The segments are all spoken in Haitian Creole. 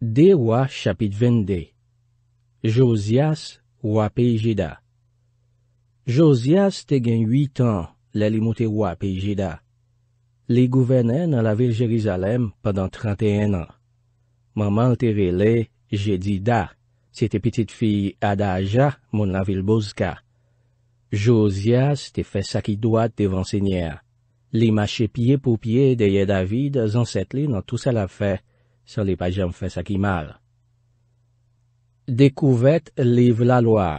DE WA CHAPIT VENDE JOZIAS WA PEIJEDA Josias te gen 8 an lè li moutè wa peijeda. Li gouvenè nan la vil Jerizalem padan 31 an. Maman te rele, je di da, se te pitit fi adaja moun la vil bozka. Josias te fè sakidwa te vansenyea. Li mache pie pou pie deye David zansetli nan tout sa la fè. sa li pa jen fè sa ki mal. Dekouvet liv la loa.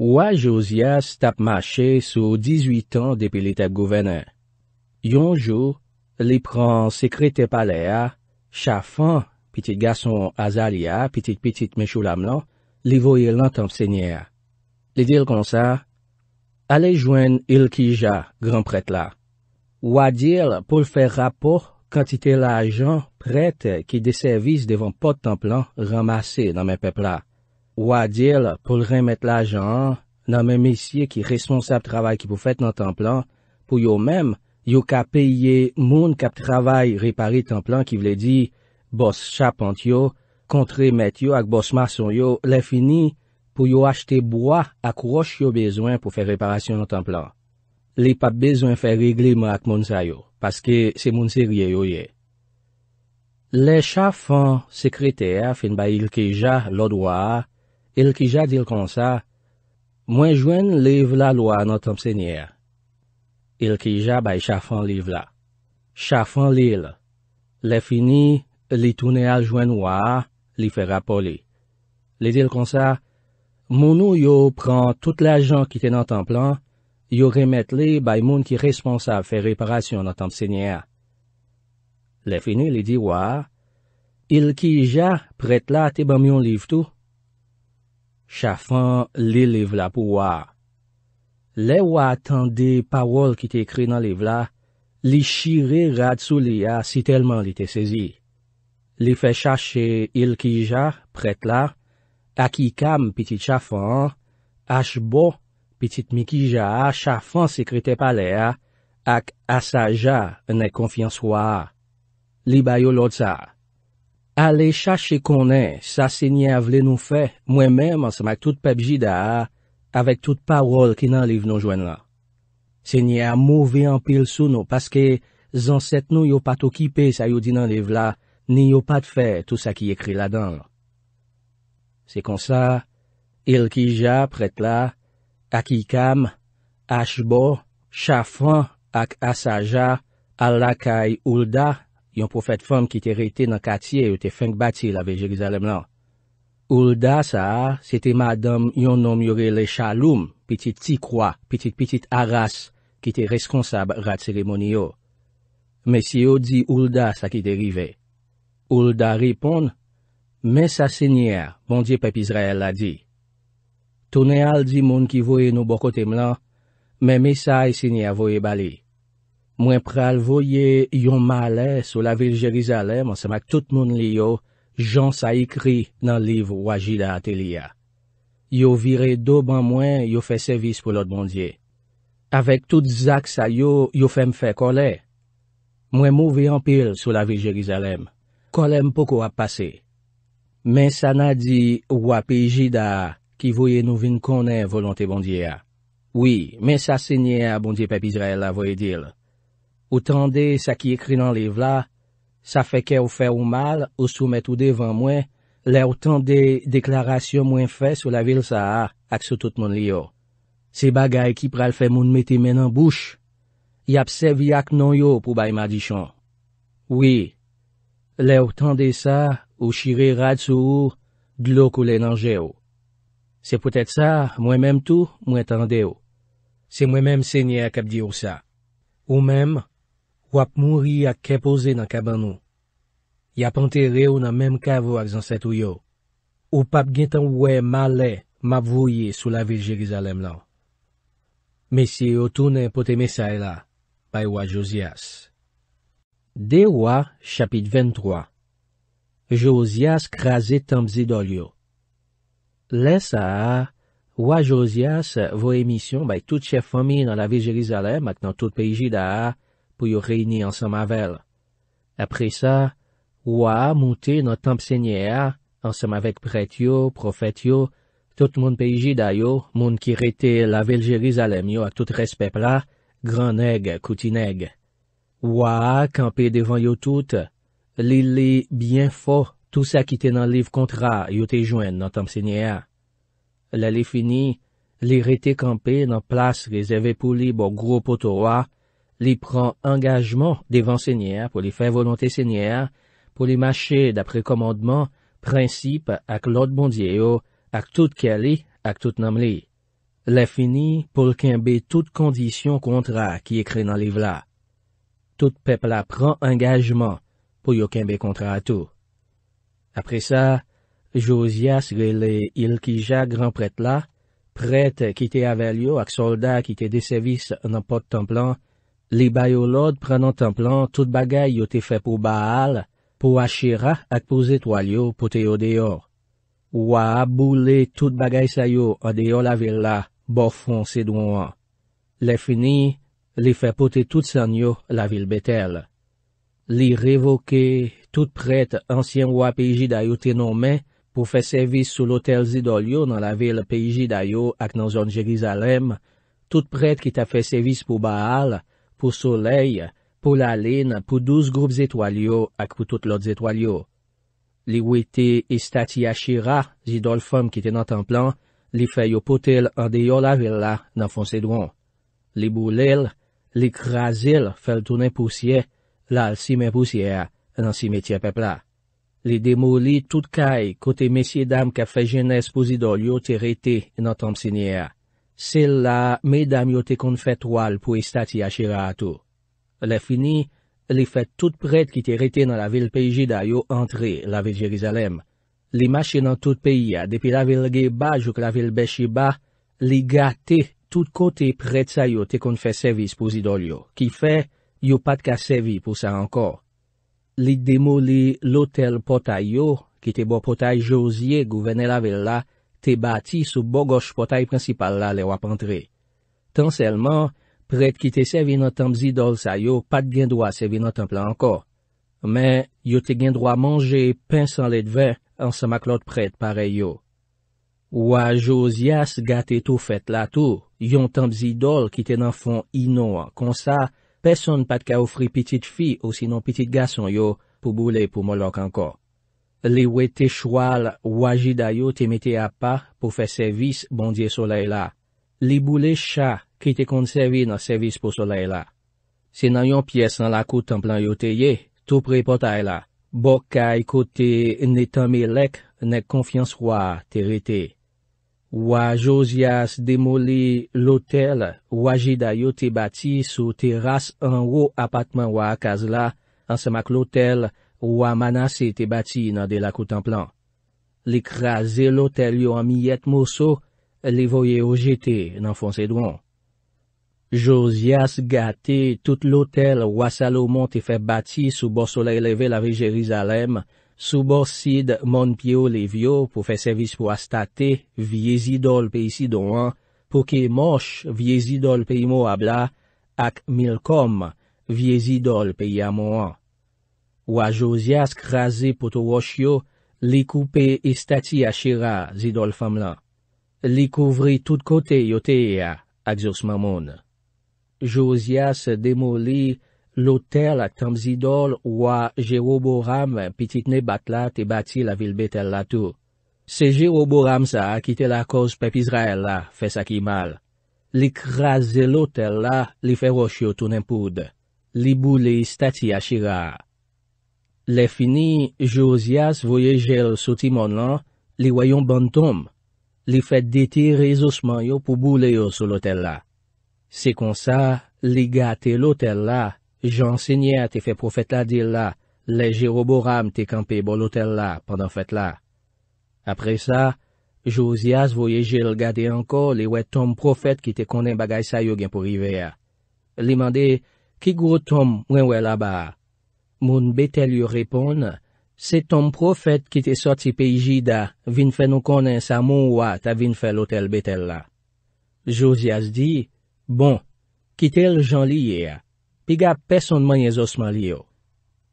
Ou a Josias tap mache sou 18 an depi li tep gouverne. Yon jou, li pran sekrete pale a, chafan pitit gason azal ya, pitit pitit mechou la mlan, li voye lantan psenye a. Li dil kon sa, ale jwen il ki ja, gran pret la. Ou a dil pou l fè rapor kantite la jan prete ki de servis devan pot tan plan ramase nan men pepla. Ou adil, pou l remet la jan, nan men mesye ki responsab travay ki pou fet nan tan plan, pou yo men, yo ka peye moun kap travay repari tan plan ki vle di, bos chapant yo, kontre met yo ak bos mason yo, le fini pou yo achte boa ak wosh yo bezwen pou fe reparasyon nan tan plan. Li pa bezwen fe regli moun ak moun sayo, paske se moun se rye yo ye. Le chafan sekreter fin bay il ki ja lodwa, il ki ja dil konsa, mwen jwen liv la lo a nan tanp senye. Il ki ja bay chafan liv la. Chafan liv. Le fini, li toune al jwen waa, li fera poli. Li dil konsa, mounou yo pran tout la jan ki te nan tanp lan, yo remet li bay moun ki responsa fe reparasyon nan tanp senye a. Le finil li di wa, il ki ja pret la te bam yon liv tou. Chafan li liv la pou wa. Le wa atan de pawol ki te ekri nan liv la, li shire rad sou li ya si telman li te sezi. Li fe chache il ki ja pret la, ak i kam piti chafan, as bo piti mi ki ja chafan sekri te pale ya, ak asa ja ne konfiansoa. li bayo lòd sa. Ale chache konè, sa se nye avle nou fe, mwen menman se mak tout pepji da, avèk tout parol ki nan liv nou jwen la. Se nye amovè anpil sou nou, paske zanset nou yo pat okipe sa yo dinan liv la, ni yo pat fe tout sa ki ekri la dan. Se konsa, il ki ja pret la, akikam, ashbo, chafan, ak asaja, al lakay oulda, yon profet fom ki te reyte nan katiye ou te feng bati la ve Jerizalem lan. Oulda sa, se te madam yon nom yore le chaloum, piti tikwa, piti piti aras, ki te responsab rat seremoni yo. Mesye yo di Oulda sa ki te rive. Oulda ripon, «Mesa senyer, vondye pep Izrael la di. Tone al di moun ki voye nou bokote mlan, me mesa e senyer voye bali. Mwen pral voye yon male sou la vil Jerizalem ansemak tout moun li yo, jans a ikri nan liv wajida ateli ya. Yo vire do ban mwen yo fe sevis pou lot bondye. Awek tout zak sa yo, yo fe mfe kole. Mwen mou ve yon pil sou la vil Jerizalem. Kole mpoko ap pase. Men sa na di wapijida e ki voye nou vin konen volante bondye ya. Oui, men sa se nye a bondye pepizre la voye dil. Ou tende sa ki ekri nan liv la, sa feke ou fe ou mal ou soumet ou devan mwen, le ou tende deklarasyon mwen fe sou la vil sa a ak sou tout moun li yo. Se bagay ki pral fe moun meti men an bouch, yapse vi ak non yo pou bay madishan. Oui, le ou tende sa ou shire rad sou ou glok ou lenanje yo. Se pwetet sa, mwen menm tou, mwen tende yo. Se mwen menm se nye ak ap diyo sa. wap mounri ak kepoze nan kaban nou. Yap anter re ou nan menm kavou ak zanset ou yo, ou pap gintan wè malè mabvouye sou la vil Jerizalem lan. Mesye yo toune pot eme sae la, bay waj Josias. De waj, chapit 23. Josias krasi tanb zidol yo. Lè sa a, waj Josias vò emisyon bay tout chè fòmi nan la vil Jerizalem ak nan tout peyji da a, pour réunir ensemble avec Après ça, on a monté notre temple Seigneur, ensemble avec prêtres, prophètes, tout le monde pays le monde qui était la ville Jérusalem yo, à tout respect là, grand nègre, couti nègre. Ouah, campé devant yo tout, l'île bien fort, tout ça qui était dans le livre contrat, yo te joint dans temple seigneur. Là, les fini, les campé dans place réservée pour libres bon gros poteau, li prend engagement devant Seigneur pour les faire volonté Seigneur, pour les marchés d'après commandement, principe à Claude bondye avec ak tout kè li, tout nam li. pour fini toutes conditions tout qui kontra ki ekre nan liv la. Tout engagement pour engajman y yo contrat à tout. Après ça, Josias rele il qui ja grand pret là pret qui était avel à avec soldat qui était des services n'importe temps plan, Li bayo lod prenant an plan tout bagay yo te fe pou Baal pou wa chira ak pou zet walyo pote yo deyo. Wa abou le tout bagay sa yo adeyo la vil la, bo fon se douan. Le fini, li fe pote tout san yo la vil Betel. Li revoke tout pret ansyen wa Pijida yo te nomen pou fe sevis sou lotel zidol yo nan la vil Pijida yo ak nan zon Jerizalem, tout pret ki ta fe sevis pou Baal pou. pou soley, pou laline, pou douz groub zetwal yo ak pou tout lot zetwal yo. Li wete istati e yachira, zidol fom ki te natan plan, li fay yo potel an deyo la vil la nan fon se dwan. Li boulel, li krasil fel tonen pousye, lal simen pousye a nan simetye pepla. Li demoli tout kay kote mesye dam ka fe jenese pou zidol yo te rete nan tan psiniye a. Se la medam yo te konfet wal pou estati ashera atou. Le fini, li fet tout pret ki te rete nan la vil peji da yo antre la vil Jerizalem. Li mache nan tout peyi ya, depi la vil geba jok la vil beshi ba, li gate tout kote pret sa yo te konfet sevis pou zidol yo. Ki fe, yo pat ka sevi pou sa anko. Li demoli lotel potay yo, ki te bo potay Josie gouvene la vil la, te bati sou bo goch potay prinsipal la le wap antre. Tan selman, pred ki te sevin an tamsidol sa yo, pat gen dwa sevin an templan anko. Men, yo te gen dwa manje pen san ledve an sa maklot pred pare yo. Ouwa, Josias, ga te tou fet la tou, yon tamsidol ki te nan fon ino an, kon sa, peson pat ka ofri pitit fi ou sinon pitit gason yo pou boule pou molok anko. Li we te chwal wajida yo te mete a pa pou fe servis bondye sole la. Li bou le cha ki te kontsevi nan servis pou sole la. Se nan yon pies nan la koutan plan yo te ye, tou pre potay la. Bok ka ikote ne tame lek ne konfians waa te rete. Waj ozyas demoli lotel wajida yo te bati sou teras an wou apatman waa kaz la ansamak lotel wajida. Ouwa manase te bati nan de la koutan plan. Li kraze lotel yo an miyet moso, li voye o jete nan fonse do an. Josias gate, tout lotel ouwa salo mante fe bati sou bo solay leve la ve Jerizalem, sou bo sid mon pyo le vyo pou fe servis pou astate viezi dol pe isi do an, pou ke mosh viezi dol pe imo abla ak milkom viezi dol pe yamon an. Wa Josias krasi poto wosh yo, li koupe istati e yashira, zidol fam la. Li kouvri tout kote yote ya, e aksos mamoun. Josias demoli lotel atam zidol wa Jerobo Ram pititne batla te bati la vilbe tel la tou. Se Jerobo Ram sa akite la koz pep Izrael la, fes akimal. Li krasi lotel la, li fero shyo tonen poud. Li boule istati yashira. Le fini, Josias voyeje el soti mon lan, li wayon ban tom. Li fet deti rezousman yo pou boule yo sou lotel la. Se kon sa, li gate lotel la, jansenye te fe profet la dir la, le jero boram te kampe bol lotel la pandan fet la. Apre sa, Josias voyeje el gate anko li we tom profet ki te konen bagay sa yo gen pou rive ya. Li mande, ki gwo tom wen we la ba a? Moun betel yo repon, se tom profet ki te soti pe iji da, vin fe nou konen sa moun wata vin fe lotel betel la. Josias di, bon, kite l jan liye ya, piga peson mwenye zosman liyo.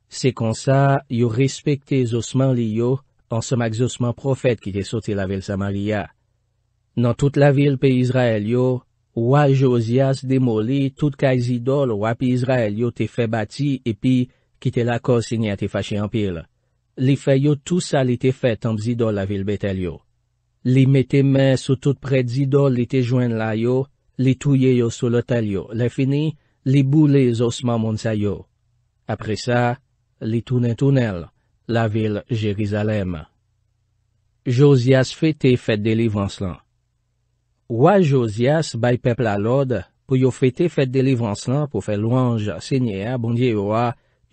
Se konsa, yo respekte zosman liyo, ansamak zosman profet ki te soti la vil Samaria. Nan tout la vil pe Israel yo, waj Josias demoli tout kaj zidol wap Israel yo te fe bati epi, ki te lakos sinye te fache anpil. Li feyo tou sa li te fet anp zido la vil betel yo. Li mete men sou tout prez zido li te jwen la yo, li touye yo sou lotel yo, li fini, li bou le zosman moun sa yo. Apre sa, li tounen tonel, la vil Jerizalem. Josias fete fet delivanslan Ouwa Josias bay pepl alod pou yo fete fet delivanslan pou fe louange sinye a bondye yo a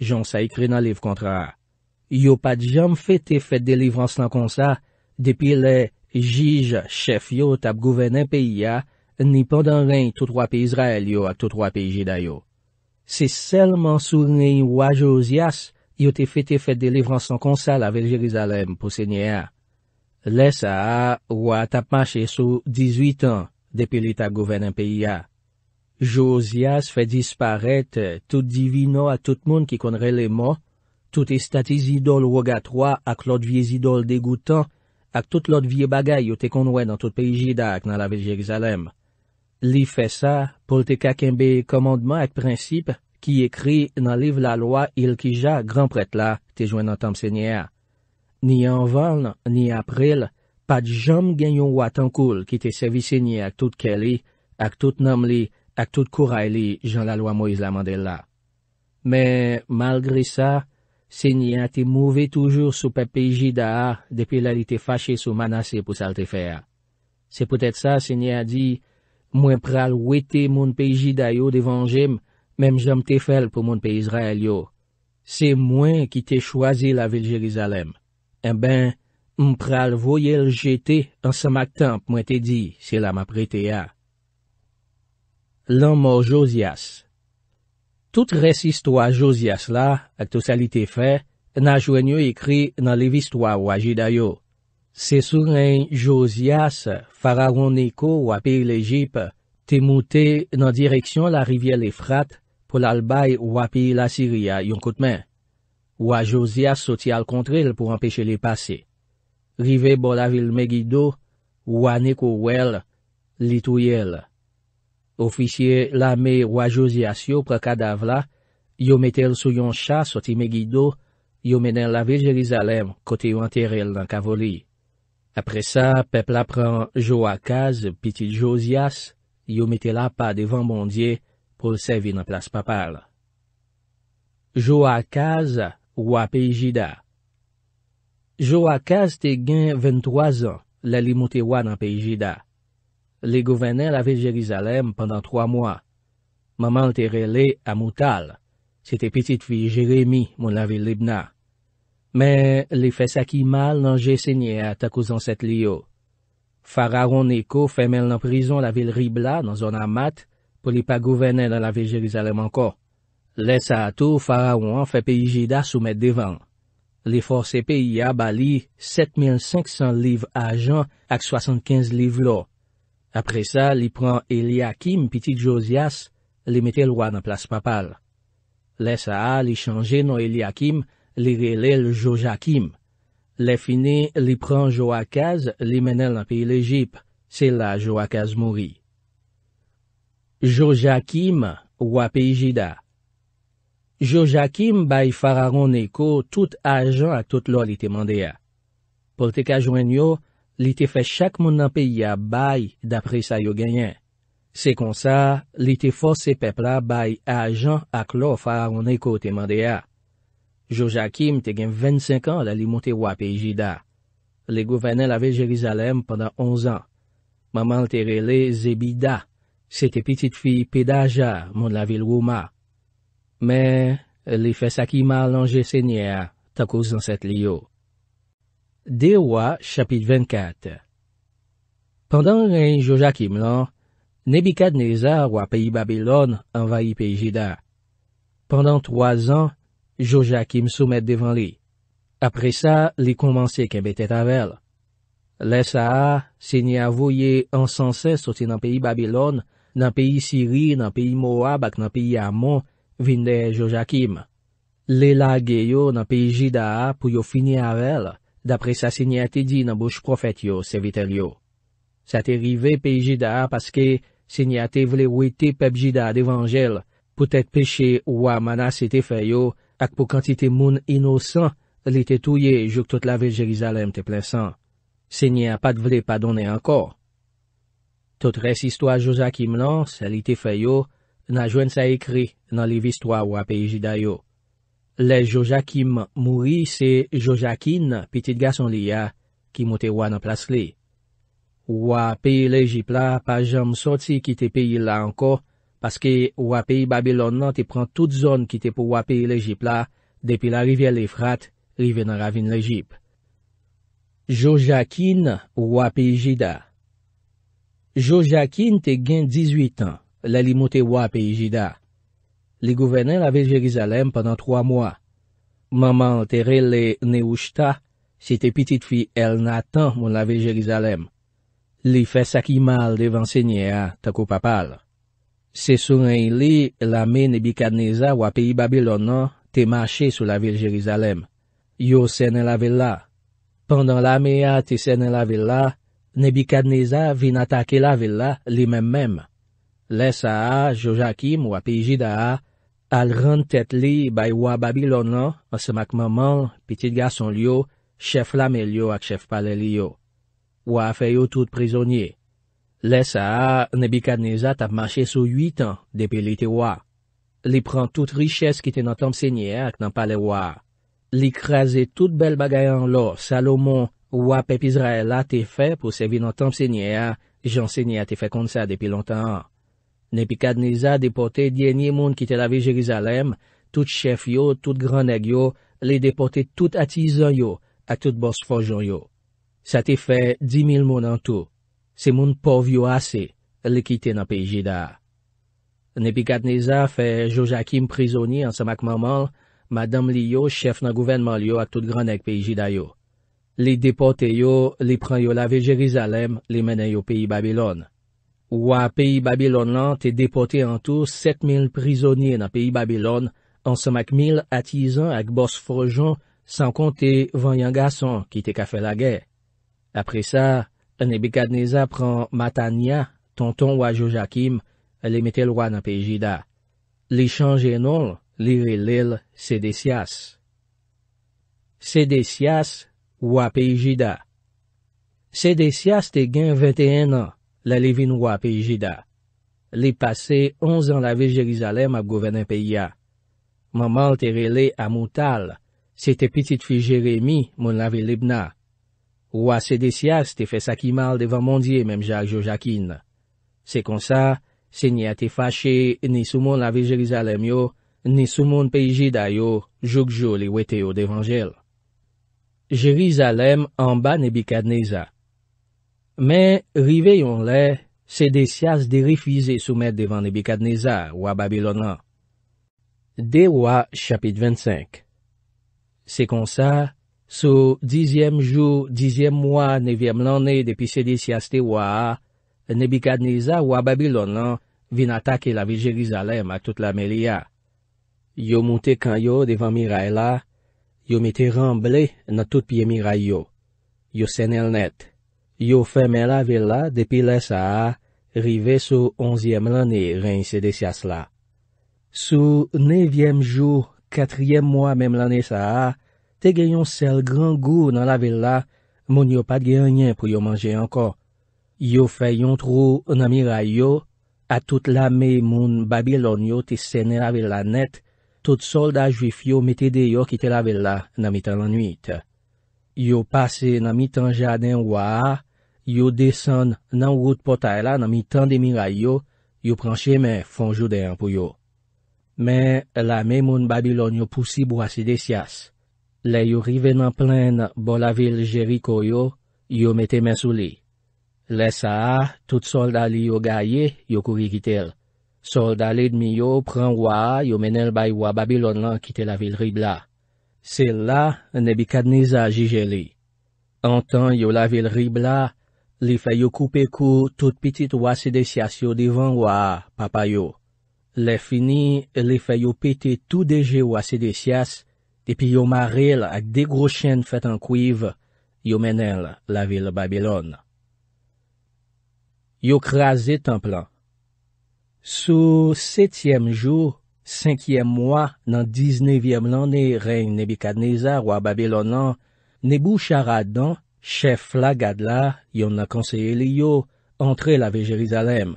jons a ikre nan liv kontra a. Yo pat jom fete fete de livran san konsa depi le jij chef yo tap gouvenen peyi a, ni pandan ren tout wapi Israel yo ak tout wapi Jedi yo. Se selman sounen wajouzi as, yo te fete fete de livran san konsa lavel Jerizalem pou senye a. Le sa a, wap tap mache sou 18 an depi li tap gouvenen peyi a. Jozias fè disparete tout divino a tout moun ki konrele mo, tout estati zidol wogatwa ak lot vye zidol degoutan, ak tout lot vye bagay yo te konwe nan tout peyi jidak nan la vilje gzalem. Li fè sa pou te kakenbe komandman ak prinsip ki ekri nan liv la loa il ki ja granpret la te jwenan tam sènyè a. Ni anvan, ni april, pat jom genyon watenkoul ki te sèvi sènyè ak tout keli ak tout namli ak tout kou ray li jan la lwa mou islamande la. Men, malgre sa, se nye a te mouve toujou sou pe peji da a, depi la li te fache sou manase pou salte fe a. Se pwetet sa, se nye a di, mwen pral wete moun peji da yo devan jem, men mjom te fel pou moun pe Israel yo. Se mwen ki te chwazi la vil Jerizalem, en ben, mpral voyel jeti, an sa maktamp mwen te di, se la ma prete a." Lanmò Josias Tout res istwa Josias la, ak to salite fe, nan jwen yo ekri nan lev istwa wajidayo. Se souren Josias, faragon Neko wapi l'Ejip, te moute nan direksyon la rivye le frat pou l'albay wapi la Siria yon koutmen. Wajosias soti al kontrel pou empeshe le pase. Rive bol avil Megiddo, wane ko wel, li touyel. Ofisye lame wa Josias yo prekada vla, yo metel sou yon chas oti megido, yo menen lave Jelizalem kote yo anter el nan kavoli. Apre sa, pepl apren Joakaz, pitil Josias, yo metela pa devan bondye pou lsevi nan plas papal. Joakaz wa Pejida Joakaz te gen 23 an lalimote wa nan Pejida. li gouvenen la vil Jerizalem pandan 3 mwa. Maman te rele a moutal. Sete petite vi Jeremi moun la vil Libna. Men, li fè sakimal nan jèsenye a takouzanset li yo. Fararon e ko fèmel nan prizon la vil Ribla nan zona mat pou li pa gouvenen la vil Jerizalem anko. Lè sa ato, fararon fè pe ijida soumet devan. Li fòrse pe i a bali 7500 liv a jan ak 75 liv lo. Apre sa, li pran Eliakim, pitik Josias, li mete lwa nan plas papal. Le sa a, li chanje nan Eliakim, li relel Jojakim. Le fine, li pran Joakaz, li menel nan piye l'Egypte, se la Joakaz mouri. Jojakim wapijida Jojakim bay fararon eko tout ajan a tout lwa li temandea. Polte ka jwen yo, Li te fè chak moun nan peyi ya bayi dapre sa yo genyen. Se kon sa, li te fò se pepla bayi ajan ak lo fà an eko te mande ya. Joja Kim te gen 25 an la li moun te wap eji da. Li gouverne lave Jerizalem pandan 11 an. Maman te rele Zebi da. Se te pitit fi pedaja moun la vil wouma. Men, li fè sa ki malanje se nye a takou zanset li yo. Dewa chapit 24 Pendan ren Jojakim lan, Nebikad Neza wa peyi Babylon anvayi peyi Jida. Pendan 3 an, Jojakim soumet devan li. Apre sa, li komanse kebetet avel. Le sa a, se ni avoye ansansen soti nan peyi Babylon, nan peyi Siri, nan peyi Moab ak nan peyi Amon, vin de Jojakim. Le la geyo nan peyi Jida a pou yo fini avel, Dapre sa se nye ate di nan bouj profet yo se vitel yo. Sa te rive pe i jida a paske se nye ate vle wete pep jida a devanjel pou tete peche ou a manase te feyo ak pou kantite moun inosan li te touye jok tout la vil Jerizalem te plesan. Se nye a pat vle padone ankor. Tout res istwa josa ki mlan se li te feyo nan jwen sa ekri nan li vistwa ou a pe i jida yo. Le Jojakim mouri se Jojakin, pitit gason li ya, ki moute wana plas li. Wapi lejipla pa jam soti ki te peyi la anko, paske wapi Babylon nan te pran tout zon ki te pou wapi lejipla depi la rivye le frat, rivye nan ravin lejip. Jojakin wapi jida Jojakin te gen 18 an, lali moute wapi jida. li gouvenen la vil Jerizalem pendant 3 mwa. Maman tere le ne oujta, si te pitit fi el natan moun la vil Jerizalem. Li fe sakimal devan se nye a, tako papal. Se souren li, la me Nebikadneza wapi Babylon nan, te mache sou la vil Jerizalem. Yo senen la vil la. Pendan la me a te senen la vil la, Nebikadneza vin atake la vil la li mem mem. Le sa a, Jojakim wapi Jida a, Al rande tet li bay wwa Babilon lan, non? an semak maman, pitit gason li yo, chef lame li yo ak chef pale li yo. Wwa fe yo tout prizonye. Le sa, nebi Kadneza tap mache sou 8 an depi li te wwa. Li pran tout riches ki te nan Tampsenye ak nan pale wwa. Li kreze tout bel bagayan lo, Salomon, wwa Pepizraela te fe pou sevi nan Tampsenye a, jansenye a te fe kon sa depi lontan an. Népi Kadneza depote djenye moun kite lave Jerizalem, tout chèf yo, tout granèk yo, li depote tout atizan yo, ak tout bors fonjon yo. Sa te fe 10.000 moun an tou. Se moun pov yo ase, li kite nan peji jida. Népi Kadneza fe Jojakim prizoni an samak maman, madame li yo chèf nan gouvenman yo ak tout granèk peji jida yo. Li depote yo, li pran yo lave Jerizalem, li menen yo peji Babylon. Ou api Babilon lan te depote an tou 7000 prizonye nan api Babilon an semak 1000 atizan ak bos forjon san konte 20 yon gason ki te kafe lage. Apre sa, an ebe Kadneza pran Matanya, tonton wajou Jakim, le metel wana api Jida. Li chanje non li relil Sede Sias. Sede Sias wapi Jida Sede Sias te gen 21 nan. la levin wap e ijida. Li pase, onzan lave Jerizalem ap govenen pe ya. Maman te rele amoutal, se te pitit fi Jeremie moun lave libna. Wase de sias te fe sakimal devan mondye menm jak jo jakin. Se konsa, se ni ate fache ni soumon lave Jerizalem yo, ni soumon pe ijida yo, jok jo li e wete yo devan jel. Jerizalem anba nebi kadneza. Men, riveyon le, se de sias de refize soumet devan Nebikadneza wababilonan. De wa, chapit 25. Se konsa, sou dizyem jou, dizyem mwa, nevyem lanen depi se de siaste waa, Nebikadneza wababilonan vin atake la vil Jerizalem a tout la Melia. Yo mouten kanyo devan Miraela, yo meten ramble nan tout piye Miraio. Yo senel net. Yo fè mè la vè la depi lè sa a, rive sou onzièm lè nè reynse de sias la. Sou nevyèm jou, katrièm mè mè mè lè nè sa a, te genyon sel gran gou nan la vè la, moun yo pa genyen pou yo manje anko. Yo fè yon trou nan mi ray yo, a tout la mè moun Babylon yo te sè nè la vè la net, tout solda juif yo mè te de yo ki te la vè la nan mi tan lan nwit. Yo pase nan mi tan janen waa, yo desen nan wout potay la nan mi tan de mi ray yo, yo pranche men fonjou de an pou yo. Men, la men moun Babylon yo pousi bou aside sias. Le yo riven nan plen bo la vil Jeriko yo, yo mette men sou li. Le sa a, tout soldali yo gaye, yo kouri kitel. Soldali d'mi yo pran waa, yo menel bay wwa Babylon lan kite la vil rib la. Se la, nebi kadniza jijeli. Antan yo la vil rib la, Li fè yo koupe kou tout pitit wase de sias yo divan waa papay yo. Li fini, li fè yo pete tout deje wase de sias, epi yo marel ak de gro chen fèt an kuiv, yo menel la vil Babylon. Yo kras etan plan. Sou setyem jou, senkyem mwa nan diznevyem lan ne reyn nebi kadneza waa Babylonan, ne bou chara dan, Chef Lagadla, yon nan konseye li yo, entre la vil Jerizalem.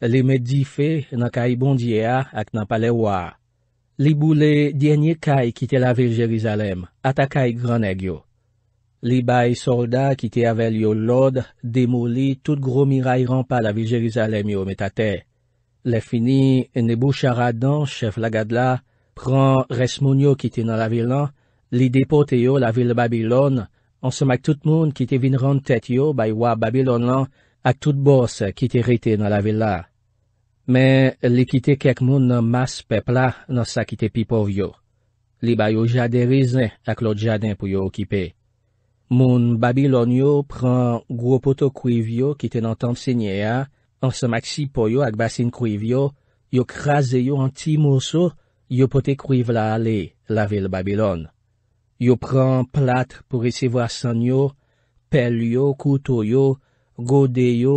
Li me di fe, nan kay bondye a ak nan pale wwa. Li bou le djenye kay kite la vil Jerizalem, ata kay graneg yo. Li bay solda kite avèl yo lod, demou li tout gro miray rampa la vil Jerizalem yo metate. Li fini, ne bou chara dan, chef Lagadla, pran resmoun yo kite nan la vil nan, li depote yo la vil Babilon, Ansemak tout moun ki te vin rante tet yo baywa Babilon lan ak tout bors ki te rete nan la vil la. Men, li kite kek moun nan mas pepla nan sa ki te pipo vyo. Li bayo jade rize ak lo jade pou yo okipe. Moun Babilon yo pran gwo poto kwi vyo ki te nan tanp senye a, ansemak si po yo ak basin kwi vyo, yo kraze yo an ti mouso, yo pote kwi vla ale la vil Babilon. Yo pran platre pou resevo a san yo, pel yo, kouto yo, gode yo,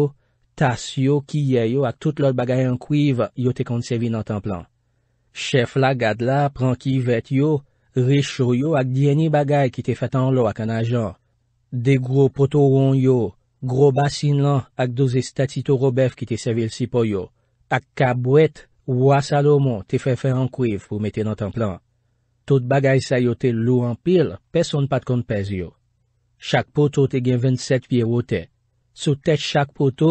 tas yo, kiye yo ak tout lor bagay an kuiv yo te kontsevi nan tan plan. Chef la, gad la, pran ki vet yo, rechou yo ak djeni bagay ki te fet an lo ak an ajan. De gro poto ron yo, gro basin lan ak doze statito robev ki te sevel si po yo. Ak kabwet, wwa salomon te fefe an kuiv pou mete nan tan plan. Tout bagay sa yo te lou an pil, peson pat kon pez yo. Chak poto te gen 27 pie wote. Sou tet chak poto,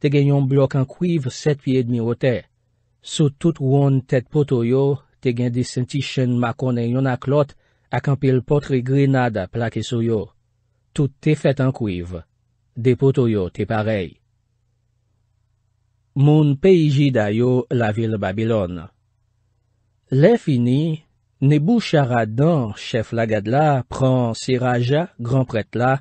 te gen yon blok an kuiv 7 pie dmi wote. Sou tout won tet poto yo, te gen disenti chen makon en yon aklot ak an pil potri grenada plake sou yo. Tout te fet an kuiv. De poto yo te parey. Moun pe iji dayo la vil Babilon. Le fini... Nebou Charadon, chef lagad la, pran Siraja, granpret la,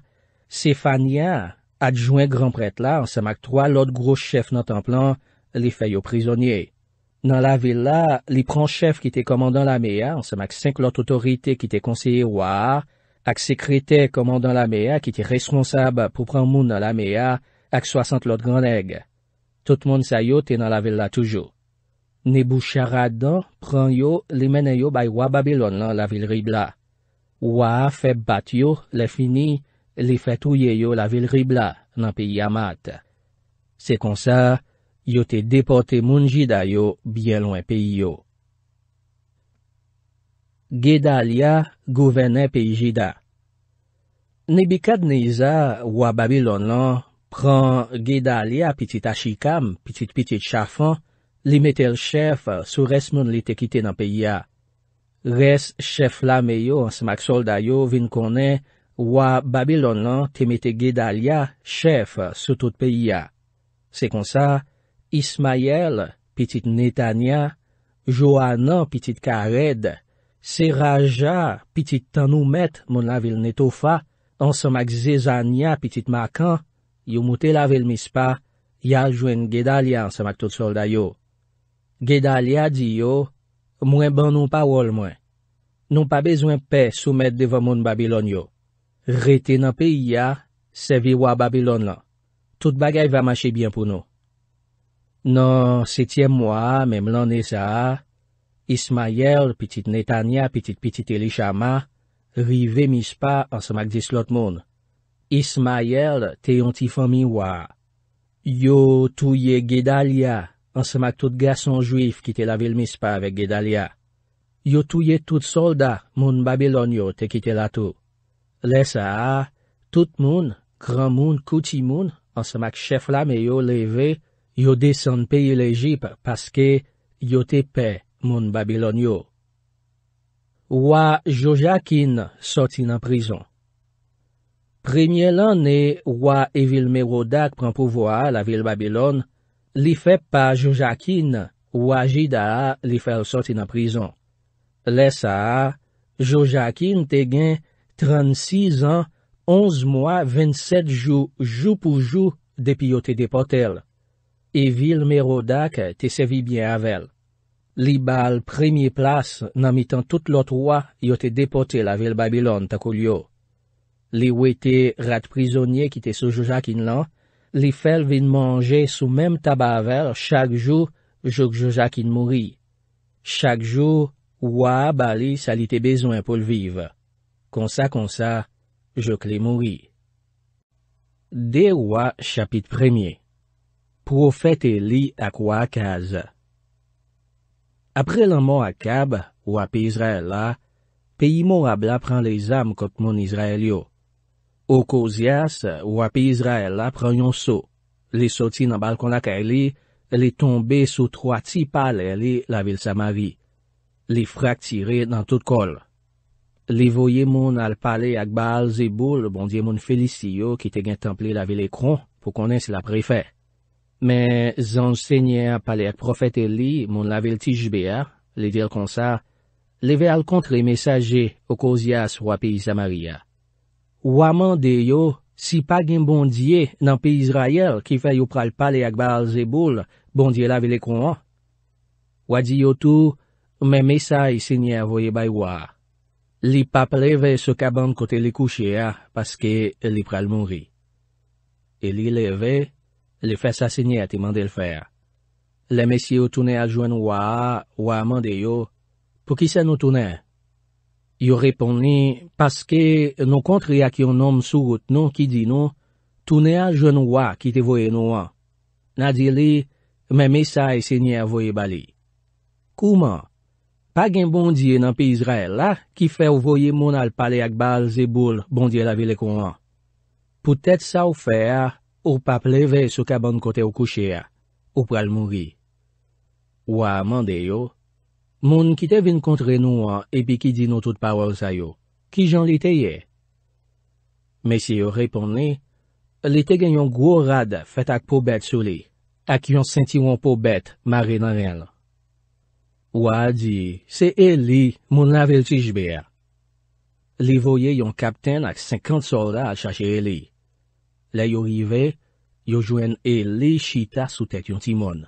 Sefania, adjouen granpret la, ansemak 3 lot groche chef notan plan, li feyo prizonye. Nan la vil la, li pran chef ki te komandan la mea, ansemak 5 lot otorite ki te konseye wa, ak sekrete komandan la mea ki te responsab pou pran moun nan la mea, ak 60 lot granleg. Tout moun sayo te nan la vil la toujou. Ne bouchara dan pran yo li menen yo bay wababilon lan la vil ribla. Waa feb bat yo le fini li fetouye yo la vil ribla nan piy amat. Se kon sa, yo te depote moun jida yo byen lwen piy yo. GEDALYA GOUVENE PII JIDA Ne bikad ne yiza wababilon lan pran gedalia pitit asikam, pitit pitit chafan, Li metel chef sou res moun li te kite nan peyi ya. Res chef la meyo an semak solday yo vin konen wwa Babilon lan te mete gedal ya chef sou tout peyi ya. Se konsa, Ismayel, pitit Netanya, Johanan, pitit Kared, Seraja, pitit Tanoumet, moun la vil Netofa, an semak Zezanya, pitit Makan, yo moutel la vil Mispa, yal jwen gedal ya an semak tout solday yo. Gedalya di yo, mwen ban nou pa wol mwen. Nou pa bezwen pe soumet devan moun Babylon yo. Reten an pe iya, se viwa Babylon lan. Tout bagay va mache bien pou nou. Nan setyem mwa, menm lan e sa, Ismael, pitit Netanya, pitit-pitit Elishama, rive mispa ansa magdis lot moun. Ismael te yon ti fomi wwa. Yo touye Gedalya, ansamak tout gason juif kite la vil mispa avek Gedalia. Yo touye tout soldat moun Babylon yo te kite la tou. Lesa a, tout moun, kran moun, kouti moun, ansamak chef la me yo leve, yo desen peye l'Egypte paske yo te pe moun Babylon yo. Wa Jojakine sotin an prison. Premye lan e wa e vil Merodak pran pouvo a la vil Babylon, Li feb pa Jojakin, wajida li fel soti nan prizon. Lesa, Jojakin te gen 36 an, 11 mwa, 27 jou, jou pou jou, depi yo te depotel. E vil Merodak te sevi bien avel. Li bal premye plas nan mitan tout lot wwa yo te depotel avel Babylon tako li yo. Li we te rat prizonye ki te sou Jojakin lan, Li fel vin manje sou mem taba aver chak jou jok joja kin mouri. Chak jou, wwa bali salite bezwen pou lviv. Konsa konsa, jok li mouri. De wwa chapit premye. Profete li ak wwa kaz. Apre lan mwa akab wwa pi Izraela, pi imo wwa bla pran le zam kok moun Izrael yo. Ou kozias, wapi Yisrael la prenyon so. Li soti nan balkon lakay li, li tombe sou troati pale li la vil Samari. Li frak tire nan tout kol. Li voye moun al pale ak bal zeboul bondye moun felisiyo ki te gen temple la vil ekron pou konen se la prefè. Men zan se nye pale ak profete li moun la vil tijbea, li dil kon sa, li ve al kontre mesaje ou kozias wapi Samari ya. Waman deyo, si pa gen bondye nan pi Izrayel ki fe yo pral pale ak bal zeboul, bondye lave le kon an. Wadi yo tou, me mesay sinye avoye bay waa. Li pa pleve se kabande kote li kouche a, paske li pral mounri. E li leve, li fese a sinye ati mande l'fer. Le mesye yo tounen aljouan waa, waman deyo, pou ki se nou tounen? Yo repon ni, paske nou kontri ak yon nom sou gout nou ki di nou, tou ne a joun wak ki te voye nou an. Nadye li, men mesay se nye a voye bali. Kouman, pa gen bondye nan pi Izrael la ki fe ou voye moun al pale ak bal zeboul bondye la vile kouman. Poutet sa ou fe a, ou pa pleve sou kaban kote ou kouche a, ou pral mouri. Ou a mande yo. Moun ki te vin kontre nou an epi ki di nou tout pawal sa yo. Ki jan li te ye? Mesye yo repon li, li te gen yon gwo rade fet ak pou bet sou li. Ak yon senti wan pou bet, mare nan el. Wadi, se Eli moun lavel tijbe. Li voye yon kapten ak 50 soldat chache Eli. Le yo rive, yo jwen Eli chita sou tek yon timon.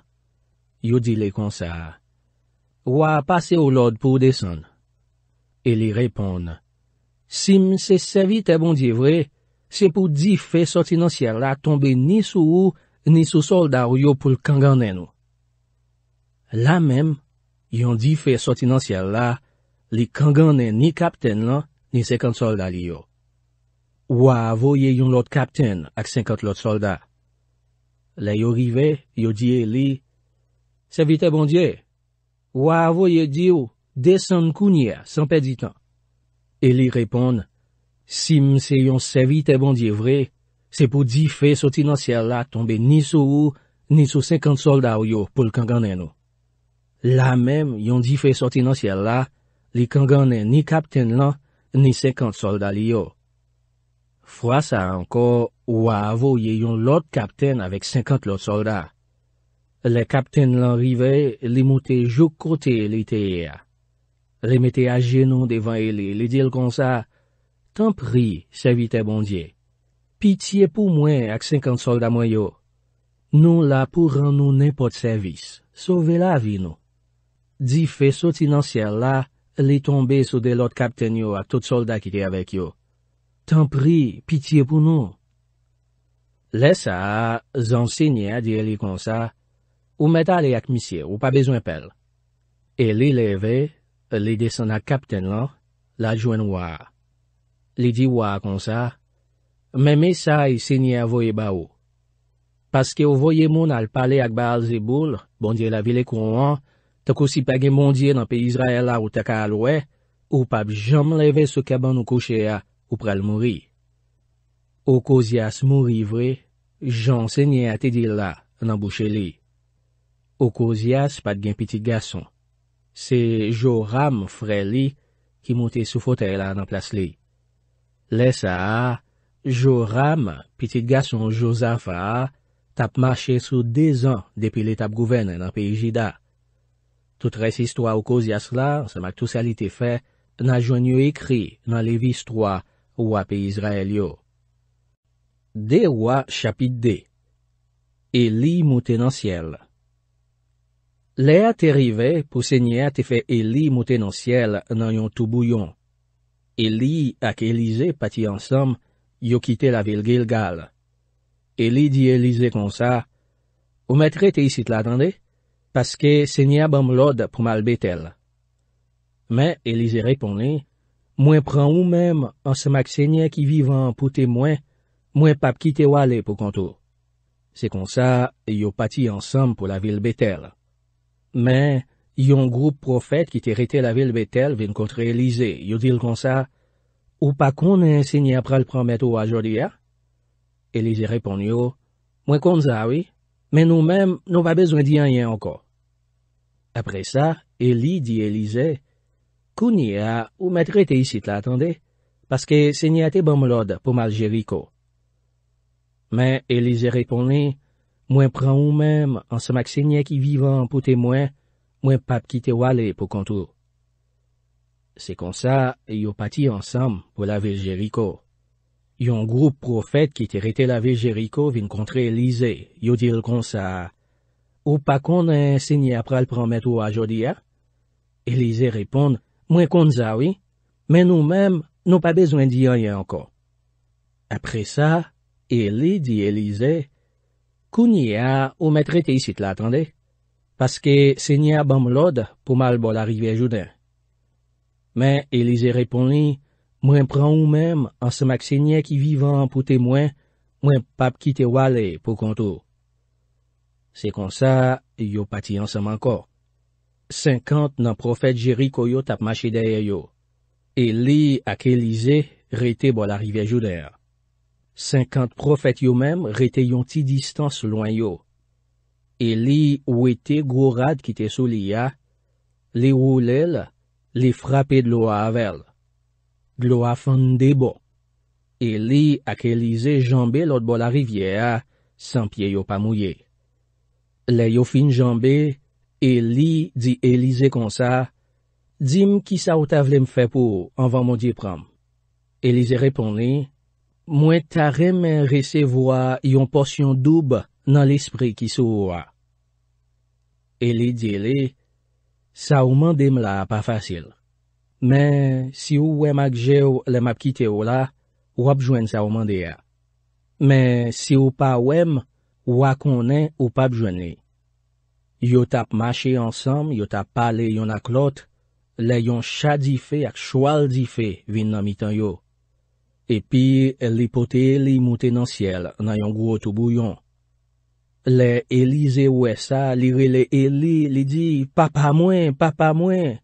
Yo di le konsa a. Ou a pase ou lod pou desan. E li repon. Sim se sevi te bondye vre, se pou di fe sotinansyè la tombe ni sou ou, ni sou solda ou yo pou l'kanganen ou. La mem, yon di fe sotinansyè la, li kanganen ni kapten la, ni sekant solda li yo. Ou a avoye yon lot kapten ak senkant lot solda. Le yo rive, yo diye li, sevi te bondye, Wawo ye diyo, desan kounye san pedi tan. Eli repon, si mse yon sevi te bon diye vre, se pou di fe sotinansye la tombe ni sou ou, ni sou 50 solda ou yo pou lkanganen nou. La mem yon di fe sotinansye la, li kanganen ni kapten lan, ni 50 solda li yo. Fwa sa anko, wawo ye yon lot kapten avek 50 lot solda. Le kapten lan rive, li moute jou kote li teye a. Li mette a genou devan li, li dil konsa, tan pri, servite bondye. Pitye pou mwen ak 50 solda mwen yo. Nou la pou ran nou nepot servis. Sove la vi nou. Di fe sou tinansyel la, li tombe sou de lot kapten yo ak tout solda ki te avek yo. Tan pri, pitye pou nou. Le sa a zansegne a di li konsa, Ou meta le ak misye, ou pa bezwen pel. E li leve, li desan ak kapten lan, la jwen waa. Li di waa kon sa, me me sa yi senye a voye ba ou. Paske ou voye moun al pale ak ba al zeboul, bondye la vile kouan, tako si pege bondye nan pe Israel la ou takal we, ou pap jom leve se kaban ou kouche a, ou pral mori. Ou kozi as mori vre, jom senye atedil la nan boucheli. Ou kozyas pat gen pitit gason. Se Jo Ram fre li ki monte sou fote la nan plas li. Lesa a, Jo Ram, pitit gason Jozafa a, tap mache sou dezan depi letap gouvene nan peyi jida. Tout res istwa ou kozyas la, se mak tou salite fe, nan joun yo ekri nan levi istwa ou api Izrael yo. De wa chapit de. Eli monte nan siel. Lea te rive pou se nye te fe Eli mouten an siel nan yon tou bouyon. Eli ak Elize pati ansam, yo kite la vil gil gal. Eli di Elize konsa, ou metre te isi te la dande, paske se nye abam lode pou mal betel. Men, Elize repone, mwen pran ou menm ansam ak se nye ki vivan pou te mwen, mwen pap kite wale pou kontou. Se konsa, yo pati ansam pou la vil betel. Men, yon group profet ki te rete la vil betel vin kontre Elize, yon dil kon sa, Ou pa konen se nye pral prometo a jodi a? Elize repon yo, Mwen kon za, oui, men nou men nou va bezwen di a yon anko. Apre sa, Eli di Elize, Kouni a ou met rete isi te la atande, Paske se nye ate bom loda pou Maljeviko. Men, Elize repon yo, Mwen pran ou mèm ansema ksenye ki vivan pou te mwen, mwen pap ki te wale pou kontou. Se kon sa, yo pati ansam pou la Viljeriko. Yon grou profet ki te rete la Viljeriko vin kontre Elize, yo dir kon sa, ou pa kon ensenye apral pranmet ou ajodi ya? Elize repond, mwen kon za oui, men nou mèm nou pa bezwen di a yon kon. Apre sa, Elize di Elize, Kounye a omet rete isit la atande, paske senye a bam lode pou mal bol arive joudan. Men, Elize reponi, mwen pran ou menm ansemak senye ki vivan pou temwen, mwen pap kite wale pou kontou. Se kon sa, yo pati anseman ko. Senkant nan profet Jeri koyo tapmache deye yo, e li ak Elize rete bol arive joudan. Sankant profet yo mèm rete yon ti distans lwen yo. Eli ou ete gwo rad ki te soliya, li ou lèl, li frapè dlo avel. Glo a fande bo. Eli ak Elize jambè lot bol a rivye a, san pie yo pa mouye. Le yo fin jambè, Eli di Elize konsa, dim ki sa ou ta vle mfè pou anvan mwondye pram. Elize repon li, Mwen tare men resevo a yon porsyon dub nan l'espre ki sou ou a. Ele di ele, sa ouman dem la pa fasil. Men, si ou wem ak je ou lem ap kite ou la, ou ap jwen sa ouman de ya. Men, si ou pa wem, ou ak one ou pa ap jwen ne. Yo tap mache ansam, yo tap pale yon ak lot, le yon chadife ak chwaldife vin nan mitan yo. Epi, li pote li moutenansyel nan yon gwo toubou yon. Le Elize wesa, li rile Eli, li di, Papa mwen, papa mwen,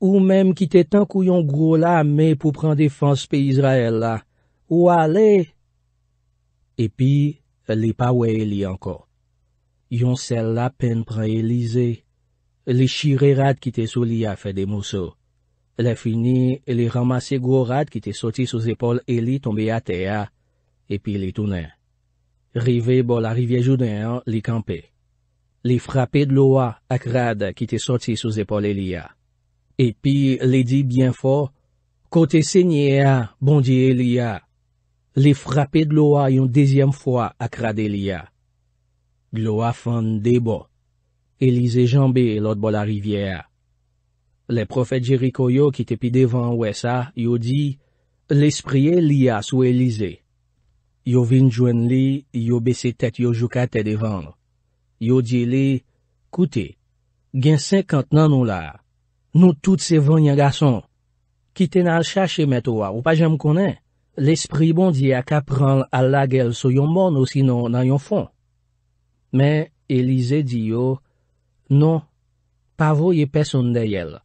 ou menm ki te tankou yon gwo la me pou pran defans pe Israel la. Ou ale? Epi, li pawe Eli anko. Yon sel la pen pran Elize. Li shire rad ki te soli afe de mousou. Bon, la fini, li ramase gwo rad ki te soti sou zepol Eli tombe ate a, epi li tounen. Rive bol a rivye joudan li kampe. Li frape dlo a akrad ki te soti sou zepol Eli a. Epi li di bien fo, kote se nye a bondi Eli a. Li frape dlo a yon dezyem fwa akrad Eli a. Glo a fande bo. Eli ze jambe lot bol a rivye a. Le profet Jeriko yo ki te pi devan wesa, yo di, L'esprit est lia sou Elize. Yo vin jwen li, yo besi tet yo juka te devan. Yo di li, koute, gen 50 nan nou la, nou tout se ven yon gason. Ki te nan chache meto wa, ou pa jen m konen. L'esprit bon di a ka pran al la gel sou yon bon ou sino nan yon fon. Men, Elize di yo, non, pa vo ye peson dey el.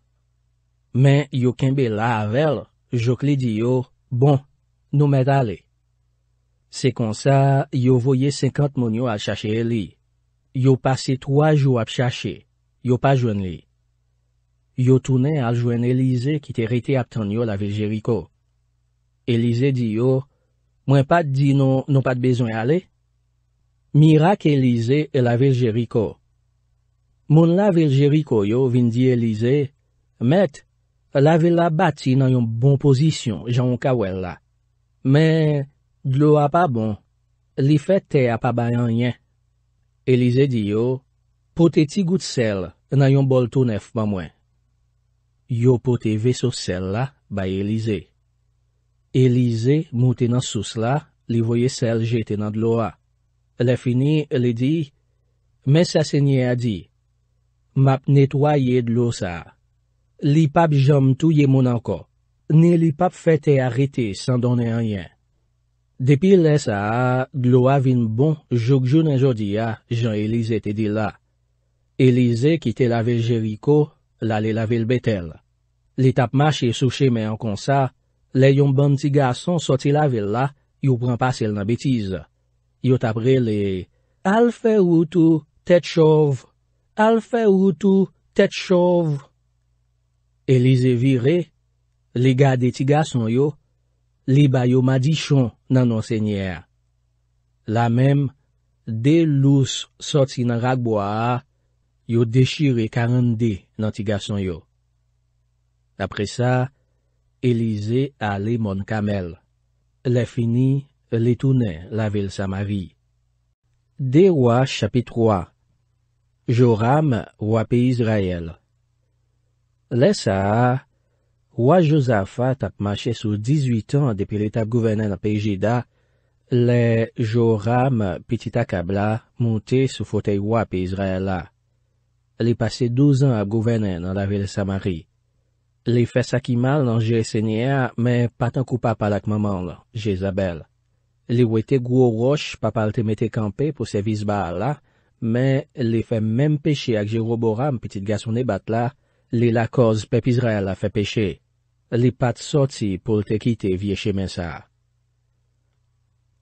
Men, yo kembe la avel, jok li di yo, bon, nou met ale. Se kon sa, yo voye 50 moun yo al chache Eli. Yo pase 3 jou ap chache, yo pa jwen li. Yo toune al jwen Elize ki te rete ap ton yo la Viljeriko. Elize di yo, mwen pat di nou, nou pat bezon ale. Mirak Elize e la Viljeriko. Moun la Viljeriko yo vin di Elize, met, mwen. lave la bati nan yon bon pozisyon jan yon kawel la. Men, dlo a pa bon, li fet te a pa bayan nyen. Elize di yo, pote ti gout sel nan yon bol tou nef pa mwen. Yo pote ve so sel la, bay Elize. Elize mouten an sous la, li voye sel jeten an dlo a. Le fini, le di, men sa senye a di, map netwaye dlo sa a. Li pap jom tou ye moun anko, ni li pap fete arete san donen anyen. Depi lè sa, glo avin bon, jok joun anjodi ya, jan Elize te di la. Elize ki te lave Jeriko, la le lave lbetel. Li tapmache souche men ankon sa, le yon ban ti gason soti lave la, yo pran pa sel nan betiz. Yo tapre le, alfe woutou, tet chov, alfe woutou, tet chov. Elize vire, li gade tiga son yo, li ba yo madichon nan ansegnere. La mem, de lous sotsi nan ragboa a, yo deshire karende nan tiga son yo. Apre sa, Elize a le mon kamel. Le fini, le toune la vel Samari. De wa chapitroa. Joram wapi Izrael. Lè sa, wè Josafat ap mache sou 18 an depi lè tap gouvenen apè Jida, lè Joram piti takab la, moun te sou fotey wè apè e Izraela. Lè pase 12 an ap gouvenen nan la vile Samari. Lè fè sakimal nan Jé Sénia, mè patan koupa palak maman lè, Jézabel. Lè wè te gwo roch papal te mette kampe pou se vis ba la, mè lè fè mèm peche ak Joroboram piti gason e bat la, li la koz pep Izrael a fe peche, li pat soti pou te kite vie che mensa.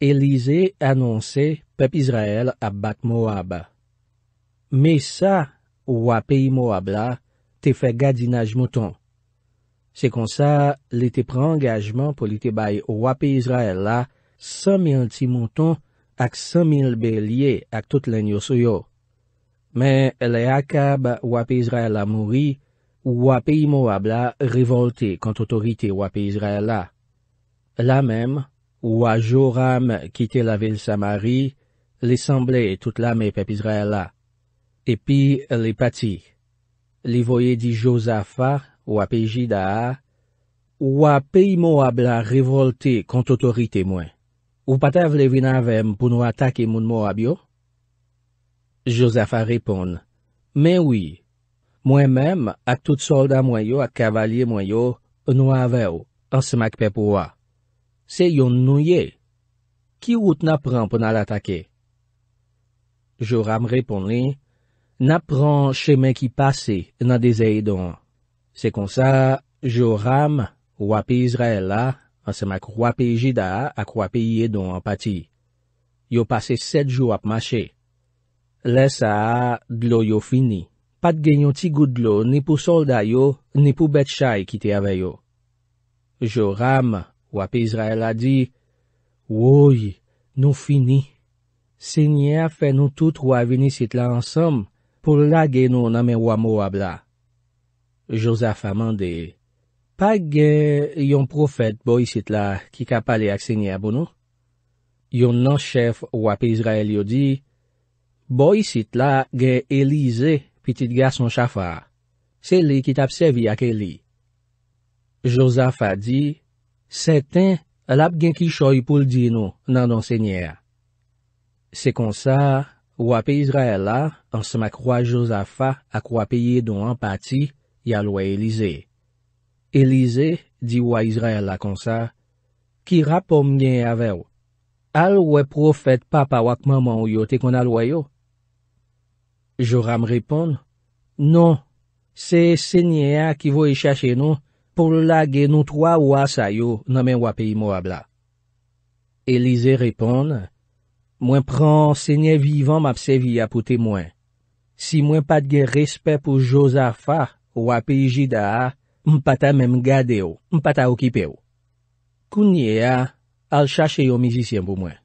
Elize anonse pep Izrael a bak Moab. Me sa, wap e Moab la, te fe gadinaj moton. Se kon sa, li te pre angajman pou li te bay wap e Izrael la 100.000 ti moton ak 100.000 belye ak tout len yosuyo. Men, le akab wap e Izrael a mouri, w api mo wab la revolte kont otorite w api Izraela. La menm, w a joram kite la vil Samari, li semble tout la me pep Izraela. Epi li pati, li voye di Josafa w api Jidaha, w api mo wab la revolte kont otorite mwen. Ou patav le vinavem pou nou atake moun mo wab yo? Josafa repon, men wii, Mwen menm, ak tout soldat mwen yo ak kavalyer mwen yo, an wavèw, an semak pep wwa. Se yon nouye, ki wout napran pou nan latake? Joram repon li, napran chemen ki pase nan dese yedon. Se konsa, Joram wapizre la, an semak wapijida ak wapiyedon an pati. Yo pase set jou ap mache. Lesa gloyo fini. Pat gen yon ti goudlo ni pou solday yo, ni pou bet chay ki te avay yo. Jo ram, wap Izrael a di, Woy, nou fini. Senye a fe nou tout wavini sit la ansam, pou la gen nou namen wamo wab la. Jozaf a mande, Pa gen yon profet boi sit la ki kapale ak senye a bono? Yon nan chef wap Izrael yo di, Boi sit la gen Elize, ki tit gas son chafar. Se li ki tapsevi ake li. Josafa di, seten, lap gen ki choy pou l di nou, nan don se nye a. Se konsa, wap e Izraela, ansman kwa Josafa, ak wap e ye don empati, yal wè Elize. Elize, di wap Izraela konsa, ki rap om gen yave ou. Al wè profet papa wak maman ou yo, te kon al wè yo. Joram reponde, Non, se senye a ki voye chache nou, pou lage nou twa wasa yo, nomen wap e imo wab la. Elize reponde, Mwen pran senye vivan mapse vi apote mwen. Si mwen pat ge respet pou josa fa, wap e iji da a, mpata mem gade yo, mpata okipe yo. Kounye a, al chache yo mizisyen pou mwen.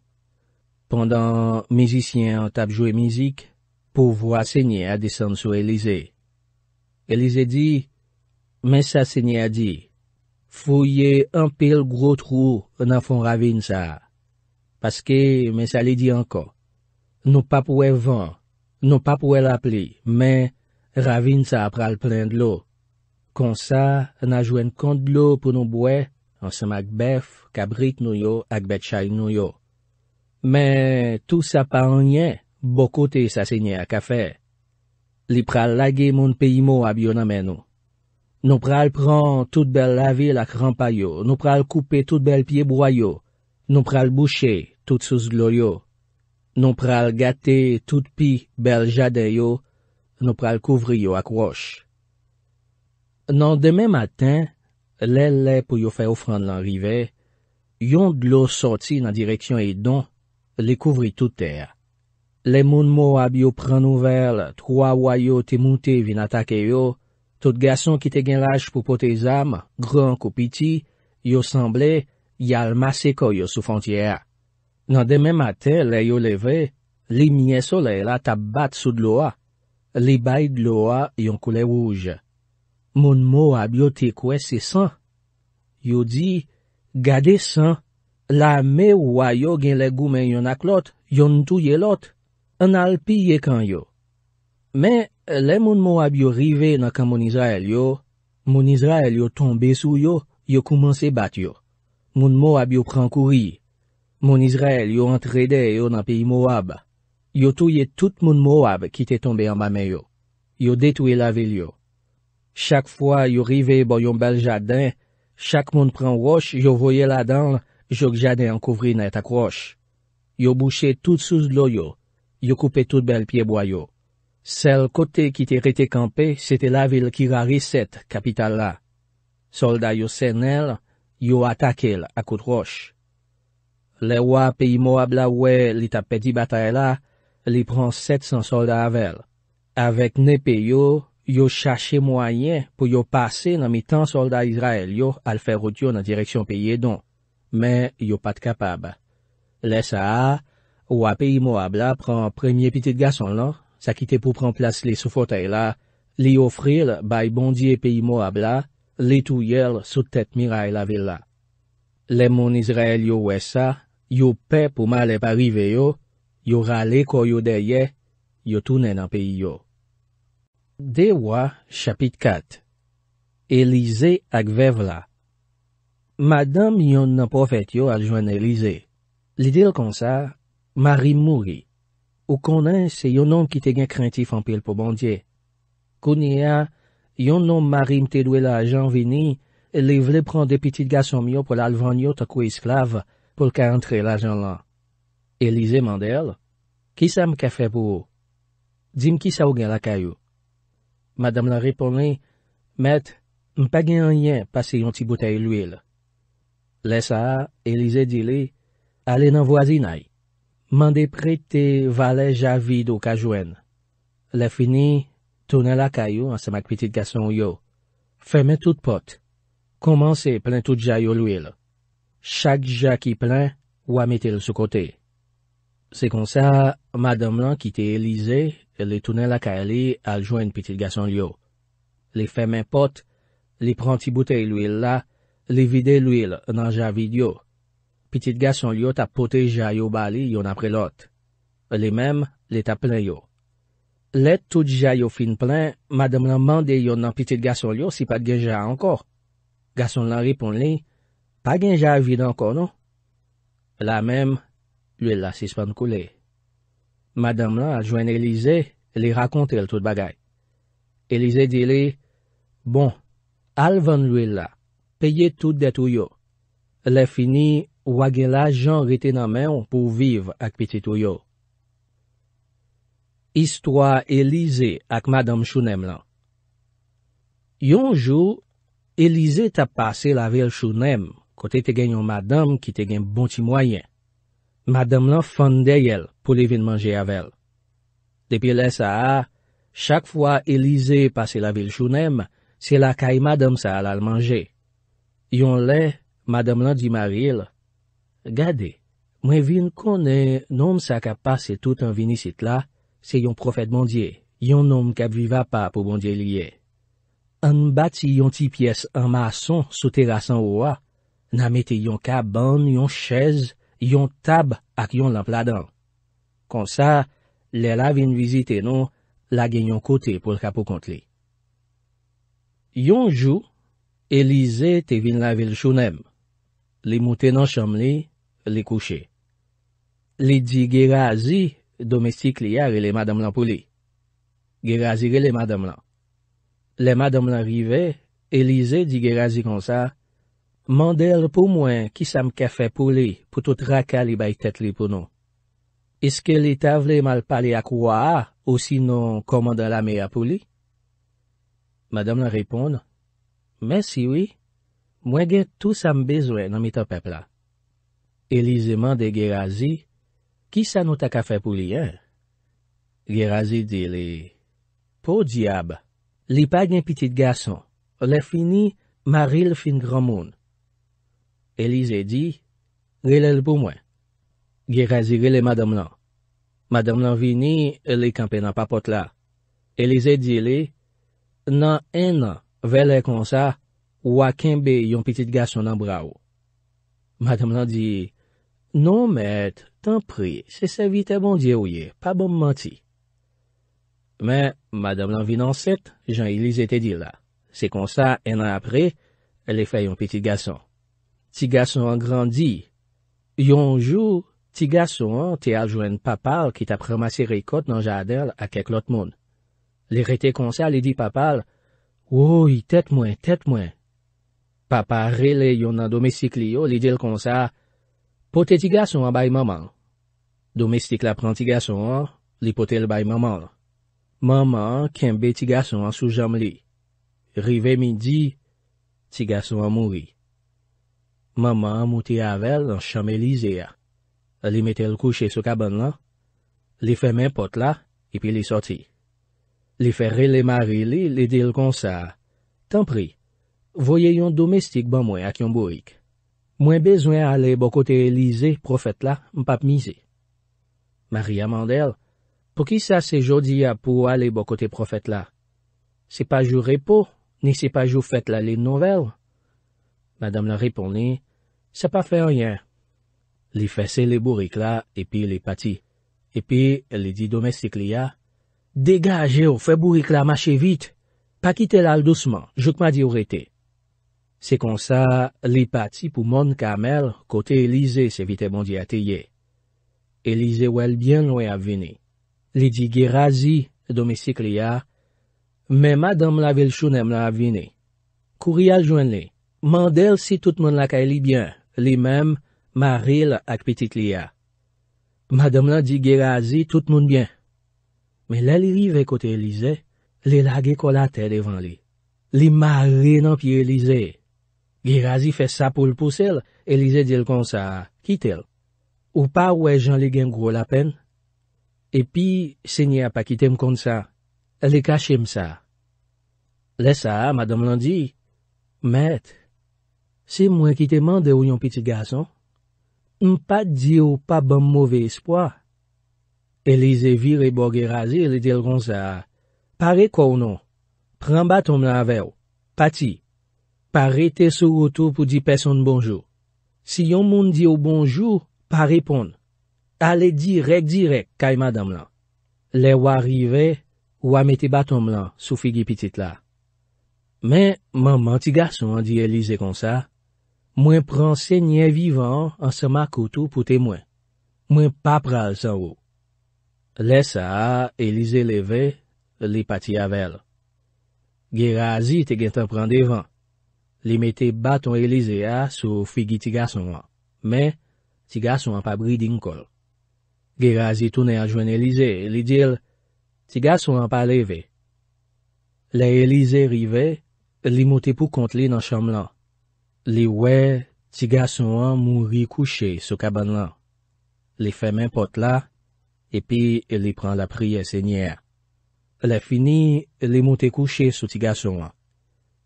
Pendan mizisyen tap jowe mizik, pou vwa sènyè a disan sou Elize. Elize di, men sa sènyè a di, fouye an pil gro trou nan fon Ravine sa. Paske, men sa li di ankon, nou pa pouè vwan, nou pa pouè la pli, men Ravine sa ap pral plen d'lo. Kon sa, nan jwen kon d'lo pou nou bwe, an semak bef, kabrit nou yo, akbet chay nou yo. Men, tou sa pa anye, Boko te sasenye a kafe. Li pral lage moun pe imo a byon ameno. Non pral pran tout bel lavi lak rampa yo. Non pral koupe tout bel piye broyo. Non pral boucher tout sous glo yo. Non pral gate tout pi bel jade yo. Non pral kouvri yo ak wosh. Non demen maten, le le pou yo fe ofrand lan rive, yon glo soti nan direksyon e don, li kouvri tout te a. Le moun mou ab yo pran nouvel, troa wwayo te moute vin atake yo, tout gason ki te gen laj pou pote zam, gran kou piti, yo sanble, yal maseko yo sou fontier. Nan demen mate, le yo leve, li minye sole la tap bat sou dloa. Li bay dloa yon koule wouj. Moun mou ab yo te kouese san. Yo di, gade san, la me wwayo gen legume yon ak lot, yon ntou ye lot. An alpi ye kan yo. Men, le moun mouab yo rive nan kan moun Israel yo, moun Israel yo tombe sou yo, yo koumanse bat yo. Moun mouab yo pran kouri. Moun Israel yo antrede yo nan peyi mouab. Yo touye tout moun mouab kite tombe an bame yo. Yo detouye la vel yo. Chak fwa yo rive bo yon bel jadin, chak moun pran wosh yo voye la dan, jok jadin an kouvri nan et ak wosh. Yo bouché tout souz lo yo, yo koupe tout bel pie boyo. Sel kote ki te rete kampe, sete la vil ki rari set kapital la. Solda yo sen el, yo atake el akout roche. Le wa pe imo abla we li tape di batay la, li pran set san solda avel. Avèk nepe yo, yo chache mwanyen pou yo pase nan mi tan solda Israel yo al fè rout yo nan direksyon pe ye don, mè yo pat kapab. Le sa a, Ou api Moab la pran premye pitit gason lan, non? sa kite pou pran plas li sou fote la, li ofril bay bondye epi Moab la, li tou yel sotet miray la vila. Le moun Izrael yo wesa, yo pe pou male parive yo, yo rale koyo derye, yo tounen an pe yo. De wa, chapit kat. Elize ak vev la. Madame yon nan profet yo aljwen Elize. Li dil konsa, Marim mouri. Ou konen se yon nom ki te gen krenti fanpil pou bondye. Kounye a, yon nom Marim te dwe la ajan vini, li vle pran de pitit gasom yo pou la alvanyo takwe isklav pou lka antre la ajan lan. Elize mandel, Ki sa m kefe pou? Dim ki sa ou gen la kayou? Madame la repone, Met, m pa gen anyen pase yon ti bouteil lwil. Lesa, Elize dile, Ale nan wazinay. Mande pre te vale javid ou ka jwen. Le fini, tonen la kayou an seman pitit gason yo. Femen tout pot. Komanse, plen tout jayou l'wil. Chak jay ki plen, wame te le sou kote. Se konsa, madame lan kite elize, le tonen la kayou al jwen pitit gason yo. Le femen pot, le pranti boutei l'wil la, le vide l'wil nan javid yo. pitit gason liyo ta pote jay yo bali yon apre lot. Le mem, le ta plen yo. Le tout jay yo fin plen, madame lan mande yon nan pitit gason liyo si pat genja ankor. Gason lan ripon li, pa genja avid ankor nou? La mem, lue la sispan kou le. Madame lan aljwen elize, li rakonte l tout bagay. Elise dile, bon, alvan lue la, peye tout detou yo. Le fini, wage la jan rete nan men pou viv ak piti tou yo. Histoire Elize ak Madame Chounem lan Yon jou, Elize ta pase la vil Chounem kote te gen yon Madame ki te gen bonti mwayen. Madame lan fande yel pou li vin manje avel. Depi le sa a, chak fwa Elize pase la vil Chounem, se la kaye Madame sa alal manje. Yon le, Madame lan di ma vil, Gade, mwen vin kone nom sa kap pa se tout an vini sit la, se yon profet mondye, yon nom kap viva pa pou mondye liye. An bati yon ti piyes an mason sou terasan owa, nan mette yon kaban, yon chez, yon tab ak yon lamp la dan. Konsa, le la vin vizite non, la gen yon kote pou lka pou kontli. Yon jou, elize te vin la vil chounem. li kouche. Li di Gerazi, domestik li a, li le madame lan pou li. Gerazi li le madame lan. Le madame lan rive, elize di Gerazi konsa, mandel pou mwen ki sam kefe pou li pou tout raka li bay tet li pou nou. Iske li tavle malpale akwa ou si non komandala me a pou li? Madame lan reponde, mè si wè, mwen gen tout sam bezwen nan mito pepla. Elize mande Gerazi, Ki sa nou ta kafe pou liyen? Gerazi dile, Po diyab, li pa gen pitit gason, Le fini, ma ril fin gran moun. Elize di, Rilel pou mwen. Gerazi rile madame lan. Madame lan vini, le kampe nan papot la. Elize dile, Nan en nan, vele kon sa, Ou a kenbe yon pitit gason nan bra ou. Madame lan di, Elize, Non met, tan pri, se se vit te bon diye ouye, pa bon manti. Men, madame lan vin anset, jan ilize te di la. Se konsa, en an apre, le fay yon petit gason. Ti gason an grandi. Yon jou, ti gason an, te aljwen papal ki ta prema se rekot nan jadel a kek lot moun. Le rete konsa, le di papal, Ouye, tet mwen, tet mwen. Papa rele yon nan domesik liyo, le dil konsa, Pote ti gason an bay maman. Domestik la pran ti gason an, li pote l bay maman an. Maman an kembe ti gason an sou jam li. Rive midi, ti gason an mouri. Maman an mouti avel an chanme li ze a. Li metel kouche sou kaban lan. Li fe men pot la, epi li soti. Li ferre le mari li, li de l konsa. Tan pri, voye yon domestik ban mwen ak yon boik. Mwen bezwen ale bokote elize profet la, mpap mize. Maria mandel, pou ki sa se jodi apou ale bokote profet la? Se pa jou repo, ni se pa jou fet la li nouvel? Madame la reponi, se pa fe a yon. Li fese le bourik la, epi li pati. Epi, li di domestik li a, Degaje ou fe bourik la, mache vit, pa kite lal douceman, jout ma di ou rete. Se kon sa, li pati pou moun kamel kote Elize se vite bondi ateye. Elize wel bien loue ap vini. Li di Gerazi, domisik li ya, men madam la vilchoun em la ap vini. Kou ria jwen li. Mandel si tout moun la ka eli bien. Li mem, Maril ak pitik li ya. Madam la di Gerazi tout moun bien. Men la li rive kote Elize, li lage kola te devan li. Li Maril an pi Elize e. Gerazi fè sa pou l pou sel, elize dil kon sa, kitel. Ou pa wè jan li gen gro la pen. Epi, se nye apakitem kon sa, le kachem sa. Le sa, madame lan di, met, se mwen kiteman de ou yon piti gason, mpa di ou pa bom mwove espwa. Elize vire bo Gerazi, le dil kon sa, pare konon, pran bat om la vew, pati, Pa rete sou wotou pou di peson bonjou. Si yon moun di ou bonjou, pa repon. Ale direk direk kay madam lan. Le wari ve, wame te batom lan sou figi pitit la. Men, man manti gason di elize kon sa. Mwen pran senye vivan an sema koutou pou te mwen. Mwen pap ral san wou. Le sa, elize leve, li pati avel. Ge razi te gen te pran devan. Li mette baton elize a sou figi tiga son an. Men, tiga son an pa bri din kol. Gerazi toune an jwen elize, li dil, tiga son an pa leve. La elize rive, li motepou kont li nan chanm lan. Li we, tiga son an moun ri kouche sou kaban lan. Li femen pot la, epi li pran la priye se nyer. La fini, li motekouche sou tiga son an.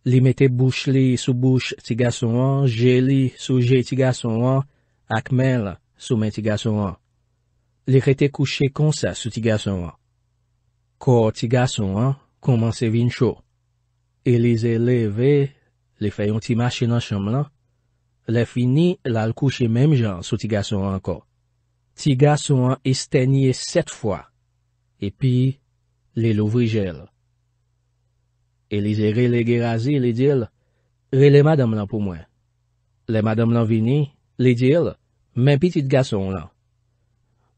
Li mette bouch li sou bouch tiga son an, jeli sou jeli tiga son an, akmel sou men tiga son an. Li rete kouche konsa sou tiga son an. Ko tiga son an, komanse vin chou. Li ze leve, li fayon ti mache nan chanm lan. Li fini, li al kouche mem jan sou tiga son an ko. Tiga son an este nye set fwa. E pi, li louvri jel. Elize re le gerazi, li dil, re le madame lan pou mwen. Le madame lan vini, li dil, men pitit gason lan.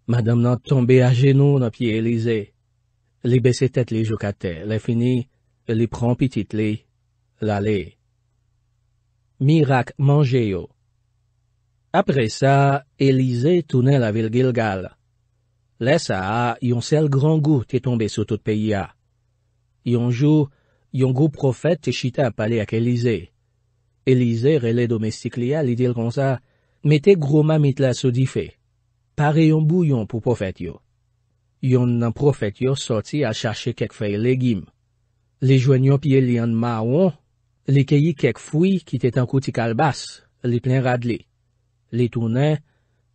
Madame lan tombe a genou nan piye Elize. Li besetet li jou kate, li fini, li pran pitit li, la le. Mirak manje yo. Apre sa, Elize toune la vil gil gal. Le sa, yon sel gran gou te tombe sou tout peyi ya. Yon jou, Yon gro profet te chita pale ak Elize. Elize rele domestik liya li dil kon sa, mete gro mamit la sou di fe. Pare yon bou yon pou profet yo. Yon nan profet yo soti al chache kek fey legim. Li jwen yon pie li an ma won, li keyi kek fwi ki te tankouti kal bas, li plen rad li. Li tounen,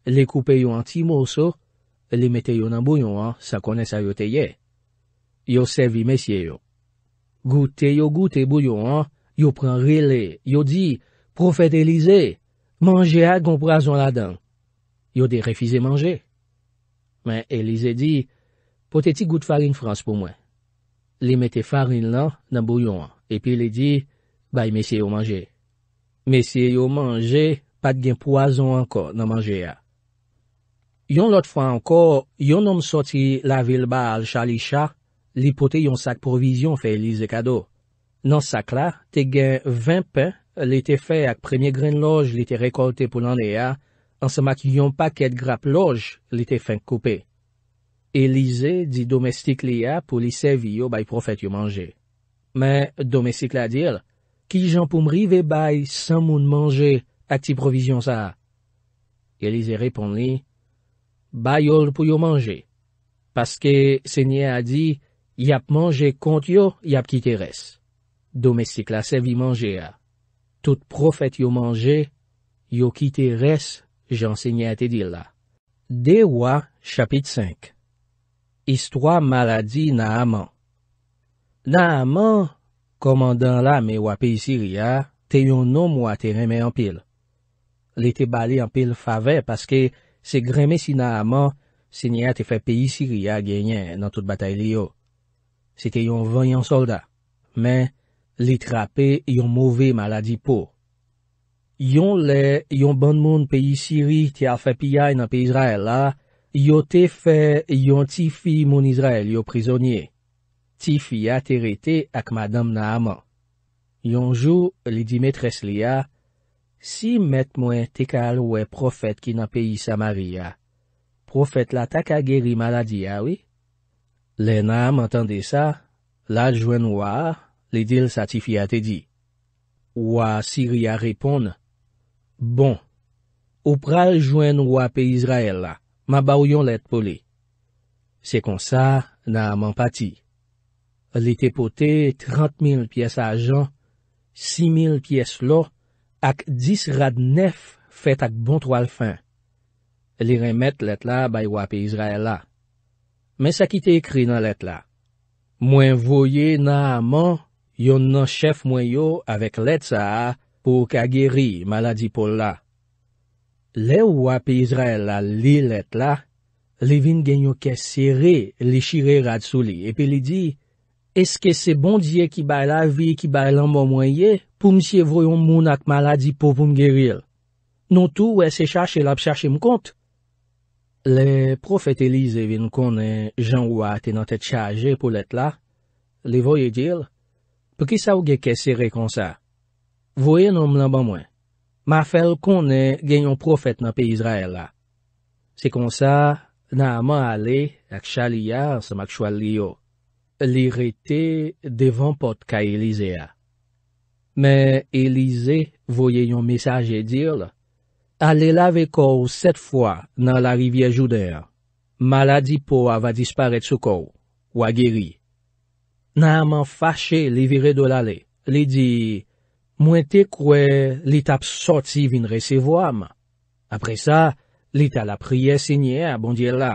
li koupe yon an ti moso, li mete yon nan bou yon an, sa kone sa yote ye. Yo sevi mesye yon. Goutte yo goutte bouyon, yo pran rile, yo di, profet Elize, manje a goun brazon la dan. Yo de refize manje. Men, Elize di, poteti goutte farine frans pou mwen. Li mette farine lan nan bouyon, epi li di, bay mesye yo manje. Mesye yo manje, pat gen poazon anko nan manje a. Yon lot fwa anko, yon nom soti la vil bal chali chak. Li pote yon sak provizyon fe Elize kado. Nan sak la, te gen vimpen li te fe ak premye gren loj li te rekolte pou lan e a, an se mak yon paket grap loj li te fen koupe. Elize di domestik li a pou li sev yo bay profet yo manje. Men domestik la dir, ki jan pou mri ve bay san moun manje ak ti provizyon sa? Elize repon li, bay yo l pou yo manje, paske senye a di, Yap manje kont yo, yap ki te res. Dome si klasè vi manje a. Tout profet yo manje, yo ki te res, jan se nye a te dil la. De wa, chapit 5. Histoire maladie na amant. Na amant, komandant la me wa peyi siria, te yon nom wa te reme an pil. Le te bale an pil fave, paske se greme si na amant, se nye a te fe peyi siria genyen nan tout batay li yo. Se te yon vanyan soldat. Men, li trape yon mouve maladi pou. Yon le, yon ban moun peyi siri ti al fe piyay nan peyi Israel la, yo te fe yon ti fi moun Israel yo prizonye. Ti fi atere te ak madam na aman. Yon jou, li di metres li ya, si met mwen te kalwe profet ki nan peyi Samari ya, profet la tak ageri maladi ya ah wey, Le nam entende sa, la jwen wap, li dil satifi ate di. Wap siri a repon, bon, ou pral jwen wap e Izrael la, ma baouyon let poli. Se kon sa, nam empati. Li te pote 30.000 piyes a jan, 6.000 piyes lo, ak 10 rad 9 fet ak bon to al fin. Li remet let la bay wap e Izrael la. Men sa ki te ekri nan let la. Mwen voye nan aman, yon nan chef mwen yo avèk let sa a pou ka geri maladi pou la. Le ou api Izrael la li let la, li vin genyo kes sere li shire rad sou li epi li di, eske se bon diye ki bay la vi ki bay lan mwen ye pou msye voyon moun ak maladi pou pou mgeril. Non tou wè se chache la ap chache mkont. Le profet Elize vin konen jan wate nan tet chaje pou let la, li voye dil, pe ki sa ou ge kesere konsa. Voye nom lan ban mwen. Ma fel konen genyon profet nan pe Israel la. Se konsa, nan a man ale ak chali ya sa mak chwal li yo. Li rete devan pot ka Elize ya. Me Elize voye yon mesaj e dil, A le lave kou set fwa nan la rivye Jouder. Maladi pou ava disparet sou kou. Ou ageri. Nan a man fache li vire do lale. Li di, mwen te kwe li tap soti vin resevo ama. Apre sa, li ta la priye sinye a bondye la.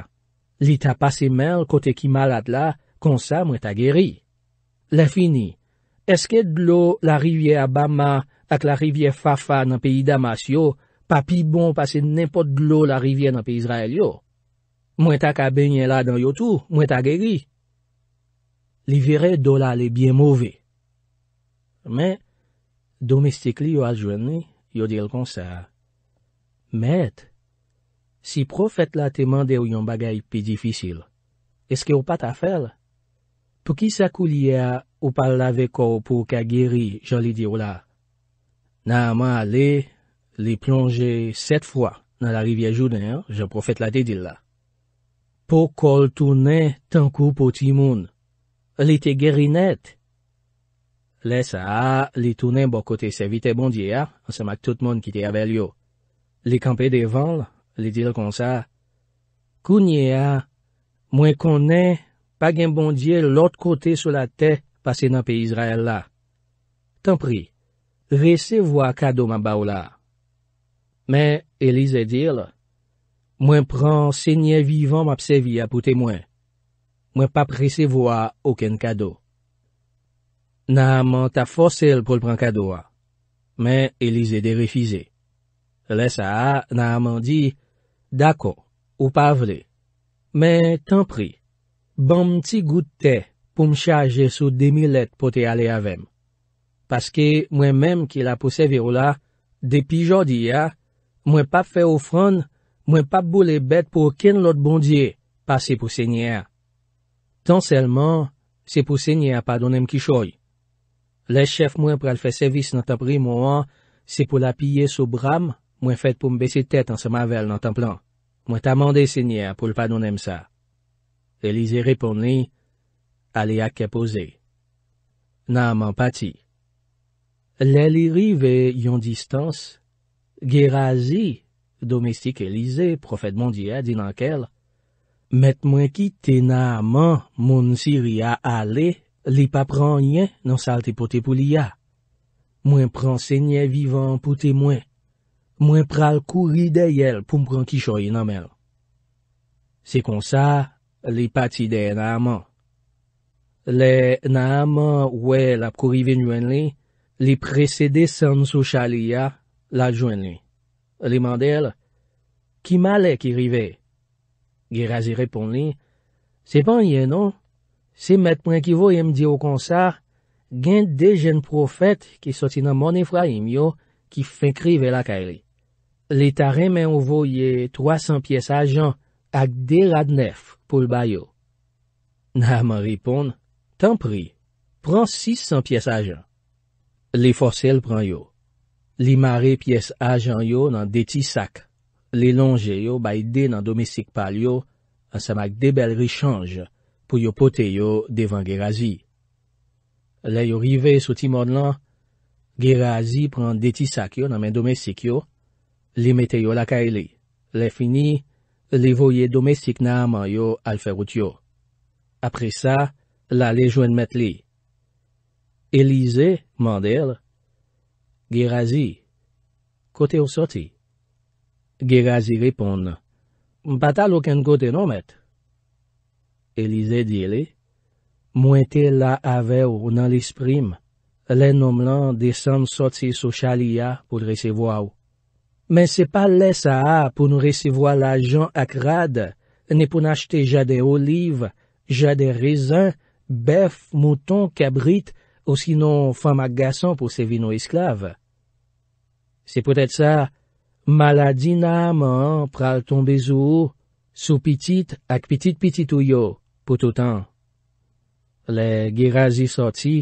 Li ta pase men kote ki malade la, konsa mwen ta geri. Le fini, eske dlo la rivye Abama ak la rivye Fafa nan peyi Damasyo, pa pi bon pase nepot glou la rivye nan pi Izrael yo. Mwen ta ka benye la dan yo tou, mwen ta geri. Li verè do la li byen mouve. Mè, domestik li yo aljwen ni, yo di el kon sa. Mèt, si profet la te mande ou yon bagay pi difisil, eske ou pa ta fel? Pou ki sa kou li ya ou pal la veko pou ka geri, joli di ou la. Na a man ale, Li plonje set fwa nan la rivye jounen, jen profet la te dil la. Po kol toune tankou poti moun. Li te gerinet. Le sa, li toune bokote se vite bondye a, an se mak tout moun ki te yabel yo. Li kampe devan, li dil kon sa. Kounye a, mwen konen, pagen bondye lot kote sou la te pase nan pe Izrael la. Tan pri, rese vwa kado man ba ou la. men elize dirle, mwen pran senye vivan m apsevi apote mwen, mwen pa presevo a oken kado. Na amman ta fose l pou l pran kado a, men elize de refize. Le sa a, na amman di, dako, ou pa vre, men tan pri, ban mti gout te pou m chaje sou demilet pote ale avem, paske mwen menm ki la posevi ou la, depi jodi a, Mwen pa pfe ofron, mwen pa pou le bet pou ken lot bondye, pa se pou se nye. Tan selman, se pou se nye a padonem ki choy. Le chef mwen prel fe sevis nan tapri mwen, se pou la pye sou bram, mwen fet pou mbe se tet an se mavel nan tan plan. Mwen ta mande se nye a pou lpadonem sa. Le li ze repon li, a li ak ke pose. Nan man pati. Le li ri ve yon distans. Gerazi, domestik elize profet mondye di nankel, met mwen ki te na aman moun siri a ale li pa pran nye nan salte pote pou li ya. Mwen pran se nye vivan pote mwen. Mwen pral kouri dey el pou mpran ki choye nanmel. Se kon sa, li pati dey na aman. Le na aman we la kouri venwen li, li prese de san sou chali ya, La jwen li. Li mandel, Ki male ki rive? Gerazire pon li, Se pan liye non, se met prekivoye mdi yo konsar, gen de jen profet ki sotina mone fra yim yo ki finkri vela kari. Li tarime yon voye 300 pies ajan ak de radnef pou l bayo. Na man ripon, Tan pri, pran 600 pies ajan. Li fosil pran yo. li mare piyes ajan yo nan deti sak, li longe yo bay de nan domestik pal yo, an sa mak debel rechange pou yo pote yo devan Gerazi. Le yo rive sou timon lan, Gerazi pran deti sak yo nan men domestik yo, li mete yo laka ele, le fini, li voye domestik nan man yo alferout yo. Apre sa, la le jwen met li. Elize mandel, Gerazi, kote ou soti? Gerazi ripon, patal ou ken kote nou met. Elize dile, mwen te la ave ou nan lisprim, le nom lan de san soti sou chali ya pou resevo ou. Men se pa lesa a pou nou resevo la jan ak rad, ne pou nache te ja de oliv, ja de rezan, bef, mouton, kabrit, ou sinon fam ak gason pou sevi nou esklav. Se pou tèt sa, maladi na man pral ton bezou, sou pitit ak pitit pitit ou yo pou toutan. Le girazi soti,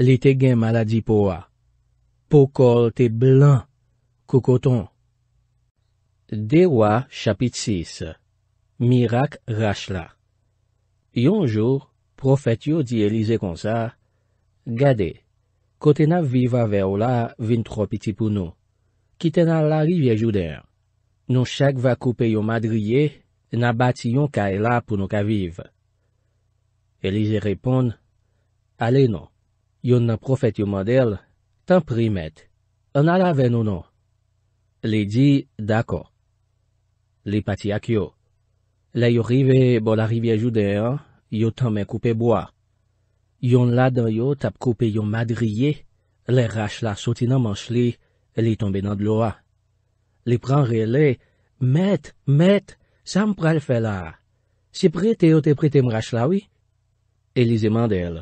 li te gen maladi pou a. Po kol te blan, koukoton. Dewa chapit 6. Mirak rachla. Yonjou, profetyo di elize kon sa, gade, kote na viva ve o la vin tro piti pou nou. ki te nan la rivye jouder. Nou chak va koupe yo madriye, nan bati yon ka e la pou nou ka vive. Elize repon, ale nou, yon nan profet yo model, tan pri met, an ala ven nou nou. Le di, dako. Le pati ak yo. Le yo rive bo la rivye jouder, yo tan men koupe boa. Yon la dan yo tap koupe yo madriye, le rash la soti nan manch li, Li tombe nan dlo a. Li pran rele. Met, met, sa mpral fe la. Si prete ou te prete m rach la, oui? Elize mandel.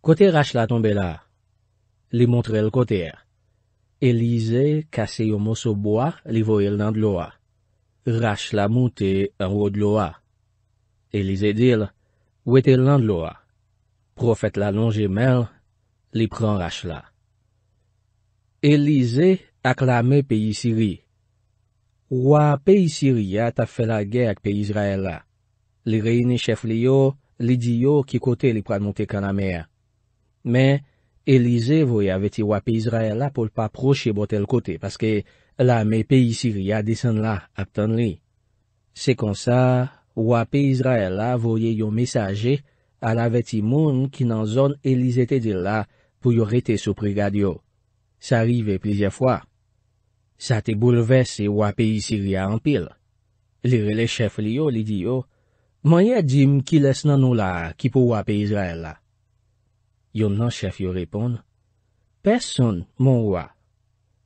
Kote rach la tombe la? Li montre l kote. Elize kase yo moso bo a li vo el nan dlo a. Rach la monte an wot dlo a. Elize dil. Ou ete l nan dlo a? Profet la lonje mel. Li pran rach la. Elize ak la me peyi siri. Wa peyi siri ya ta fe la ge ak peyi Israel la. Li reyini chef li yo, li di yo ki kote li pradmonte kaname ya. Men, Elize voye aveti wa peyi Israel la pou l pa proche botel kote, paske la me peyi siri ya disen la aptan li. Se konsa, wa peyi Israel la voye yo mesaje al aveti moun ki nan zon Elize te di la pou yo rete sou prigadyo. Sa rive plize fwa. Sa te bouleves se wap e Isiria an pil. Lire le chef li yo li di yo, manye jim ki les nan ou la ki pou wap e Izraela. Yon nan chef yo repon, person moun wap.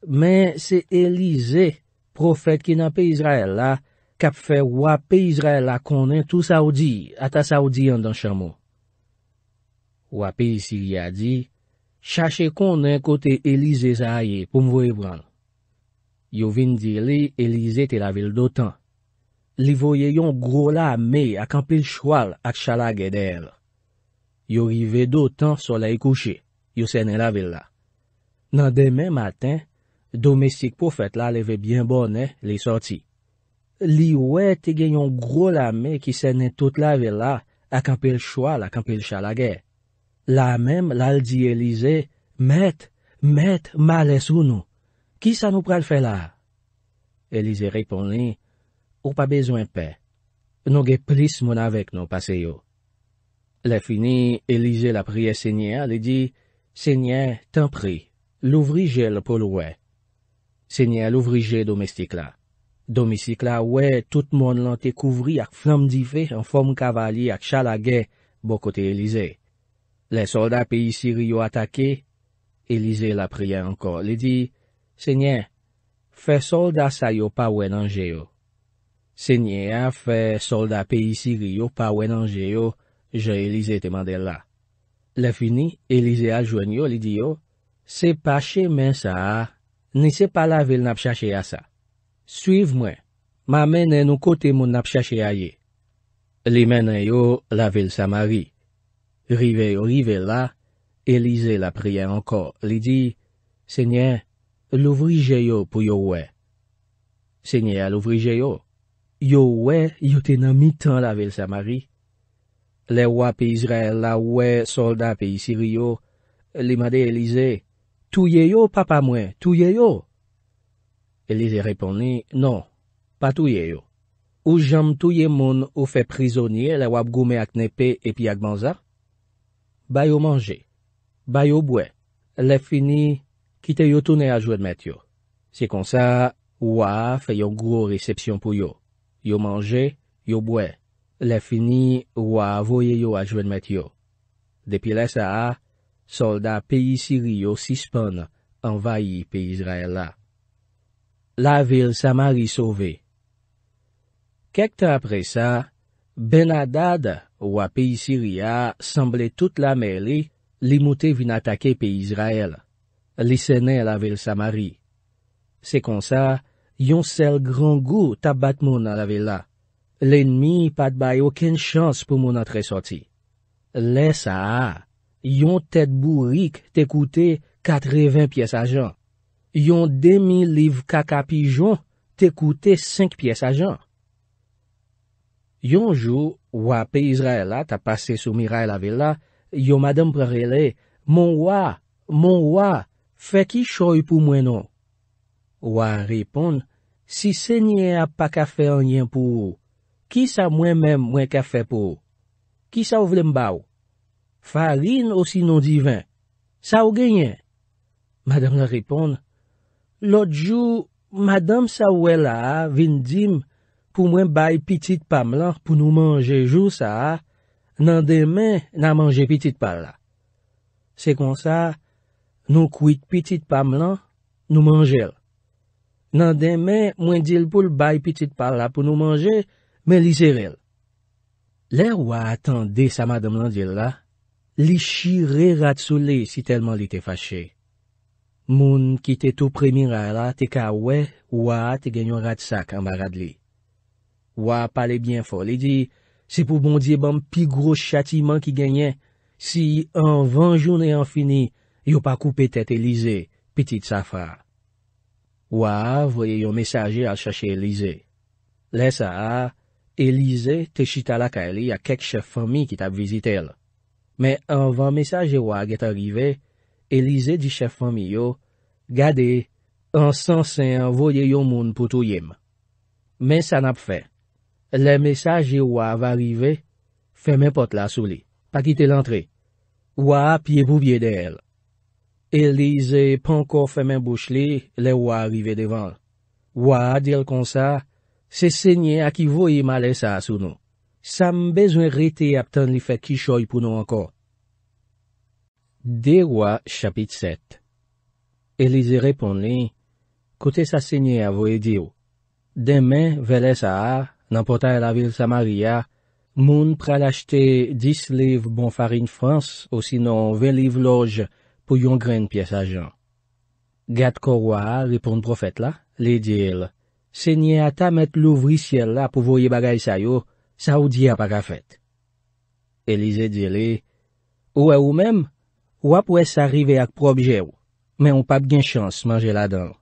Men se Elize, profet ki nan pe Izraela, kap fe wap e Izraela konen tou saudi ata saudiyan dan chamo. Wap e Izraela di, Chache kon nan kote Elize za aye pou mvo e bran. Yo vin di li, Elize te la vil do tan. Li voye yon gro la me akampil chwal ak chalage de el. Yo rive do tan solei kouche, yo senen la vil la. Nan demen matin, domestik pou fet la leve bien bon le sorti. Li we te gen yon gro la me ki senen tout la vil la akampil chwal akampil chalage de el. La menm lal di Elize, Met, met, ma lesounou, Ki sa nou pral fe la? Elize repon li, Ou pa bezwen pe, Nou ge plis moun avek nou paseyo. Le fini, Elize la priye Senye, Le di, Senye, tan pri, Louvrije l pou loue. Senye louvrije domestik la. Domestik la, oue, Tout moun lan te kouvri ak flam di ve An fom kavali ak chalage Bo kote Elizei. Le solda pe isi ryo atake, Elize la preye anko, li di, Senye, fe solda sa yo pa wenanje yo. Senye a fe solda pe isi ryo pa wenanje yo, je Elize temande la. Le fini, Elize a jwen yo, li di yo, Se pa che men sa a, ni se pa la vil nap chache a sa. Suiv mwen, ma men en ou kote moun nap chache a ye. Li men en yo la vil sa mari, Rive yo rive la, Elize la prien anko, li di, Senye, louvrije yo pou yo we. Senye louvrije yo, yo we yote nan mi tan la vel Samari. Le wap izre la we solda pe isiri yo, li made Elize, touye yo papa mwen, touye yo. Elize reponi, non, pa touye yo. Ou jem touye moun ou fe prizonye le wap goume ak nepe epi ak manza? Ba yo manje, ba yo bwe, le fini, kite yo tounen a jwen met yo. Se kon sa, waa feyon gro resepsyon pou yo. Yo manje, yo bwe, le fini, waa voye yo a jwen met yo. Depi le sa, soldat peyi siri yo sispon, envayi peyi Israel la. La vil Samari sove. Kekte apre sa, Benadad... Ou api Syriya semble tout la meli, e, li mouti vin atake pe Israel. Li sene lavel Samari. Se kon sa, yon sel gran gou tabat moun lavel la. Lenmi pat baye oken chans pou moun antre soti. Le sa, yon tet bou rik te koute katreven piyes ajan. Yon demi liv kaka pijon te koute sink piyes ajan. Yon jou... Wa pe Izraela, ta pase sou miray la vella, yo madame prele, Mon wa, mon wa, fe ki choy pou mwen non? Wa ripon, si se nye a pa kafe anyen pou, Ki sa mwen men mwen kafe pou? Ki sa ou vle mbaw? Farin ou si non divan? Sa ou genyen? Madame la ripon, Lotjou, madame sa ouwe la, vin dim, pou mwen bay piti de pam lan pou nou manje jou sa, nan demen nan manje piti de pam la. Se kon sa, nou kouit piti de pam lan, nou manjel. Nan demen mwen dil pou l bay piti de pam la pou nou manje, men li zerel. Lè wè atan de sa madam lan dil la, li chi re rat sou li si telman li te fache. Moun ki te tou premira la, te ka wè wè te genyon rat sak an barad li. Wa pale byen fol, li di, si pou bondye ban pi gros chati man ki genyen, si an van jounen an fini, yo pa koupe tete Elize, pitit safra. Wa voye yo mesaje al chache Elize. Lesa a, Elize te chita la kaeli a kek chef fami ki tab vizite el. Men an van mesaje wa get arrive, Elize di chef fami yo, gade, an sansen voye yo moun pou tou yem. Men sa nap fey. Le mesaj e wa va rive, fe men pot la sou li, pa kite l'antre. Wa apye pou biede el. E li ze pan ko fe men bouch li, le wa rive devan. Wa a dir kon sa, se se nye akivoye male sa sou nou. Sam bezwen rete ap ten li fe kishoy pou nou ankon. De wa chapit set. E li ze repon li, kote sa se nye avoye diyo. Demen vele sa a, Nan potan la vil Samaria, moun pral achte dis liv bon farin Frans ou sinon ve liv loj pou yon gren piye sa jan. Gat korwa, ripoun profet la, li di el, se nye ata met louvri siel la pou voye bagay sayo, sa ou di apaka fet. Elize di le, ou e ou mem, wap wese arrive ak probje ou, men ou pap gen chans manje la dan.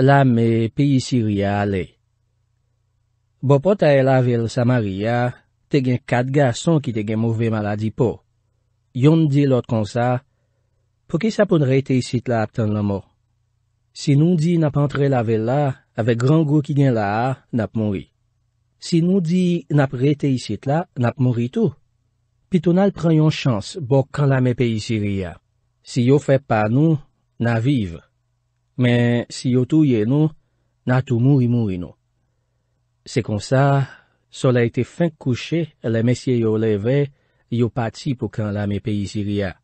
La me piye siri a ale. Bo pot a e lavel Samari ya, te gen kat ga son ki te gen mouvè maladi po. Yon di lot kon sa, pou ki sa pou n rete isit la ap ten lamo? Si nou di nap antre lavel la, avek gran gwo ki gen la a, nap mouri. Si nou di nap rete isit la, nap mouri tou. Pi tonal preyon chans bo kan la me pe isiri ya. Si yo fe pa nou, na viv. Men si yo tou ye nou, na tou mouri mouri nou. Se kon sa, so la ete fin kouche, le mesye yo leve, yo pati pou kan la me peyi siri ya.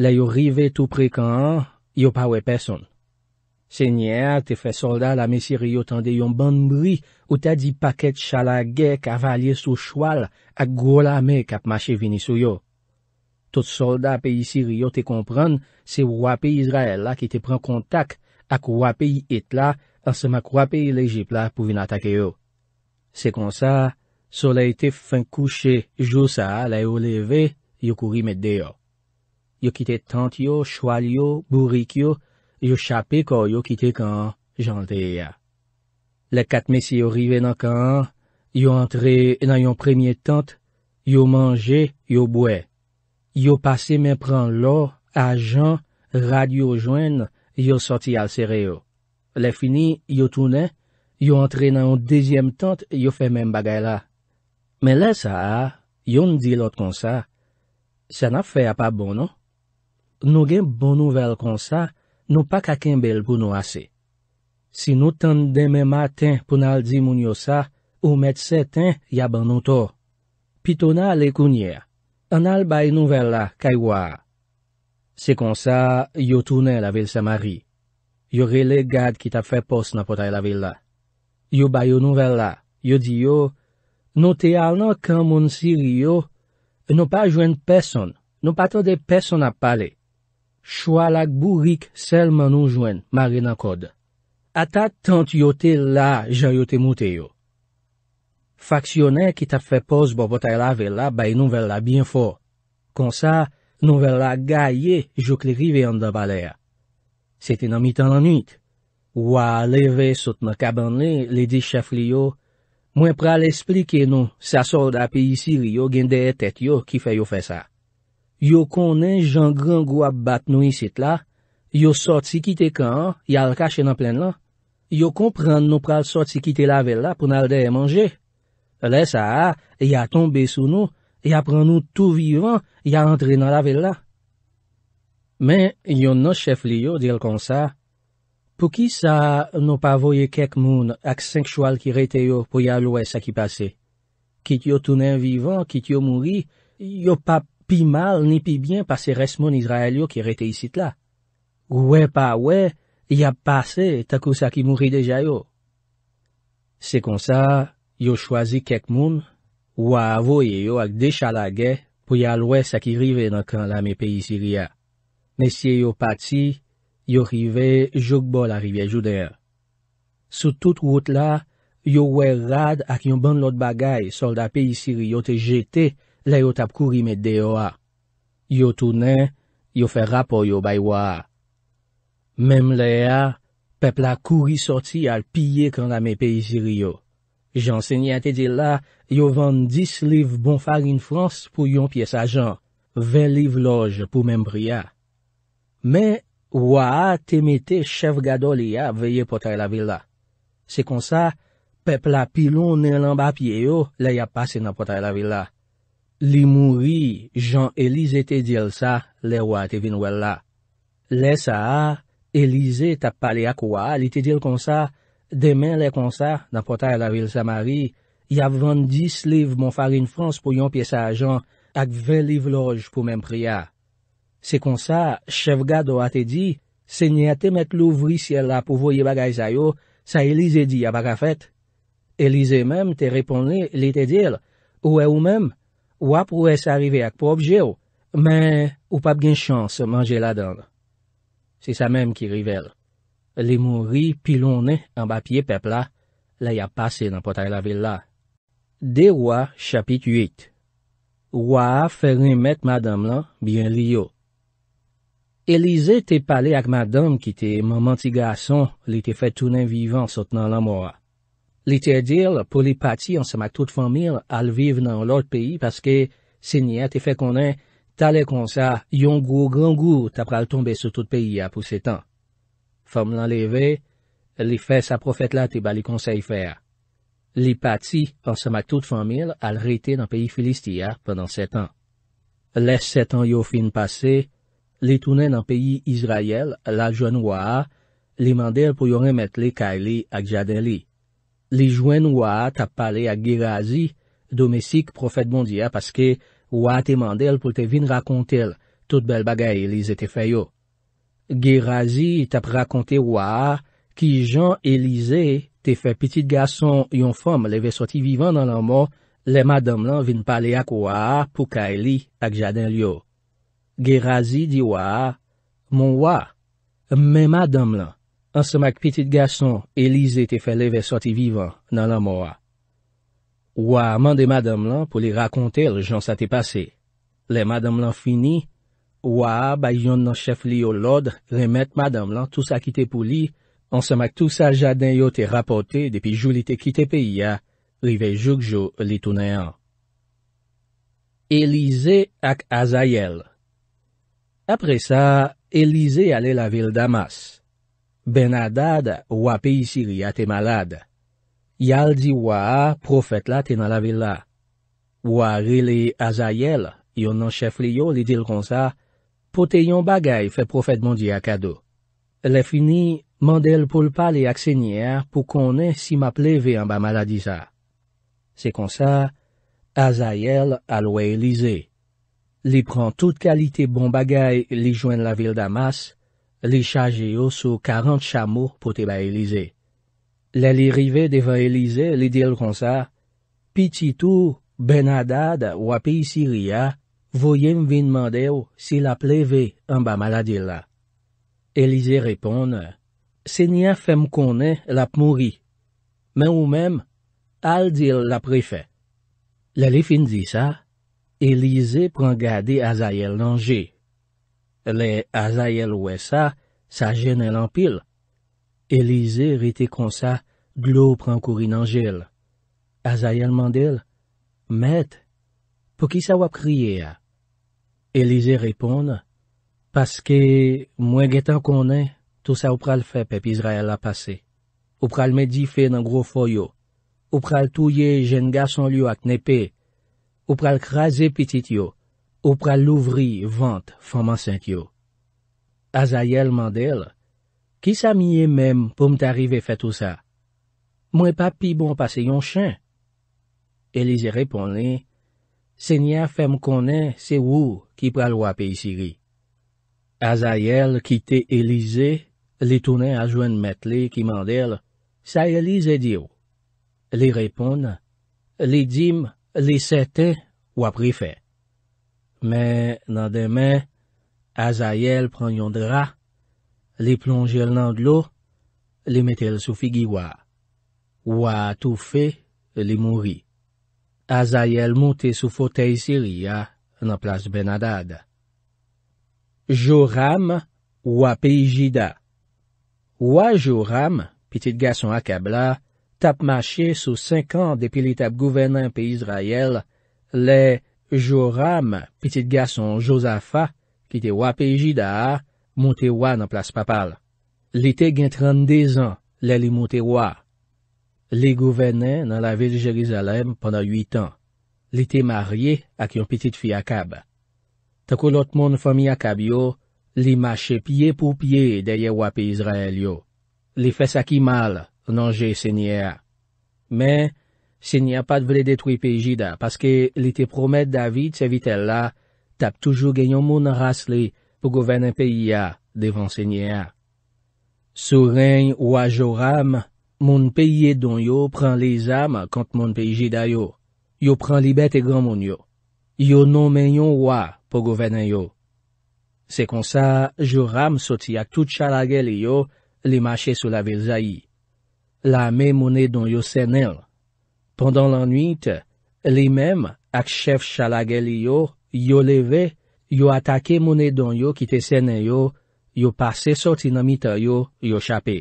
La yo rive tou prekan, yo pa we peson. Senyer, te fe solda la me siri yo tende yon ban mbri ou ta di paket chala ge kavalyer sou chwal ak gwo la me kap mache vini sou yo. Tot solda peyi siri yo te kompran, se wapi Israel la ki te pren kontak ak wapi it la ansanak wapi lejip la pou vin atake yo. Se kon sa, so la ite fin kouche, jou sa la yo leve, yo kouri mede yo. Yo kite tant yo, chwal yo, bourik yo, yo chapi kor yo kite kan, jan de ya. Le katme si yo rive nan kan, yo antre nan yon premye tant, yo manje, yo bwe. Yo pase men pran lo, a jan, radio jwen, yo soti al sere yo. Le fini, yo toune, yo sote. Yo antre nan yon dezyem tant, yo fe men bagay la. Men la sa a, yon di lot kon sa. Sa na fe a pa bon, no? Nou gen bon nouvel kon sa, nou pa kaken bel pou nou ase. Si nou tan demen maten pou nan di moun yo sa, ou met se ten, ya ban nou to. Pi tona le kounye, an al bay nouvel la, kay waa. Se kon sa, yo tounen la vil sa mari. Yo rele gad ki ta fe pos nan potay la vil la. Yo bayo nouvel la, yo di yo, nou te al nan kan moun siri yo, nou pa jwen peson, nou patan de peson ap pale. Chwa lak bourik selman nou jwen, marina kode. Ata tante yo te la jan yo te moute yo. Faksyonè ki tap fe pos bo potay la ve la baye nouvel la bin fo. Konsa, nouvel la gaye jok li rive yon da bale ya. Sete nan mi tan nan nit. Ouwa, leve sot nan kaban li, li di chef li yo. Mwen pral esplike nou, sa sord api isi li yo gen deye tet yo ki fe yo fe sa. Yo konen jan gran gwa bat nou isit la. Yo sot si kite kan, ya lakache nan plen la. Yo kompran nou pral sot si kite la vel la pou nal deye manje. Le sa, ya tombe sou nou, ya pran nou tou vivan, ya entre nan la vel la. Men, yo nan chef li yo, dil kon sa. pou ki sa nou pa avoye kek moun ak senk chwal ki rete yo pou ya lwè e sa ki pase. Kit yo tounen vivan, kit yo mouli, yo pa pi mal ni pi bien pase resmon Izrael yo ki rete isit la. Ouè pa ouè, ya pase takou sa ki mouli deja yo. Se kon sa, yo chwazi kek moun, ou a avoye yo ak dechalage pou ya lwè e sa ki rive nan kan la me peyi Siria. Ne si yo pati, yo a avoye yo ak dechalage yo rive, jok bo la rivye jou der. Sou tout wot la, yo we rad ak yon ban lot bagay solda pe isiri yo te jete le yo tap kouri met deyo a. Yo tounen, yo fe rapo yo baywa. Mem le a, pepla kouri soti al piye kanda me pe isiri yo. Janse nye a te di la, yo vande dis liv bon far in Frans pou yon pies a jan, ve liv loj pou mem bria. Me, Wa a temete chev gado li ya veye potay la vil la. Se konsa, pepla pilon nen lan ba pye yo le ya pase nan potay la vil la. Li mouri, jan elize te dil sa, le wa te vin wel la. Le sa a, elize ta pale akwa, li te dil konsa, demen le konsa nan potay la vil sa mari, ya vran 10 liv moun farin frans pou yon pye sa ajan ak 20 liv loj pou men priya. Se kon sa, chev gado a te di, se nye a te met louvri siel la pou voye bagay zayo, sa elize di a baka fet. Elise mem te repon li te dil, ou e ou mem, wap ou e sa rive ak pou obje ou, men ou pap gen chans manje la dan. Se sa mem ki rivel, li moun ri pilon ne an bapye pep la, la ya pase nan potay la vil la. De wap chapit 8 Wap feri met madame lan byen li yo. Elize te pale ak madame ki te maman ti gason li te fe tounen vivan sot nan la moua. Li te dir pou li pati an se mak tout famil al vive nan lor peyi paske se nye te fe konen talen konsa yon gwo gran gwo tapra al tombe sou tout peyi ya pou setan. Fom lan leve, li fe sa profet la te bali konsey fer. Li pati an se mak tout famil al rete nan peyi Filistia pendant setan. Les setan yo fin pase... Li tounen an peyi Izrayel, la jwen waa, li mandel pou yon remet li kaili ak jaden li. Li jwen waa tap pale ak Gerazi, domesik profet bondiya, paske waa te mandel pou te vin rakontel, tout bel bagay li ze te feyo. Gerazi tap rakonte waa ki jan Elize te fe petit gason yon fom le ve soti vivan nan la mou, le madam lan vin pale ak waa pou kaili ak jaden li yo. Gerazi di waa, moun waa, men madam lan, ansemak pitit gason, elize te fele ve soti vivan nan la moua. Waa mande madam lan pou li rakonte l jansate pase. Le madam lan fini, waa bay yon nan chef li yo lodre, remet madam lan tout sa ki te pou li, ansemak tout sa jaden yo te rapote depi jou li te kite pe iya, li ve jouk jou li touneyan. Elise ak Azayel Apre sa, Elize ale la vil damas. Ben adad, wapisiri e ate malade. Yal di waa, profet la tena la vil la. Waa rile aza yel, yon nan chef liyo li dil kon sa, pote yon bagay fe profet mondi akado. Le fini, mandel pou lpa li akse nyer pou konen si ma pleve an ba maladi sa. Se kon sa, aza yel alwe Elize. li pran tout kalite bon bagay li jwen la vil damas, li chaje yo sou 40 chamou pote ba Elize. Le li rive deva Elize li dil kon sa, pititou, benadad, wapi siria, voyen vin mande yo si la pleve amba maladila. Elize repon, se nye fèm konen la pmouri, men ou men, al dil la prefe. Le li fin di sa, Elize prangade azael nanje. Le azael ouè sa, sa jenè l'ampil. Elize rite konsa, glou prangkourin anje. Azael mandel, Mèt, pou ki sa wap kriye a? Elize reponde, Paske, mwen getan konen, tout sa ou pral fè pep Izrael la pase. Ou pral medji fè nan gro foyo. Ou pral touye jen ga son liyo ak nepey. ou pral kraze pitit yo, ou pral louvri vant foman sent yo. Azayel mandel, ki sa miye mem pou mt'arive fet ou sa? Mwen pa pi bon pase yon chan? Elize repone, se nye fèm konen se wou ki pral wap e isiri. Azayel kite Elize, li tounen a jwen metle ki mandel, sa Elize diyo. Li repone, li dim, Li sete, waprifen. Men nan demen, azayel pran yon dra, li plonjel nan dlo, li metel sou figiwa. Waa toufe, li mouri. Azayel mouti sou fotei siri ya nan plas benadad. Joram wapijida. Waa Joram, pitit gason akabla, tap mache sou 5 an depi li tap gouvenan pe Yisrael, le Joram, pitit gason Josafa, ki te wap ejida a, monte wan an plas papal. Li te gen 32 an, le li monte wan. Li gouvenan nan la vil Jerizalem pwanda 8 an. Li te marye ak yon pitit fi akab. Takou lot moun fomi akab yo, li mache pie pou pie deye wap Yisrael yo. Li fese akimal, nanje senye a. Men, senye a pat vle detwi pejida, paske li te promet David se vitel la, tap toujou genyon moun ras li pou govenen peyi a ah, devan senye a. Sou ren oua Joram, moun peyi don yo pran li zam kont moun pejida yo. Yo pran li bet e gran moun yo. Yo non menyon wak pou govenen yo. Se konsa, Joram soti ak tout chalage li yo li mache sou la vil zayi. la mè mounè don yo sènèl. Pendan lan nwit, li mèm ak chef chalagèli yo, yo leve, yo atake mounè don yo kite sènè yo, yo pase soti nan mitè yo, yo chapè.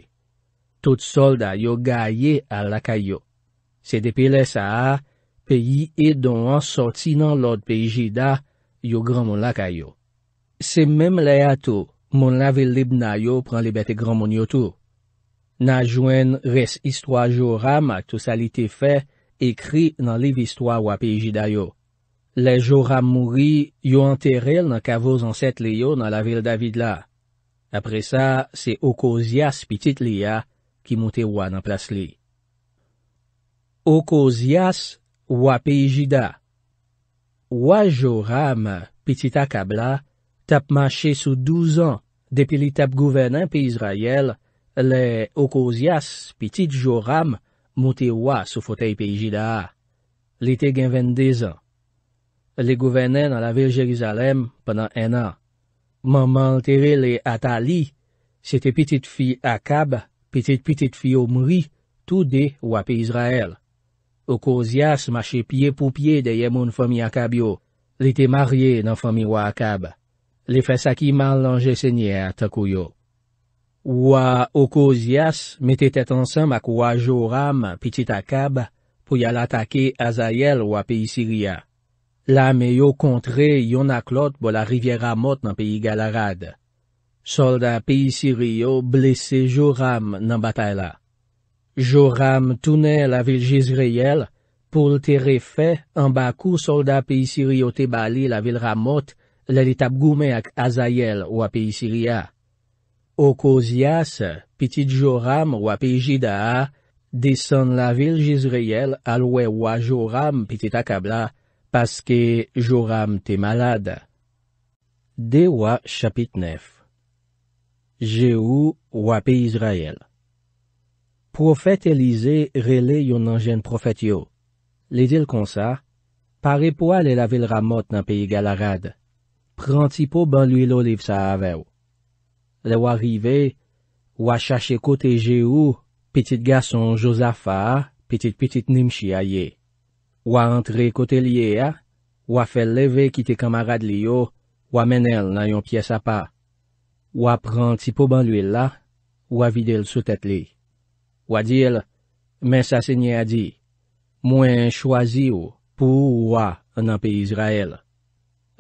Tout solda yo gaye al lakay yo. Se depilè sa a, peyi e don an soti nan lod peyi jida, yo gran moun lakay yo. Se mèm lea tou, moun lave libna yo pran li bete gran moun yo tou. Na jwen res istwa Joram ak tou salite fe ekri nan liv istwa wapijida e yo. Le Joram mouri yo anteril nan kavoz anset le yo nan la vil David la. Apre sa, se Okozias pitit le ya ki monte wana plas li. Okozias wapijida e Waj Joram pitit akab la tap mache sou 12 an depi li tap gouvenan pi Israel Le Okozias, pitit Joram, mouti wwa sou fotei pe iji da ha. Le te gen vende dezan. Le gouvene nan la vil Jerizalem penan enan. Man mal tere le Atali, sete pitit fi Akab, pitit pitit fi Omri, tout de wwa pe Israel. Okozias mache pie pou pie deye moun fomi Akab yo. Le te marye nan fomi wwa Akab. Le fesaki man lanje senye a Takuyo. Ouwa Okozias mette tet ansam ak ouwa Joram, piti takab, pou yal atake Azayel ouwa peyi Siria. La me yo kontre yon ak lot bo la rivye Ramot nan peyi Galarad. Solda peyi Sirio blese Joram nan batay la. Joram toune la vil Jezreel pou lte refe an bakou solda peyi Sirio te bali la vil Ramot lelitap goume ak Azayel ouwa peyi Siria. Okozias, pitit joram wapi jidaha, disan la vil jizrayel alwe wajoram pitit akabla, paske joram te malade. Dewa chapit nef. Je ou wapi jizrayel. Profet Elize rele yon anjen profet yo. Le dil konsa, pare po ale la vil ramot nan peyi galarade. Pranti po ban li lo liv sa avew. Lè wè rive, wè chache kote je ou, petit gason Josafa, petit-petit nimchi a ye. Wè entre kote liye a, wè fè leve ki te kamarad li yo, wè menel nan yon piye sa pa. Wè pren ti pou ban luy la, wè vide l sou tet li. Wè dil, men sa se nye a di, mwen chwazi ou pou ou wè nan pe Israel.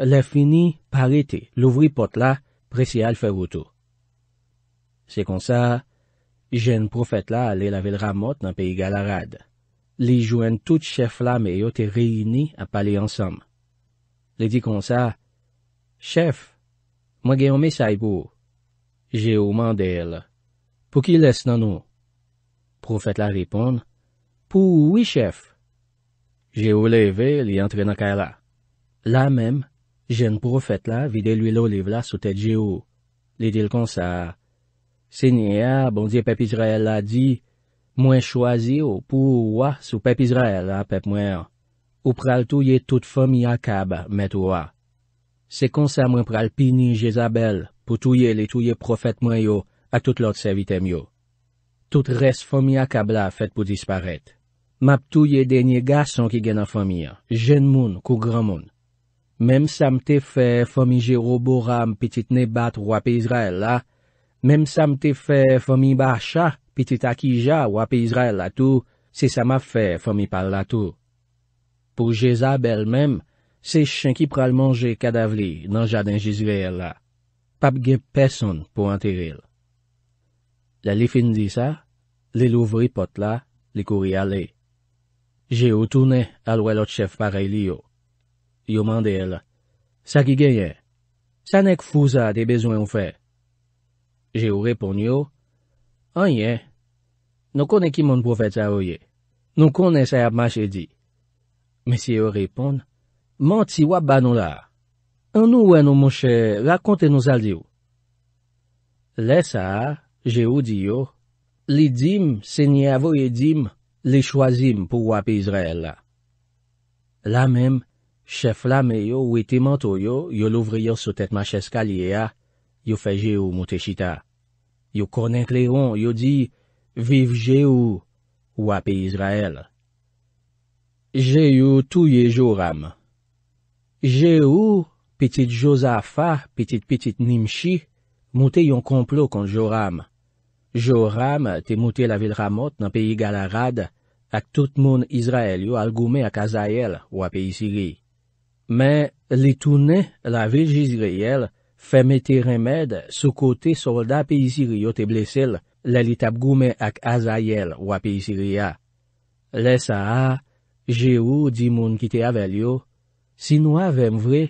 Lè fini parete louvri pot la, presi al fè voutou. Se kon sa, jen profet la le la vil ramot nan peyi galarad. Li jwen tout chef la me yo te reyni a pali ansam. Li di kon sa, Chef, mwen gen yon mesay pou. Je ou mandel. Pou ki les nan nou? Profet la ripon, Pou wii chef. Je ou leve li antre nan kala. La men, jen profet la vide luy l'oliv la sou tet je ou. Li dil kon sa, Se nye bon a, bondye pep Izrael la di, mwen chwazi ou pou ou wa sou pep Izrael la pep mwen an, ou pral touye tout fomi akab met ou wa. Se konsa mwen pral pini Jezabel pou touye le touye profet mwen yo ak tout lot se vitem yo. Tout res fomi akab la fet pou disparet. Map touye denye gason ki gen an fomi a, jen moun kou gran moun. Mem sa mte fe fomi Jero Boram pitit ne bat wap Izrael la, Mem sa mte fe fomi ba cha, pi te taki ja wapizre la tou, se sa ma fe fomi pal la tou. Pou Jezabel mem, se chen ki pral manje kadavli nan jadin Jezreel la. Pap ge peson pou anteril. La lifin di sa, li louvri pot la, li kouri ale. Je ou toune alwe lot chef pareli yo. Yo mande el, sa ki genye, sa nek fouza de bezwen ou fey. Je ou repon yo, Anye, nou konen ki moun profet sa ouye, Nou konen sa ap mache di. Mesye ou repon, Man ti wap banon la, An nou wè nou monshe, Rakonte nou sal di ou. Le sa, je ou di yo, oh, Li dim, se nye avoye dim, Li chwazim pou wap Izrael la. La mem, Che flame yo, Ou iti manto yo, Yo louvri yo sou tet mache skalye ya, yo fè Géou moutè Chita. Yo konen kleron, yo di, Viv Géou, wapè Izrael. Géou touye Joram. Géou, petit Josafa, petit-petit Nimshi, moutè yon komplot kon Joram. Joram te moutè la vil Ramot nan peyi Galarad ak tout moun Izrael yo algoume ak Azayel wapè Isiri. Men, li toune la vil Jizreel Fèmè te remèd sou kote soldat pe isir yo te blesel lè li tabgoume ak aza yel wap pe isir ya. Lè sa a, je ou di moun ki te avèl yo, si nou avèm vre,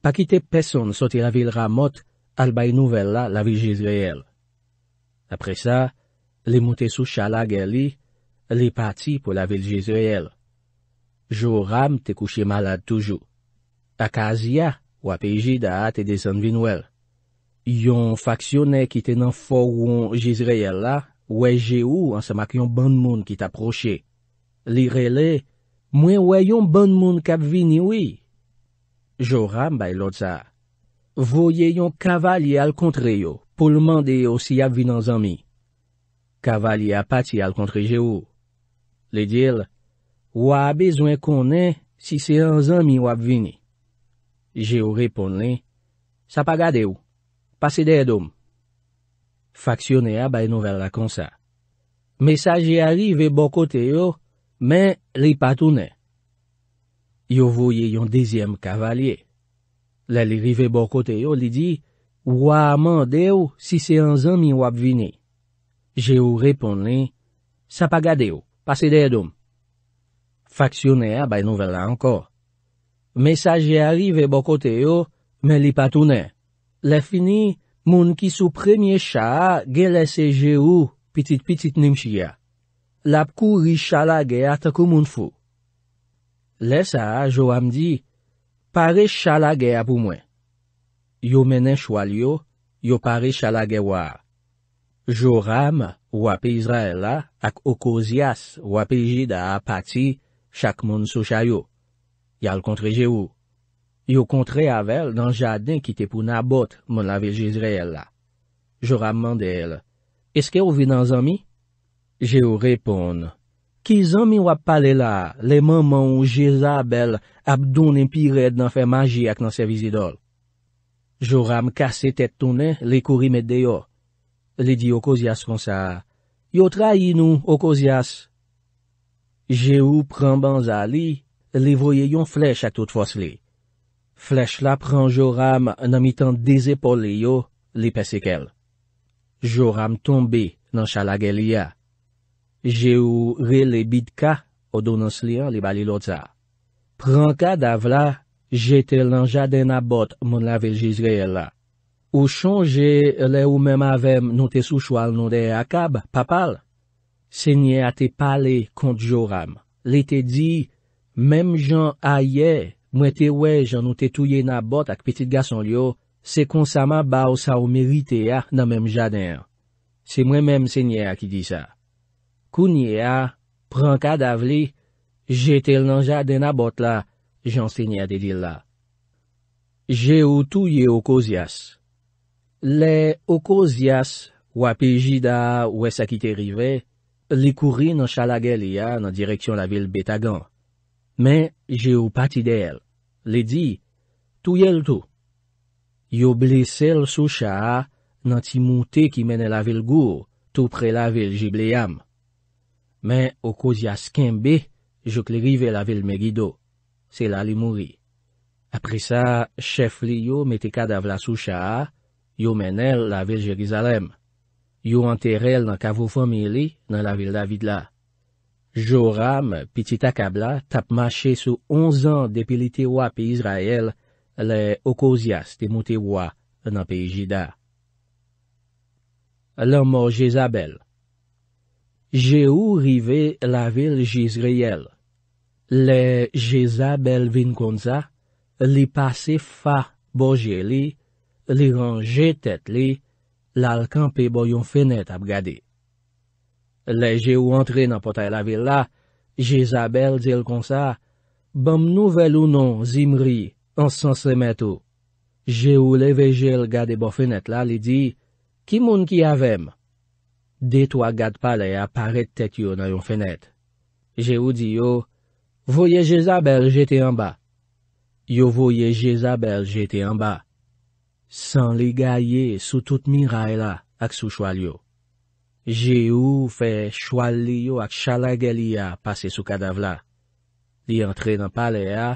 pa ki te peson sote la vil ramot al bay nouvel la la vil Jezreel. Apre sa, li moutè sou chala gèli, e li pati pou la vil Jezreel. Jou ram te kouche malad toujou. Ak azi ya. Wap eji da ate de san vin wel. Yon faksyonè ki tenan fo woun jizre yel la, wè je ou ansamak yon ban moun ki taproche. Li rele, mwen wè yon ban moun kap vini wè. Wi. Joram bay lot sa. Voye yon kavali al kontre yo, pou l'mande yo si ap vin an zami. Kavali apati al kontre je ou. Li dil, wè a bezwen konè si se an zami wap vini. Je ou repon li, sa pa gade ou, pase de edom. Faksyon e a bay nouvel la kon sa. Mesa je a rive bo kote yo, men li patounen. Yo voye yon dezyem kavalyen. Le li rive bo kote yo, li di, waman de ou si se an zan mi wap vini. Je ou repon li, sa pa gade ou, pase de edom. Faksyon e a bay nouvel la ankor. Mesaje ari ve bokote yo, me li patounen. Le fini, moun ki sou premye shaa ge lese je ou pitit-pitit nimchi ya. Lap kou ri shala ge atakou moun fou. Le sa, jo amdi, pare shala ge apou mwen. Yo mene chwal yo, yo pare shala ge waa. Jo ram wapi Izraela ak okozias wapi jida apati chak moun sou shayo. Yal kontre je ou. Yo kontre avèl nan jaden ki te pou nabot moun avèl Jezreel la. Joram mandèl. Eske ou vi nan zami? Je ou repon. Ki zami wap pale la le maman ou Jezabel ap don empired nan fè magi ak nan se vizidol? Joram kase tèt tonè li kouri met deyo. Li di Okozias kon sa. Yo tra yi nou, Okozias. Je ou pran banza li. Li voye yon flech ak tout fos li. Flech la pran Joram nan mitan dezepole yo li pesikel. Joram tombe nan chalage li ya. Je ou re le bid ka o donans li an li bali lotza. Pran ka dav la, jete lanja dena bot moun lavel jizre la. Ou chanje le ou mem avem nou te sou chwal nou de akab papal. Senye ate pale kont Joram. Li te di... Mèm jan a ye, mwen te we jan nou te touye nan bot ak petit gason liyo, se konsama ba ou sa ou merite ya nan mèm jaden. Se mwen mèm se nye a ki di sa. Kounye a, pran ka dav li, jete l nan jaden nan bot la, jan se nye a de dil la. Je ou touye okozias. Le okozias wapijida wè e sa ki te rive, li kouri nan chalage li ya nan direksyon la vil betagan. Men, je ou pati de el, le di, tou yel tou. Yo blese l soucha nan ti moute ki mene la vil gou, tou pre la vil jibleyam. Men, ou kozi a skenbe, jok le rive la vil megido. Se la li mouri. Apre sa, chef li yo mete kadav la soucha, yo mene l la vil Jerizalem. Yo anter el nan kavou fome li nan la vil la vid la. Joram, piti takabla, tapmache sou onzan depilite wapi e Izrael le okozias te mouti wap nan peyi jida. LOMO JEZABEL Je ou rive la vil jizriyel? Le Jezabel vin konza, li pase fa boje li, li ranje tet li, lal kampi boyon fenet ap gadey. Le je ou entre nan potay la vil la, Jezabel di l kon sa, bam nouvel ou non zimri ansan semet ou. Je ou leve je l gade bo fenet la li di, Kimoun ki avem? De toa gade pa le aparet tek yo nan yon fenet. Je ou di yo, Voye Jezabel jeti an ba. Yo voye Jezabel jeti an ba. San li gaye sou tout mi ray la ak sou chwal yo. Je ou fe chwal li yo ak chalage li a pase sou kadav la. Li entre nan pale a,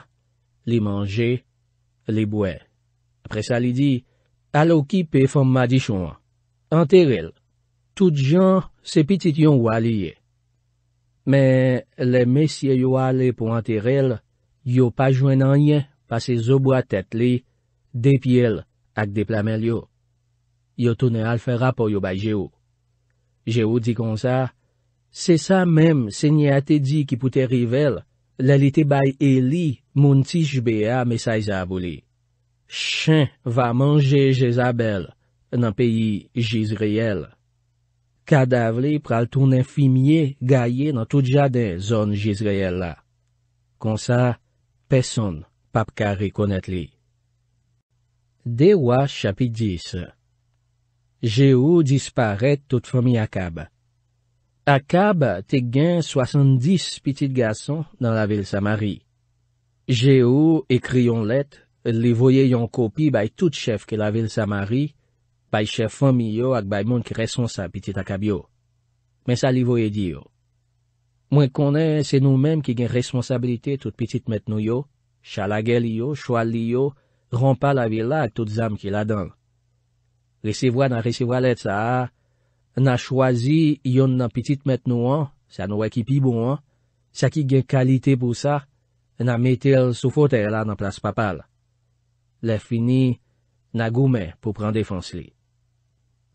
li manje, li bwe. Apre sa li di, alo ki pe fom ma di chouan. Anteril, tout jan se pitit yon waliye. Me, le mesye yo ale pou anteril, yo pa jwen anye pase zo bwa tet li, depil ak deplamel yo. Yo tounen al fera pou yo bay je ou. Je ou di kon sa, se sa mem se nye ate di ki poute rivel, lalite bay Eli moun ti jbea mesay zabou li. Shen va manje Jezabel nan peyi Jezreel. Kada vli pral ton enfimye gaye nan tout jade zon Jezreel la. Kon sa, peson pap kare konat li. De wa chapi disa. Je ou disparè tout fomi akab. Akab te gen soasandis pitit gason dan la vil Samari. Je ou ekri yon let, li voye yon kopi bay tout chef ke la vil Samari, bay chef fomi yo ak bay moun ki resonsa pitit akab yo. Men sa li voye di yo. Mwen kone se nou menm ki gen resonsabilite tout pitit met nou yo, chalage li yo, chwal li yo, rampa la vil la ak tout zam ki la deng. resevoa nan resevoa let sa a, nan chwazi yon nan pitit met nou an, sa nou ekipi bou an, sa ki gen kalite pou sa, nan metel sou fote la nan plas papal. Le fini, nan gome pou pran defans li.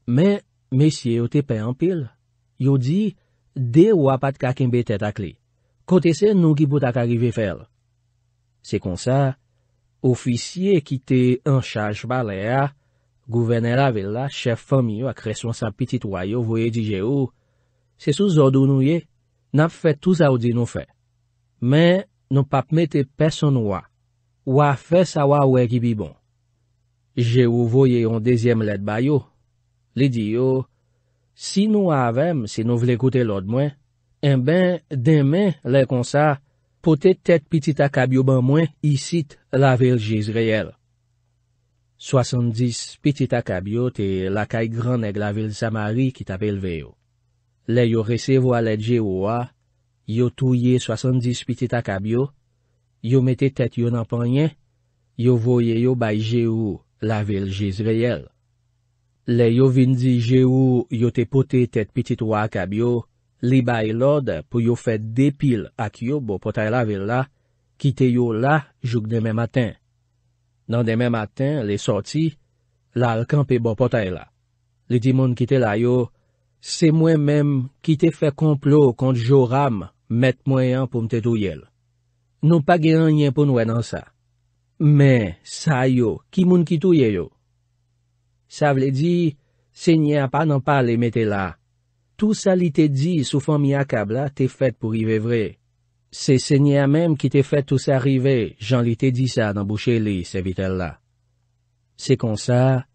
Men, mesye yo te pe an pil, yo di, de wapat kakimbe tet ak li, kote se nou ki bout ak arive fel. Se kon sa, ofisye ki te an chaj bal e a, Gouvenè la vil la, chèf fèm yo akresyon sa pitit wè yo voye di je ou, se sou zodo nou ye, nap fè tou zaudi nou fè, men nou pap mette peson wè, wè fè sa wè wè e ki bi bon. Je ou voye yon dezyem let ba yo, li di yo, si nou avèm si nou vle koute lòd mwen, en eh ben demè lè konsa, potè tèt pitit akab yo ban mwen, y sit la vil jiz reyèl. 70 pitit akabyo te lakay gran eg la vil Zamari ki tapel veyo. Le yo resevo ale dje ou a, yo touye 70 pitit akabyo, yo mette tet yon apanyen, yo voye yo bay dje ou la vil Jezreel. Le yo vindi dje ou yo te pote tet pitit ou akabyo, li bay lode pou yo fet depil ak yo bo potay la vil la, kite yo la joug demen maten. Nan demè matin, lè sorti, lal kanpe bo potay la. Lè di moun ki tè la yo, se mwen mèm ki tè fè komplo kont joram mèt mwen an pou mtè touyèl. Nou pa gen an nyen pou nouè nan sa. Mè, sa yo, ki moun ki touyè yo. Sa vle di, se nyen apan an pa lè mèt tè la. Tou sa li tè di soufan mi akab la tè fèt pou rivevreye. Se se nye a mem ki te fè tou sa rive, jan li te di sa nan bouchè li, se vitel la. Se kon sa,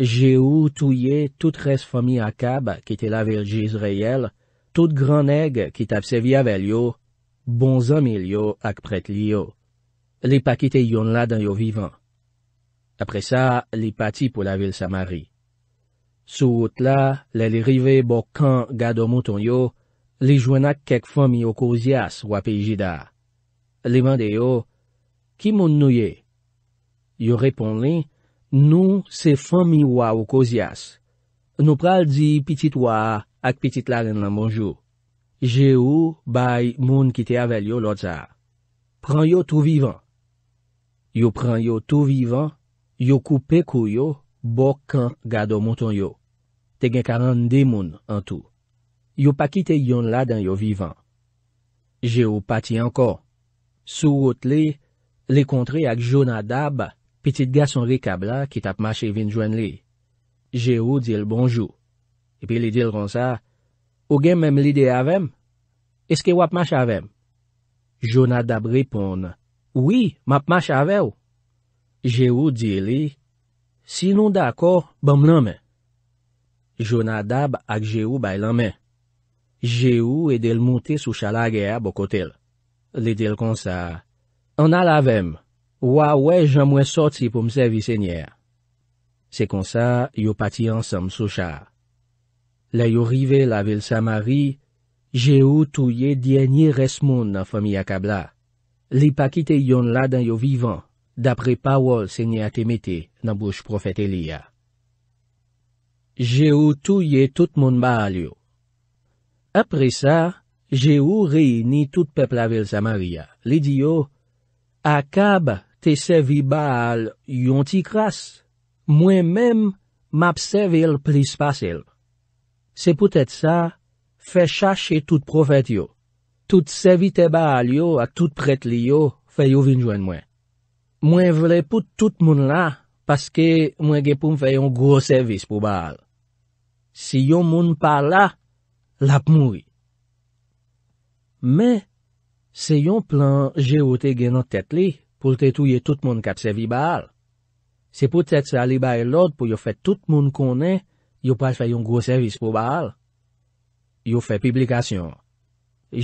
je ou tou ye tout res fomi akab ki te la vil jizreyele, tout gran eg ki tafse vi avèl yo, bon zomil yo ak pret li yo. Li pa ki te yon la dan yo vivan. Apre sa, li pati pou la vil Samari. Sou wot la, li li rive bokan ga do mouton yo, Li jwenak kek fomi wakouzias wapijida. E li mande yo, ki moun nou ye? Yo repon li, nou se fomi wakouzias. Nou pral di pitit wak ak pitit lal en lan bonjou. Je ou bay moun ki te avel yo lot sa. Pran yo tou vivan. Yo pran yo tou vivan, yo koupe kou yo bokan gado mouton yo. Tegen karande moun an tou. yo pa kite yon la dan yo vivan. Je ou pati anko. Sou wot li, li kontre ak Jona Dab, pitit gason rekab la, ki tap ma chevin jwen li. Je ou dil bonjou. Epi li dil ronsa, ou gen menm li de avem? Eske wap ma chavem? Jona Dab repon, Oui, ma pma chavew. Je ou dil li, Sinon da akor, bam nanmen. Jona Dab ak Je ou bay lanmen. Je ou e del monte sou chalage a bokotel. Le del konsa, An alavem, Wa we jan mwen sotsi pou msevi senye. Se konsa, yo pati ansam sou chal. Le yo rive la vil Samari, Je ou touye dienye resmon nan fomi akabla. Li pakite yon la dan yo vivan, Dapre pawol senye atemete nan bouj profeteli ya. Je ou touye tout moun ba al yo. Apre sa, jè ou reyni tout pepl avil Samaria. Li di yo, oh, akab te sevi baal yon ti kras. Mwen menm map sevi el plis pasel. Se pou tèt sa, fe chache tout profet yo. Tout sevi te baal yo ak tout pret li yo, fe yo vin jwen mwen. Mwen vle pou tout moun la, paske mwen ge poum fe yon gro servis pou baal. Si yon moun pa la, Lap moui. Me, se yon plan je ou te gen nan tet li pou te touye tout moun kat sevi baal, se pou tèt sa li bay lòd pou yo fè tout moun konè yo pa fè yon gwo servis pou baal, yo fè publikasyon.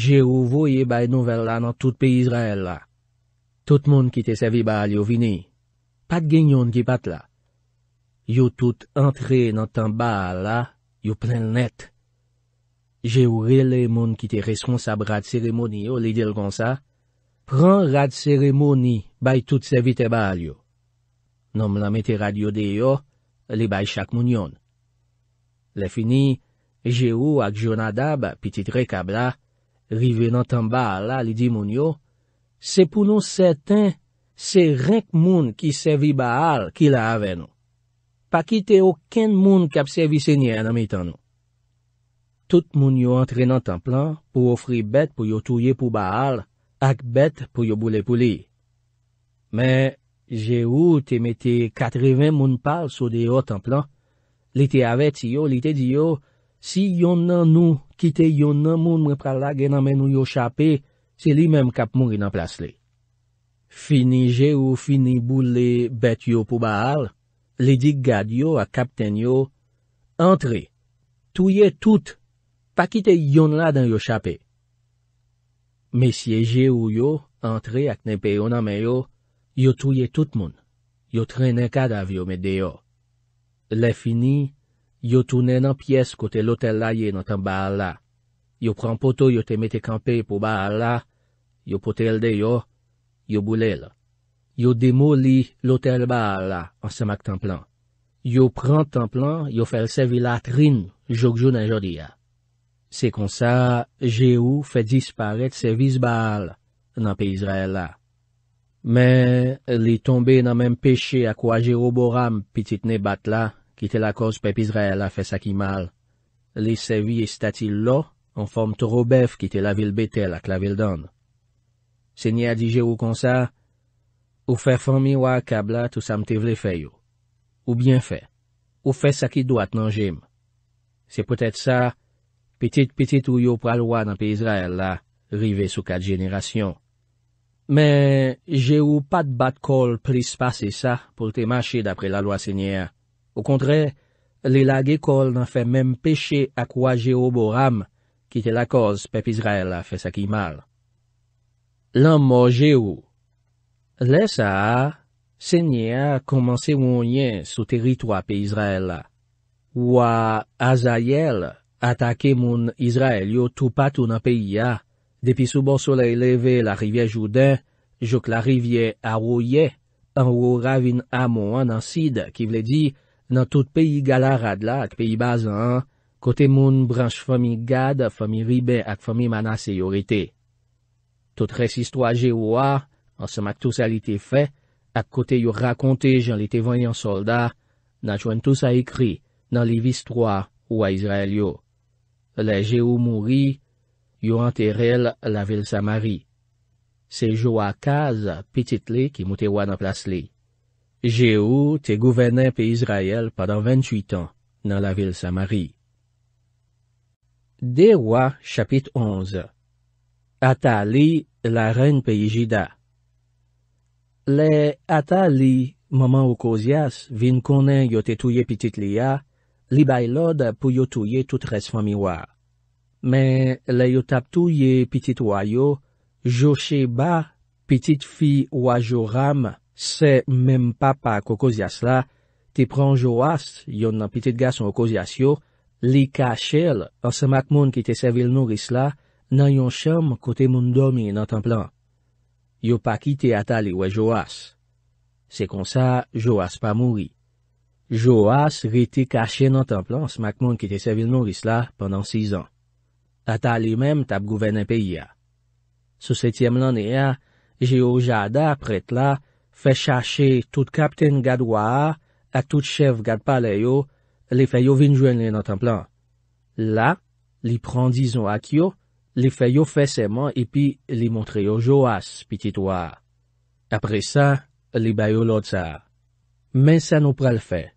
Je ou vouye bay nouvel la nan tout pi Israel la. Tout moun ki te sevi baal yo vini. Pat gen yon di pat la. Yo tout antre nan tan baal la, yo plen net. Je ou re le moun ki te reskons ap rad seremoni yo li dil kon sa, pran rad seremoni bay tout se vite ba al yo. Nom la me te radyo de yo, li bay chak moun yon. Le fini, je ou ak jona dab, pitit rekab la, rive nan tan ba al la li di moun yo, se pou nou seten, se renk moun ki sevi ba al ki la ave nou. Pa kite oken moun ki ap sevi se nye nan me tan nou. tout moun yo antre nan templan pou ofri bet pou yo touye pou baal, ak bet pou yo boule pou li. Men, je ou te mette katreven moun pal sou de yo templan, li te avet si yo, li te di yo, si yon nan nou kite yon nan moun mwen pral la genan men nou yo chapi, se li menm kap moun rinan plas li. Fini je ou fini boule bet yo pou baal, li di gadyo ak kapten yo, antre, touye tout, pa kite yon la dan yo chapè. Me siyeje ou yo, antre ak nepe yon ame yo, yo touye tout moun. Yo trenen kadav yo me deyo. Le fini, yo tounen an piyes kote lotel la ye nan tan ba al la. Yo pran poto yo te mete kampe pou ba al la, yo potel deyo, yo boule la. Yo demoli lotel ba al la an semak tan plan. Yo pran tan plan, yo fel sevi la trin jok joun an jodi ya. Se kon sa, jè ou fè dispare tsevis baal nan pe Izraela. Mè, li tombe nan men peche akwa jè ou boram pitit ne bat la, ki te la kos pep Izraela fè saki mal. Li sèvi estati lo, an fòm torobef ki te la vil betel ak la vil dan. Se nye a di jè ou kon sa, ou fè fòmi wakab la tout sa mte vle fè yo. Ou bien fè. Ou fè saki doat nan jèm. Se pote tsa, Petit-petit ou yo pralwa nan pe Izrael la, rive sou kat jenerasyon. Men, je ou pat bat kol plis pase sa pou te mache dapre la lwa senye a. Ou kontre, li la ge kol nan fe men peche akwa je ou bo ram, ki te la koz pe pe Izrael la fe sakimal. Lan mo je ou. Le sa a, senye a komanse wonyen sou teritwa pe Izrael la. Ou a aza yele. Atake moun Izrael yo tou patou nan peyi ya, depi sou bon sole leve la rivye jouden, jok la rivye a woye, an wou ravin a moun nan sid ki vle di nan tout peyi galarad la ak peyi bazan, kote moun branj fomi gad, fomi ribe ak fomi manase yo rete. Tout res istwa je wwa, an semak tous alite fe, ak kote yo rakonte jan lite vanyan solda, nan chwen tous a ekri nan liv istwa wwa Izrael yo. Le Jehou mouri yo anter el la vil Samari. Sejou akaz pitit li ki moutewa nan plas li. Jehou te gouvene pe Izrael padan 28 an nan la vil Samari. Dewa chapit 11 Atali la ren pe Yijida Le Atali maman Okozias vin konen yo tetouye pitit li ya, li bay lode pou yo touye tout res famiwa. Men, le yo tap touye pitit wayo, jo che ba, pitit fi wajoram, se menm papa kokozyas la, te pran jowas, yon nan pitit gason kokozyasyo, li ka chel, ansemak moun ki te sevil nouris la, nan yon cham kote moun domi nan tanplan. Yo pa ki te atali wajowas. Se kon sa, jowas pa mouri. Joas rite kache nan templan smakmon ki te se vilmou risla pendant 6 an. Ata li mem tab gouvenen peyi a. Sou 7e lan e a, je yo jada apret la, fe chache tout kapten gadwa a, a tout chev gadpa le yo, li feyo vinjwen li nan templan. La, li prendi zon ak yo, li feyo fe seman, epi li montre yo Joas pitit wa. Apre sa, li bayo lot sa. Men sa nou prel fey.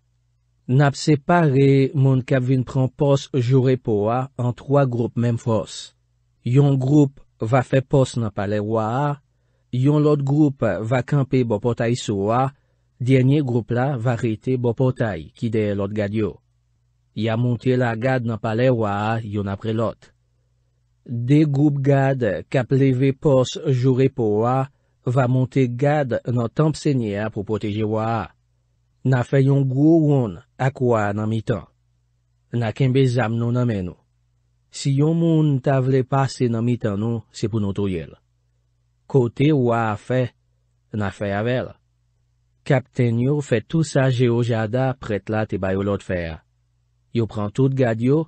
Nap separe moun kap vin pran pos jure po a an 3 group menm fos. Yon group va fe pos nan pale waa, yon lot group va kampe bo potay sou a, djenye group la va reyte bo potay ki de lot gadyo. Ya monte la gade nan pale waa yon apre lot. De group gade kap leve pos jure po a, va monte gade nan temp senye a pou poteje waa. Nap fe yon grou woun. akwa nan mi tan. Na kembe zam nou nan men nou. Si yon moun ta vle pas se nan mi tan nou, se pou nou tou yel. Kote ou a a fe, na fe a vel. Kapten yo fe tout sa Jehojada pret la te bayo lot fe a. Yo pran tout gadyo,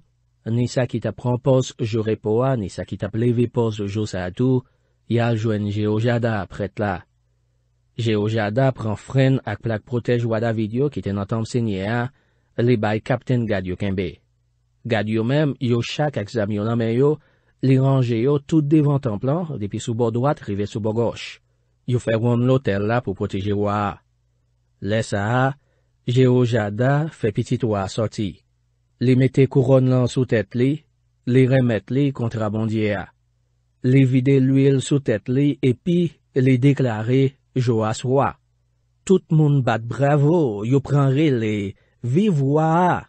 ni sa ki ta pran pos jore po a, ni sa ki ta pleve pos jo sa a tou, ya jwen Jehojada pret la. Jehojada pran fren akplak protej wada vidyo ki te natanm senye a, li bay kapten gadyo kenbe. Gadyo mem, yo chak ak zamyon anmen yo, li ranje yo tout devan tanplan, depi sou bo doat rive sou bo goch. Yo fe won loter la pou poteje waa. Le sa, je o jada fe piti waa sorti. Li mette kouron lan sou tet li, li remet li kontra bondyea. Li vide l'uil sou tet li, epi li deklare jo as waa. Tout moun bat bravo, yo pranre li Viv waa a.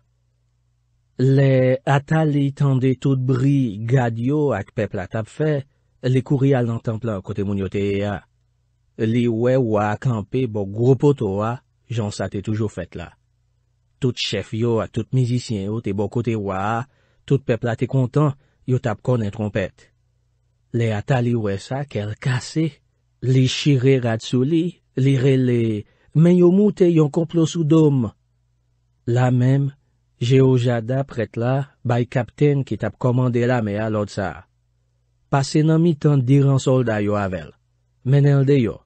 Le ata li tende tout bri, gadyo ak pepla tap fe, li kouri al nan tanpla kote moun yo te e a. Li we waa akampi bo gro poto a, jan sa te toujou fet la. Tout chef yo a, tout mizisyen yo te bo kote waa a, tout pepla te kontan, yo tap konen trompet. Le ata li we sa kel kase, li shire rad sou li, li rele, men yo moute yon komplo sou doma. La menm, Jehojada pret la bay kapten ki tap komande la me alot sa. Pase nan mi tan diran solda yo avel. Menel de yo.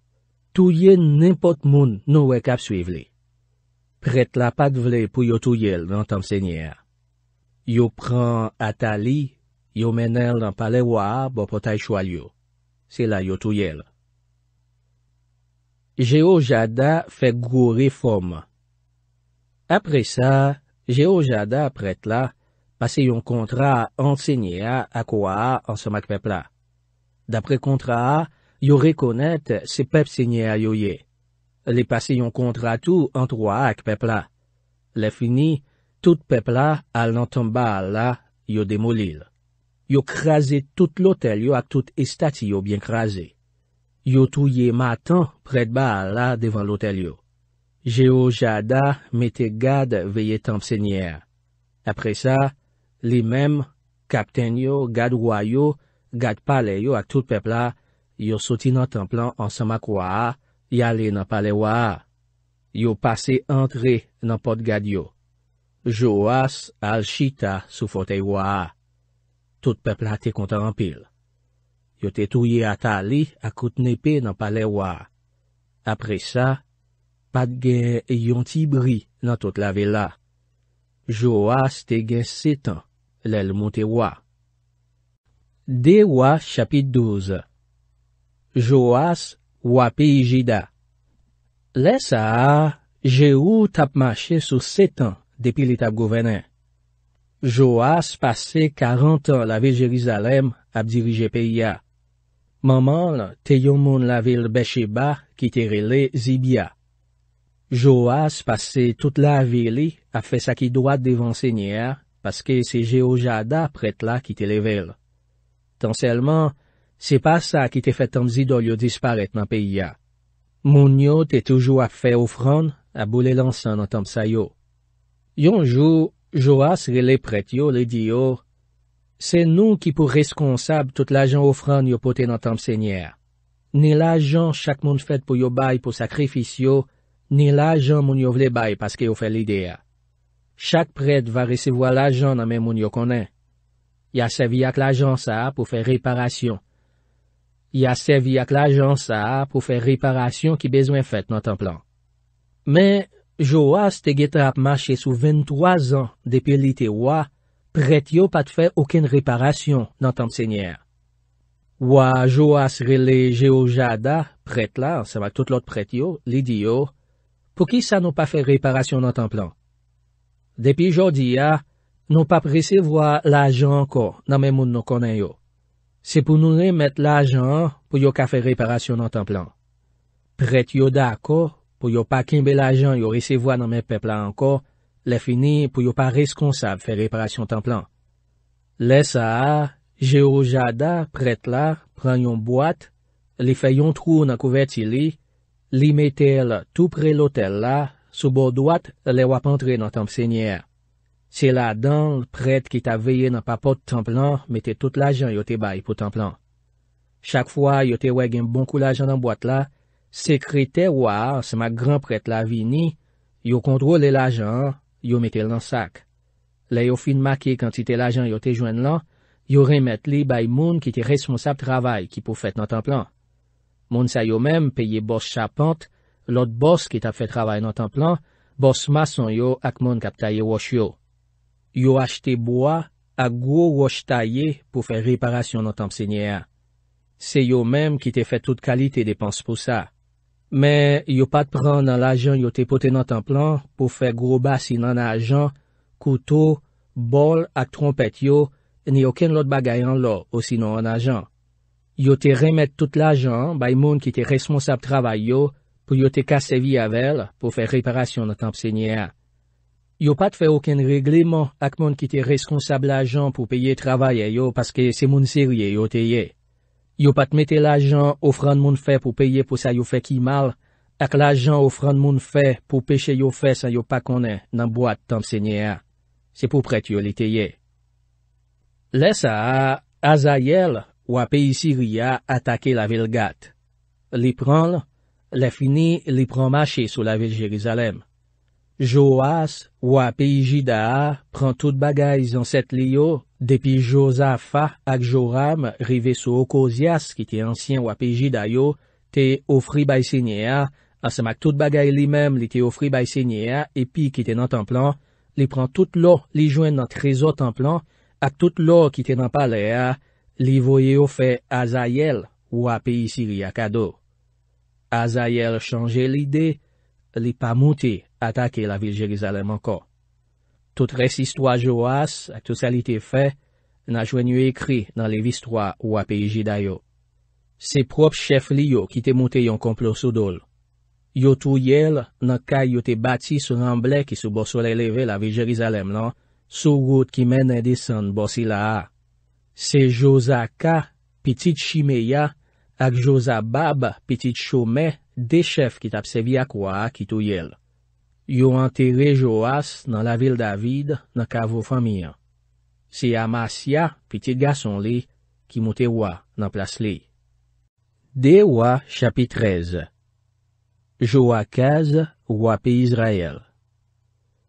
Touye nimpot moun nouwe kap suive li. Pret la pat vle pou yo touye l nan tanp senyer. Yo pran atali, yo menel nan pale wa bo potay chwa yo. Se la yo touye l. Jehojada fe gou refom a. Apre sa, Jehojada pret la, pase yon kontra ansegnea akwa ansemak pepla. Dapre kontra a, yo rekonet se pepsegnea yo ye. Le pase yon kontra tou antro ak pepla. Le fini, tout pepla al nantan ba la yo demolil. Yo krasi tout lotel yo ak tout estati yo bien krasi. Yo touye matan pret ba la devan lotel yo. Je ou jada mette gade veye tanp senyer. Apre sa, li mem, kapten yo, gade waya yo, gade pale yo ak tout pepla, yo soti nan tanplan ansama kwa a, yale nan pale waya. Yo pase antre nan pot gade yo. Jo as al chita sou fote waya. Tout pepla te konta anpil. Yo te touye ata li akout nepe nan pale waya. Apre sa, Pat gen yon tibri nan tot la vela. Joas te gen setan, lè l'monte wwa. De wwa chapit douz. Joas wwa pe ijida. Lè sa, je ou tap mache sou setan depi l'etap govenen. Joas pase karentan la vel Jerizalem ap dirije pe iya. Maman lè te yon moun la vel beshe ba ki tere le zibya. Jo as pase tout la vili a fe sa ki doat devan senyer, paske se je ou jada prete la ki te levele. Tan selman, se pa sa ki te fe tan zidol yo disparet nan peya. Moun yo te toujou a fe ofran, a boule lansan nan tanp sa yo. Yon jou, jo as rele prete yo le di yo, se nou ki pou reskonsab tout la jan ofran yo pote nan tanp senyer. Ne la jan chak moun fet pou yo bay pou sakrifis yo, Ni l'ajan moun yo vle bay paske yo fè l'idea. Chak pred va resevo l'ajan nan men moun yo konen. Ya sevi ak l'ajan sa pou fè reparasyon. Ya sevi ak l'ajan sa pou fè reparasyon ki bezwen fèt nan tan plan. Men, jo as te get ap mache sou 23 an depi l'ite wa, pret yo pat fè ouken reparasyon nan tan senyer. Wa, jo as releje ou jada, pret la, sa va tout lot pret yo, l'ide yo, pou ki sa nou pa fe reparasyon nan tan plan? Depi jodi ya, nou pa presevoa lajan anko nan men moun nou konen yo. Se pou nou ne met lajan an, pou yo ka fe reparasyon nan tan plan. Pret yo da anko, pou yo pa kimbe lajan yo resevoa nan men pepla anko, le fini pou yo pa reskonsab fe reparasyon tan plan. Le sa a, je ou jada, pret la, pran yon boat, li fe yon trou nan kouverti li, Li metel tou pre l'otel la, sou bo doat le wap antre nan tanp senyer. Se la dan l'pret ki ta veye nan pa pot tanp lan, metel tout l'ajan yo te bay pou tanp lan. Chak fwa yo te wegen bonkou l'ajan nan boat la, se krete wa, se ma gran pret la vini, yo kontrole l'ajan, yo metel nan sak. Le yo fin make kan ti te l'ajan yo te jwen lan, yo remet li bay moun ki te responsab travay ki pou fet nan tanp lan. Moun sa yo mèm peye bors chapant, lot bors ki tap fè travay nan tan plan, bors mason yo ak moun kap tayye wosh yo. Yo achte boya ak gwo wosh tayye pou fè reparasyon nan tan psènyè. Se yo mèm ki te fè tout kalite depans pou sa. Mè yo pat pran nan lajan yo te pote nan tan plan pou fè gro basi nan lajan, koutou, bol ak trompet yo, ni yo ken lot bagayan lo osi nan lajan. Yo te remet tout l'ajan bay moun ki te responsab travay yo pou yo te kasevi avèl pou fè reparasyon nan tanp sènyè. Yo pat fè ouken reglèman ak moun ki te responsab l'ajan pou pèye travay yo paske se moun sirye yo teye. Yo pat mette l'ajan ou fran moun fè pou pèye pou sa yo fè ki mal ak l'ajan ou fran moun fè pou peche yo fè sa yo pa konè nan boat tanp sènyè. Se pou prèt yo li teye. Lè sa a aza yèl. wap e Siria atake la vil Gat. Li pran l, le fini li pran mache sou la vil Jerizalem. Joas, wap e Jidaha, pran tout bagay zan set li yo, depi Jozafa ak Joram, rive sou Okozias ki te ansyen wap e Jidayo, te ofri bay Senyea, asem ak tout bagay li mem li te ofri bay Senyea, epi ki te nan Templan, li pran tout lo li jwen nan Trezo Templan, ak tout lo ki te nan Palaya, Li voye yo fe Azayel ou api Syri akado. Azayel chanje lide, li pa mouti atake la vil Jerizalem anko. Tout res istwa jo as, ak tout sa li te fe, na jwen yo ekri nan le vistwa ou api Jidayo. Se prop chef li yo ki te mouti yon komplos ou dole. Yo tou yel, nan kay yo te bati sou namble ki sou bo sole leve la vil Jerizalem lan, sou gout ki men edesan bo si la a. Se Jozaka, piti Chimeya, ak Jozabab, piti Chome, dechef ki tapsevi ak wak itou yel. Yo anteri Joas nan la vil David nan kavou famiyan. Se Amasya, piti Gasonli, ki moute wak nan plas li. De wak chapit trez. Joakaz wapi Izrael.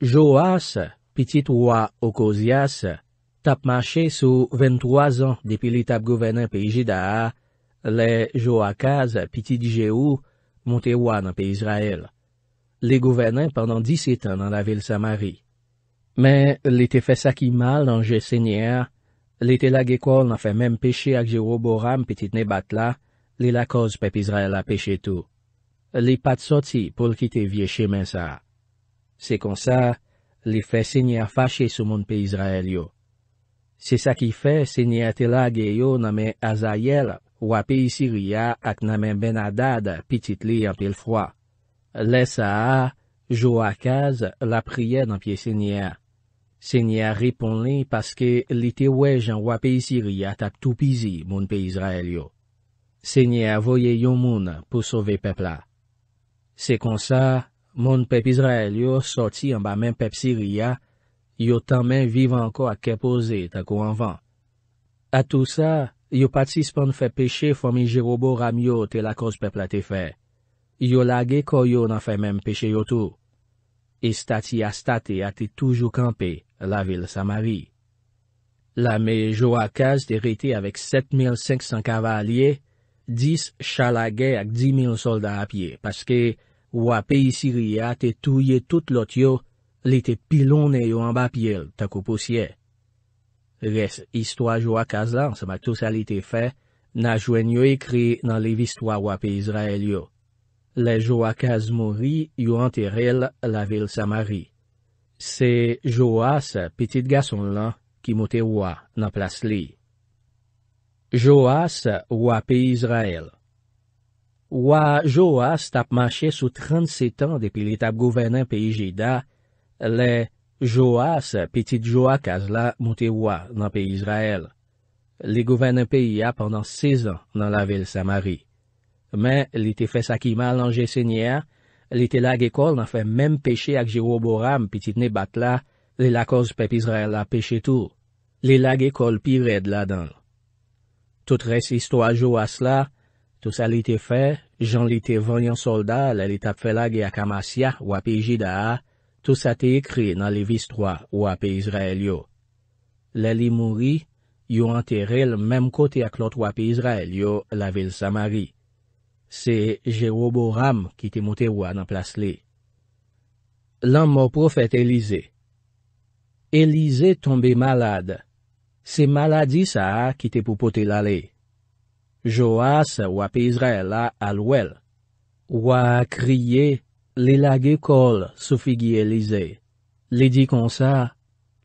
Joas, piti wak Okozias, Tap mache sou 23 an depi li tap govenen pe iji da a, li Joakaz, piti di Jehou, monte wana pe Israel. Li govenen pandan 17 an nan la vil Samari. Men li te fe sakimal nan je senyer, li te la gekol nan fe menm peche ak Jehou Boram piti te nebat la, li la koz pepe Israel a peche tou. Li pat soti pou l kite vie che men sa. Se kon sa, li fe senyer fache sou moun pe Israel yo. Se sa ki fe, se nye ate la geyo name Azayel wap e Siriyat ak name Benadad pitit li apil fwa. Le sa a, jo akaz la priye nan pie se nye a. Se nye a ripon li paske li te wej an wap e Siriyat ak tou pizi moun pe Izrael yo. Se nye a voye yon moun pou sove pepla. Se konsa, moun pep Izrael yo soti an ba men pep Siriyat, yo tanmen vivanko ak kepoze tako anvan. A tout sa, yo patispan fè peche fòmi jirobo ramyo te lakos pepla te fè. Yo lage koyo nan fè men peche yotou. Estati astate ate toujou kampe la vil Samari. La me jo akaz te rete avèk 7500 kavalyè, 10 chalage ak 10 000 solda apye, paske wapè e isiriye ate touye tout lot yo li te pilon e yo an bap yel tako posye. Res, histwa Joakaz lan, seman tout sa li te fe, nan jwen yo ekri nan liv histwa wap e Izrael yo. Le Joakaz mori yo anter el la vil Samari. Se Joas, petit gason lan, ki mote wap nan plas li. Joas wap e Izrael Wap Joas tap mache sou 37 an depi l'etap govenan pe IJEDA, Le Joas, pitit Joakaz la, mouti wwa nan pi Izrael. Le gouven nan pi ya pandan 6 an nan la vil Samari. Men, li te fè sakima lan jeseni ya, li te lag ekol nan fè menm peche ak Jiroboram pitit ne bat la, li la koz pep Izrael la peche tou. Li lag ekol pi red la dan. Tout res istwa Joas la, tout sa li te fè, jan li te vanyan solda la li tap fè la ge ak Amasya wapijida e a, Tout sa te ekri nan levistwa wapi Izrael yo. Le li mouri, yo anterre l mem kote ak lot wapi Izrael yo la vil Samari. Se Jerobo Ram ki te mote wana plas li. Lan mou profet Elize. Elize tombe malade. Se maladi sa ki te pou pote lale. Joas wapi Izrael la alwel. Waa kriye. Li la ge kol, sou figi Elize. Li di konsa,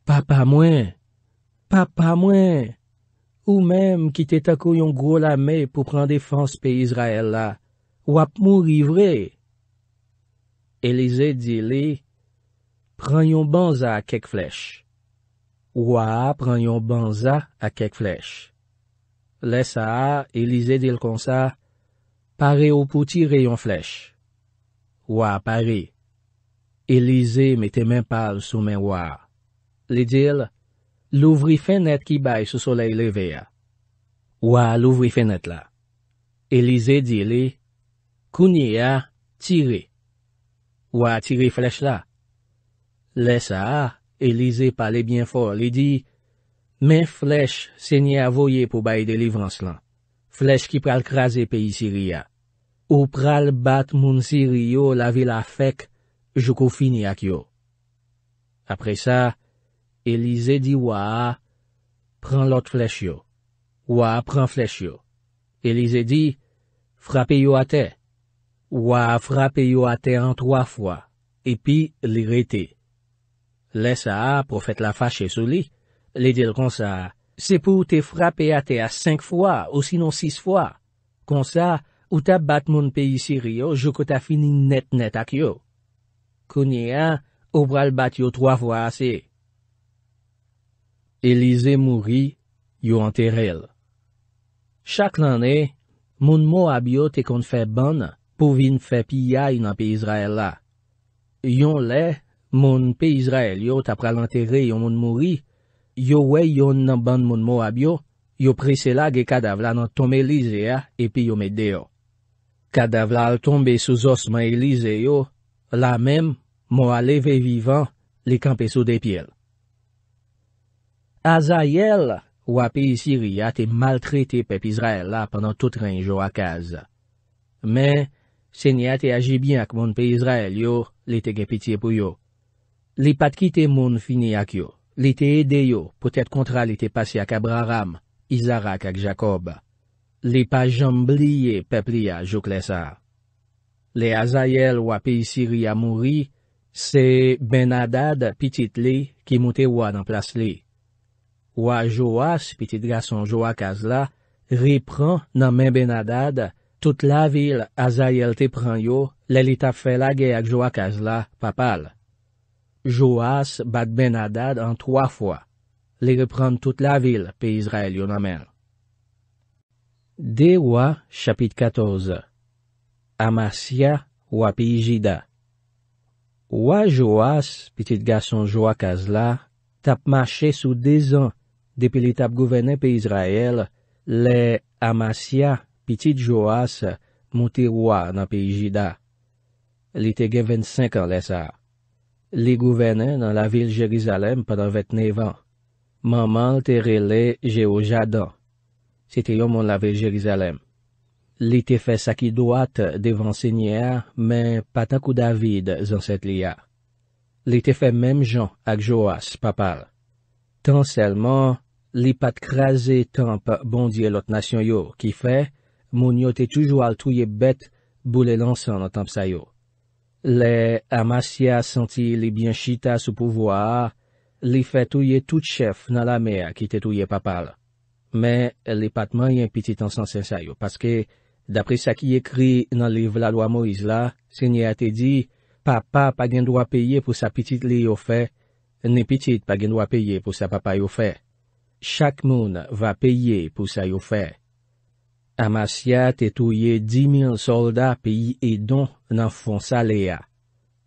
Pa pa mwen, pa pa mwen, Ou mem ki te tako yon gro la me pou pran defans pe Izrael la, Wap mou rivre. Elize di li, Pran yon banza a kek flech. Wap pran yon banza a kek flech. Le sa, Elize dil konsa, Pare ou pou tire yon flech. Ou a pari. Elize mette men pal sou men ou a. Li dil, louvri fenet ki bay sou solei leve a. Ou a louvri fenet la. Elize dile, kounye a, tire. Ou a tire flech la. Lesa a, Elize pale bien fol li di, men flech se nye a voye pou baye de livrans lan. Flech ki pral krasi peyi siri a. Ou pral bat moun siriyo la vil a fek, Joukou fini a kyo. Apre sa, Elize di waa, Pren lot flech yo. Waa pren flech yo. Elize di, Frape yo a te. Waa frape yo a te an troa fwa, Epi li rete. Le sa, Profet la fache sou li, Li dil kon sa, Se pou te frape a te a senk fwa, Ou sinon sis fwa, Kon sa, Ou ta bat moun pe isir yo, joko ta fini net net ak yo. Kounye a, ou pral bat yo 3 vwa ase. Elize mouri, yo anter el. Chak lan e, moun mou abyo te kon fè ban pou vin fè pi yay nan pe Israel la. Yon le, moun pe Israel yo tap pral anter yo moun mouri, yo wey yon nan ban moun mou abyo, yo presela ge kada vlan an tome Elize a epi yo mede yo. Kadavlal tombe sou zosman elize yo, la menm, mou aleve vivan, li kampe sou depil. Azayel, wap e siri ate maltrete pep Izrael la penon tout renjou akaz. Men, se ni ate aji bien ak moun pe Izrael yo, li tege pitiye pou yo. Li pat kite moun fini ak yo, li te ede yo, potet kontra li te pase ak Abraham, Izarak ak Jacoba. Li pa jambliye pepli ya jok lesa. Li azael wapi siri ya mouri, se benadad pitit li ki mouti wad an plas li. Waj ouas pitit gason jouak azla ripran nanmen benadad tout la vil azael te pran yo lelita felage ak jouak azla papal. Jouas bat benadad an twa fwa. Li ripran tout la vil pe izrael yo namel. De wa chapit 14 Amasya wa piyijida Wa Joas, pitit gason Joa Kazla, tap mache sou dez an depi li tap gouvenen piyizrayel le Amasya pitit Joas mouti wa nan piyijida. Li te gen 25 an lesa. Li gouvenen nan la vil Jerizalem padan 29 an. Manman te rele Jehojadan. c'était on lavé Jérusalem. L'été fait ça sa Seigneur, mais pas Seigneur, mais tant que David dans cette lia. L'été fait même Jean avec Joas papal. Tant seulement, l'ipat craser tempe bon Dieu l'autre nation yo qui fait mon yo toujours bouler al touye bet boule l'ensemble en temp ça. yo. Le senti les bien chita sous pouvoir. li fait tout chef dans la mer qui te papal. Men, le patman yon pitit ansan sensay yo. Paske, dapre sa ki ye kri nan liv la doa Moiz la, se nye ate di, papa pa gen doa peye pou sa pitit li yo fe, nen pitit pa gen doa peye pou sa papa yo fe. Chak moun va peye pou sa yo fe. Amasya te touye di min solda peyi edon nan fon sa le a.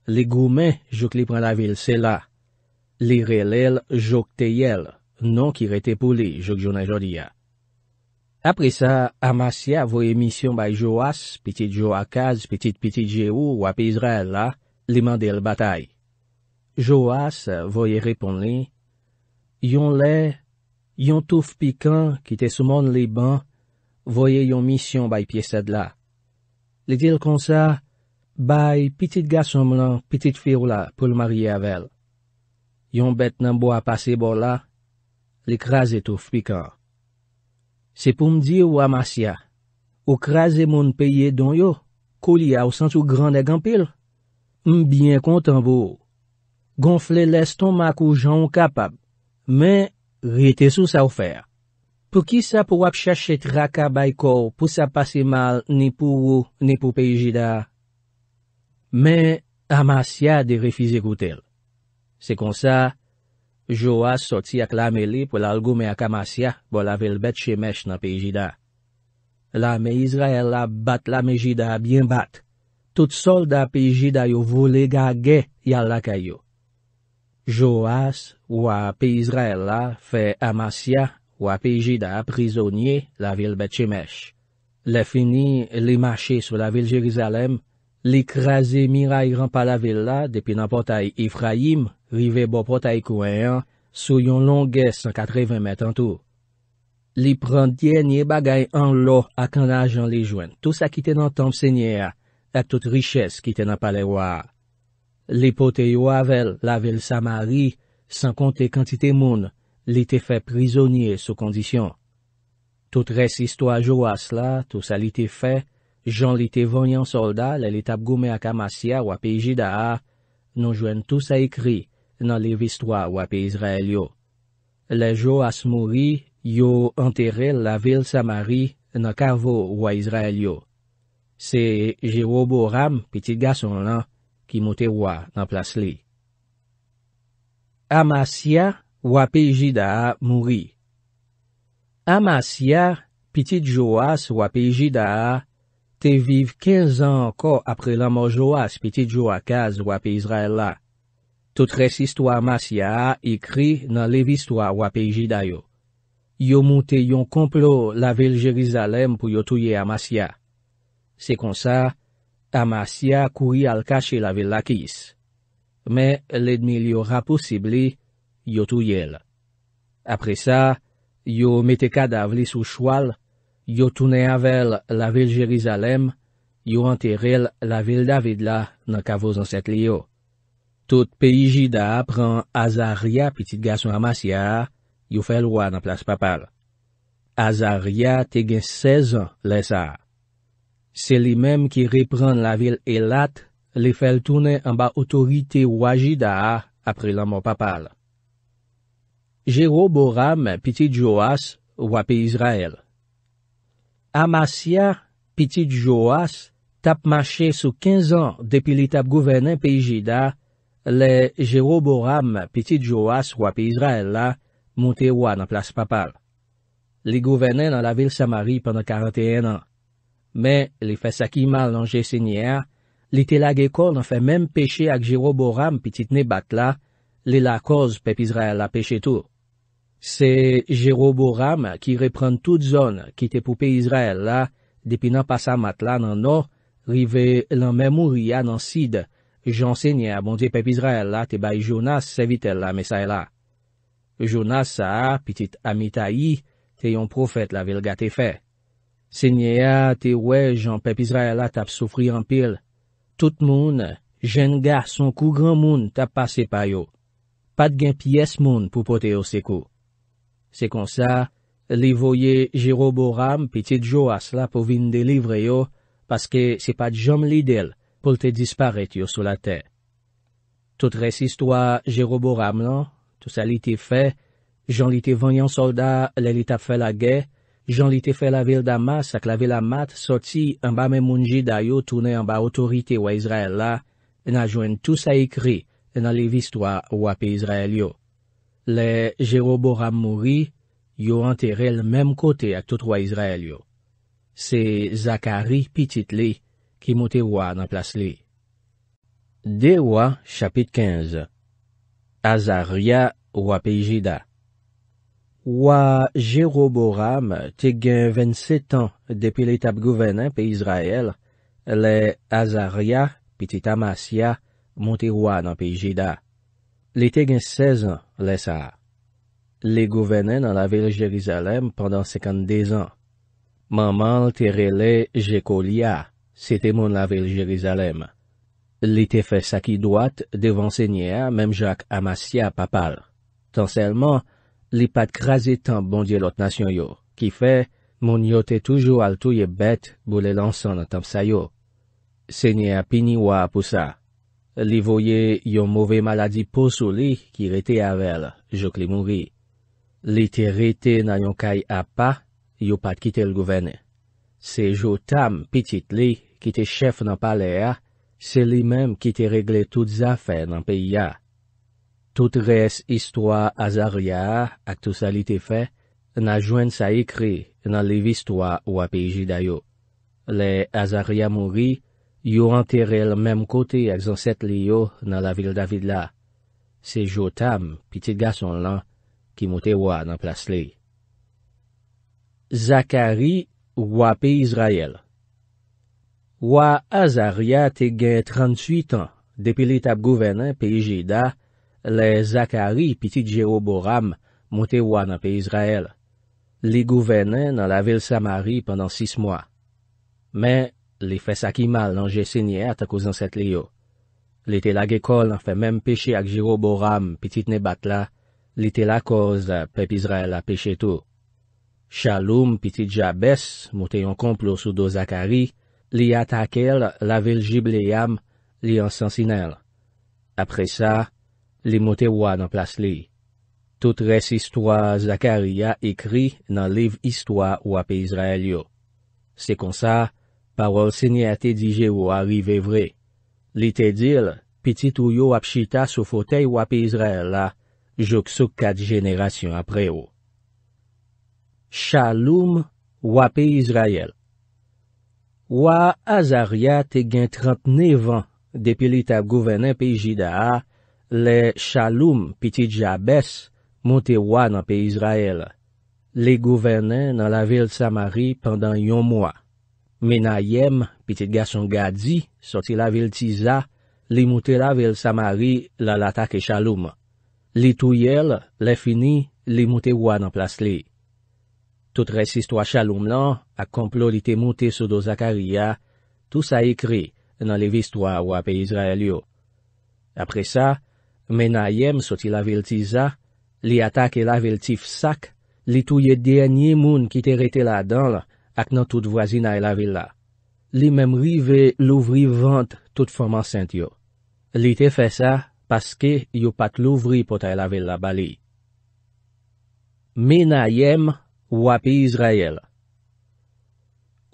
Le goumen jok li pran la vil se la. Le rel el jok tey el. non ki rete pou li, jok jounen jodi ya. Apre sa, Amasya voye misyon bay Joas, pitit Joakaz, pitit pitit Jehu, wap Izrael la, li mande el batay. Joas voye repon li, yon le, yon touf pikant ki te sumon li ban, voye yon misyon bay piye sed la. Li dil kon sa, bay pitit gasom lan, pitit fir la, pou l'mariye avel. Yon bet nan bo a pase bo la, lè krasè tou fpikan. Se pou m di ou Amasya, ou krasè moun peye don yo, kou li a ou san sou grand e gampil, m byen kontan bou. Gonflè lè ston mak ou jan ou kapab, men, rete sou sa oufer. Pou ki sa pou ap chache traka baykou pou sa pase mal ni pou ou, ni pou peye jida. Men, Amasya de refize koutel. Se kon sa, se kon sa, Joas soti ak lame li pou lalgoume ak Amasya bo la vil bet chemesh nan pey jida. Lame Izrael la bat la me jida bien bat. Tout sol da pey jida yo vole gage yal la kayo. Joas ou a pey Izrael la fe Amasya ou a pey jida aprizonye la vil bet chemesh. Le fini li mache sou la vil Jerizalem, li kreze miray rampa la vil la depi nan potay Ifrayim, Rive bo potay kwen an, sou yon longes 180 met an tou. Li pren diyen ye bagay an lo ak an ajan li jwen. Tout sa ki te nan tanp senye a, et tout riches ki te nan pale waa. Li pote yo avel lavel sa mari, san konte kantite moun, li te fe prizonye sou kondisyon. Tout res istwa jo as la, tout sa li te fe, jan li te vanyan solda le li tab gome ak amasyaw api jida a, non jwen tout sa ekri. nan liv istwa wapi e Izrael yo. Le Joas mouri yo anteril la vil Samari nan kavo wapi Izrael yo. Se Jero Boram, pitit gason lan, ki mouti wap nan plas li. Amasya wapi e Jidaha mouri Amasya, pitit Joas wapi e Jidaha, te viv 15 an ko apre la mo Joas pitit Joakaz wapi Izrael la. Sotres istwa Amasya a ikri nan lev istwa wap eji dayo. Yo moute yon komplo la vil Jerizalem pou yo touye Amasya. Se konsa, Amasya kouye al kache la vil lakis. Me, ledmi li yo raposibli, yo touye el. Apre sa, yo mete kada avli sou chwal, yo toune avel la vil Jerizalem, yo anter el la vil David la nan kavoz anset li yo. Tout P.I.J.D.A. pran Azaria pitit gason Amasyar, yo fel wan an plas papal. Azaria te gen 16 lè sa. Se li menm ki repran la vil elat, li fel toune an ba otorite wajid A.A. apre lanman papal. Jero Boram pitit Joas wapi Izrael. Amasyar pitit Joas tap mache sou 15 an depi li tap gouvenen P.I.J.D.A. Le Jero Boram piti Joas wapi Izrael la, monte wwa nan plas papal. Li gouverne nan la vil Samari pwenda 41 an. Me, li fesakima lanje se nye a, li telage kol nan fe menm peche ak Jero Boram piti tne bat la, li la koz pep Izrael la peche tou. Se Jero Boram ki repren tout zon ki te poupe Izrael la, depi nan pasa mat lan nan or, rive lan menmouria nan sid, jan sènyè a bonte pepizraè la te bay Jonas se vitè la mesay la. Jonas sa a, pitit amitayi, te yon profèt la vil gate fè. Sènyè a, te wè jan pepizraè la tap soufri anpil. Tout moun, jen ga son kou gran moun tap pase payo. Pat gen piyes moun pou pote yo se kou. Se kon sa, li voye Jiroboram pitit jo as la pou vin delivre yo, paske se pat jom lidèl. pou lte disparet yo sou la te. Tout res istwa Jero Boram lan, tout sa li te fe, jan li te vanyan solda, le li tap fe la ge, jan li te fe la vil damas, ak la vil amat, soti, an ba men mounji dayo, toune an ba otorite wa Izrael la, en ajoen tout sa ikri, en a lev istwa wap Izrael yo. Le Jero Boram mouri, yo an te re l mem kote ak tout wa Izrael yo. Se Zakari pitit li, ki mouti wwa nan plas li. De wwa chapit 15 Azaria wwa pejida Wwa Jero Boram te gen 27 an depi l'etap gouvenen pe Israel le Azaria piti Tamasya mouti wwa nan pejida. Li te gen 16 an lesa. Li gouvenen nan la vil Jerizalem pandan 52 an. Maman te rele Jekolia Sete moun lavel Jerizalem. Li te fe sakidouat devan sènyè, mèm Jacques Amassia papal. Tansèlman, li pat krasi tan bondye lot nasyon yo, ki fe, moun yo te toujou al touye bet bou le lansan nan tanp sa yo. Sènyè pini wapousa. Li voye yon mouve maladi posou li ki rete avel, jok li mouri. Li te rete nan yon kay ap pa, yo pat kite l gouvene. Se jou tam pitit li, Ki te chef nan pale a, se li menm ki te regle tout zafen nan peyi a. Tout res istwa Azaria ak tout sa li te fe, na jwen sa ekri nan li vistwa wapijida e yo. Le Azaria mouri, yo anterre l menm kote ak zanset li yo nan la vil David la. Se jo tam, pitit gason lan, ki moutewa nan plas li. Zakari wapi e Izrayel Wwa Azaria te gen 38 an depi li tap gouvenen pe Ijeida, le Zakari piti Djeroboram mwote wwa nan pe Izrael. Li gouvenen nan la vil Samari pendant 6 mwa. Men, li fes akimal nan jesenye atakouzanset li yo. Li te la gekol nan fe menm peche ak Djeroboram piti tne batla, li te la koz pep Izrael apeshetou. Chaloum piti Dja Bes mwote yon komplou sou do Zakari, Li atakel lavel jibleyam li ansansinel. Apre sa, li motewan anplas li. Tout res istwa Zakaria ekri nan liv istwa wapi Izrael yo. Se konsa, parol sinyate dije ou arive vre. Li te dil, piti tou yo apchita sou fotey wapi Izrael la, jok sou kat jenerasyon apre yo. Chaloum wapi Izrael Wa Azaria te gen 39 an depi li tab gouvenen pe Jidaha, le Shaloum piti Djabes mouti wana pe Izrael. Li gouvenen nan la vil Samari pandan yon mwa. Menayem piti Gason Gadi soti la vil Tiza li mouti la vil Samari lalatake Shaloum. Li touyel le fini li mouti wana plas li. Tout resistwa chaloum lan ak komplo li te mouti soudo Zakaria, tout sa ekri nan le vistwa wap e Izrael yo. Apre sa, menayem soti lavel ti za, li atak e lavel ti fsak, li tou ye denye moun ki te rete la adan lak nan tout vwazina e lavel la. Li memri ve louvri vant tout foman sent yo. Li te fe sa, paske yo pat louvri pot a e lavel la bali. Menayem WAPI ISRAEL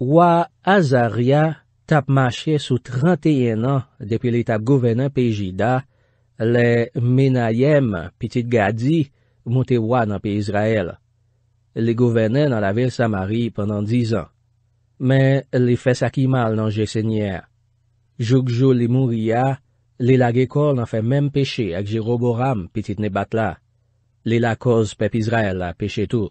Wap Azaria tap mache sou 31 an depi l'eta govenen pe Jida, le menayem piti Gadi mouti wap nan pe Israel. Le govenen nan la vil Samari penan 10 an. Men, le fes akimal nan Jese Nyer. Joukjou li Mouria, li la Gekol nan fe men peche ak Jiro Goram piti ne Batla. Li la koz pep Israel la peche tou.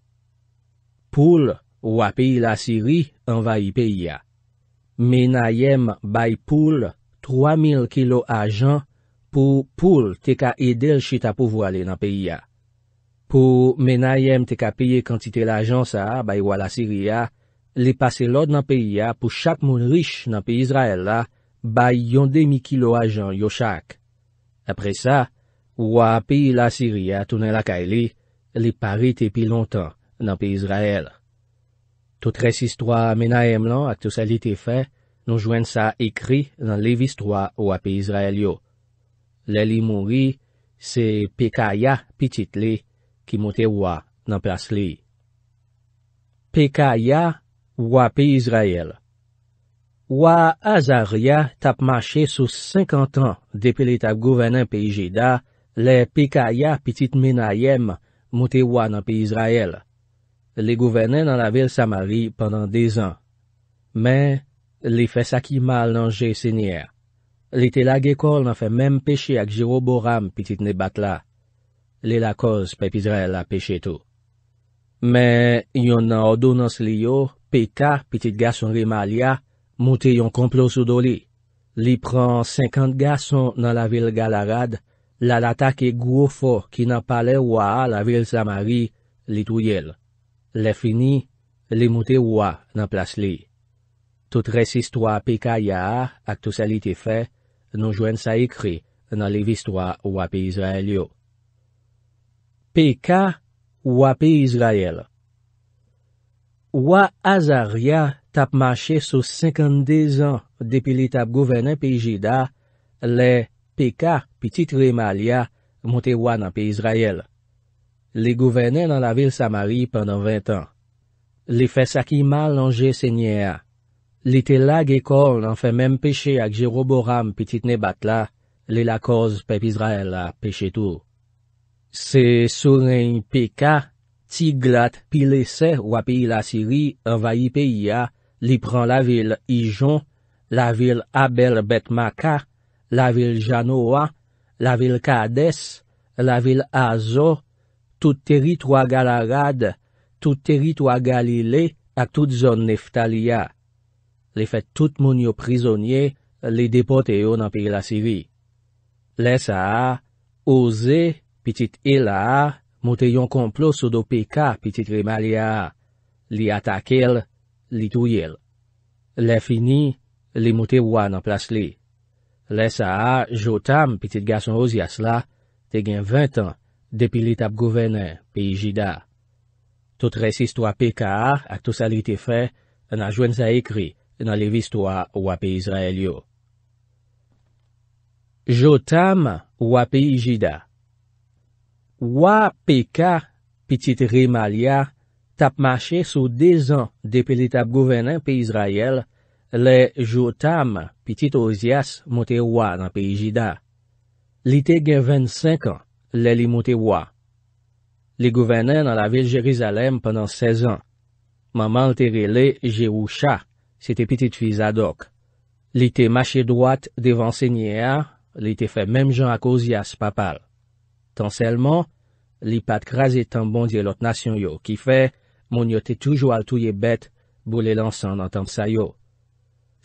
Poul wapi la siri anvayi peyi ya. Menayem bayi poul 3000 kilo ajan pou poul teka edel chita pou voale nan peyi ya. Po menayem teka peye kantite la jan sa bayi wala siri ya, le pase lod nan peyi ya pou chak moun rish nan peyi Israel la bayi yon demi kilo ajan yo chak. Apre sa, wapi la siri ya tonen la kaile, le pare tepi lontan. nan pi Yisrael. Tout res istwa menayem lan ak tout sa lite fe, nou jwen sa ekri nan lev istwa ou api Yisrael yo. Le li moun ri, se pekaya pitit li ki moute wwa nan plas li. Pekaya ou api Yisrael Wwa Azaria tap mache sou 50 an depi le tap govenan pi Yijeda le pekaya pitit menayem moute wwa nan pi Yisrael. Li gouvenè nan la vil Samari pandan dez an. Men, li fè sakimal nan jè sènyè. Li tè la gekol nan fè mèm peche ak Jiroboram pitit ne bat la. Li la koz pepizrel la peche tou. Men, yon nan odonans li yo, peka pitit gason rimal ya, moutè yon komplos ou do li. Li pran 50 gason nan la vil Galarad, la latak e goufo ki nan pale waa la vil Samari li touyèl. Le fini, le moute wwa nan plas li. Tout res istwa P.K. ya a ak tout sa li te fe, nou jwen sa ekri nan le vistwa wwa pi Izrael yo. P.K. wwa pi Izrael Wwa Azaria tap mache sou 52 an depi li tap gouverne pi Jida, le P.K. pi Titre Malia moute wwa nan pi Izrael. li gouvenè nan la vil Samari pandan vènt an. Li fè sakima lan jè sènyè a. Li tè la gè kol nan fè mèm peche ak Jero Boram piti tne bat la, li la koz pep Izrael a peche tou. Se souren pè ka, ti glat pi lè se wapè ila siri, anvayi pe i a, li pran la vil Ijon, la vil Abel Bet Maka, la vil Janoa, la vil Kades, la vil Azo, tout teritwa galarad, tout teritwa galile, ak tout zon neftalia. Le fet tout moun yo prizonye, le depote yo nan piye la siri. Le sa a, oze, pitit el a a, moute yon komplos o do peka pitit remalia a. Li atakel, li touyel. Le fini, li moute wwa nan plas li. Le sa a, jotam pitit gason ozi as la, te gen vint an. depi li tap gouvenen pe ijida. Tout resist wap e ka, ak tout sa li te fe, nan jwen sa ekri, nan li vis to wap e Israel yo. Jotam wap e ijida Wap e ka, pitit ri malia, tap mache sou dezan depi li tap gouvenen pe Israel, le Jotam pitit ozias monte wap nan pe ijida. Li te gen 25 an, Lè li moute wwa. Li gouvenè nan la vil Jerizalem penan 16 an. Maman te rele, je wou cha, se te pitit fi zadok. Li te mache dwat devan se nye a, li te fè menm jan akouzi as papal. Tan selman, li pat krasi tan bondye lot nasyon yo, ki fè, moun yo te toujou al touye bet, bou le lansan nan tanp sa yo.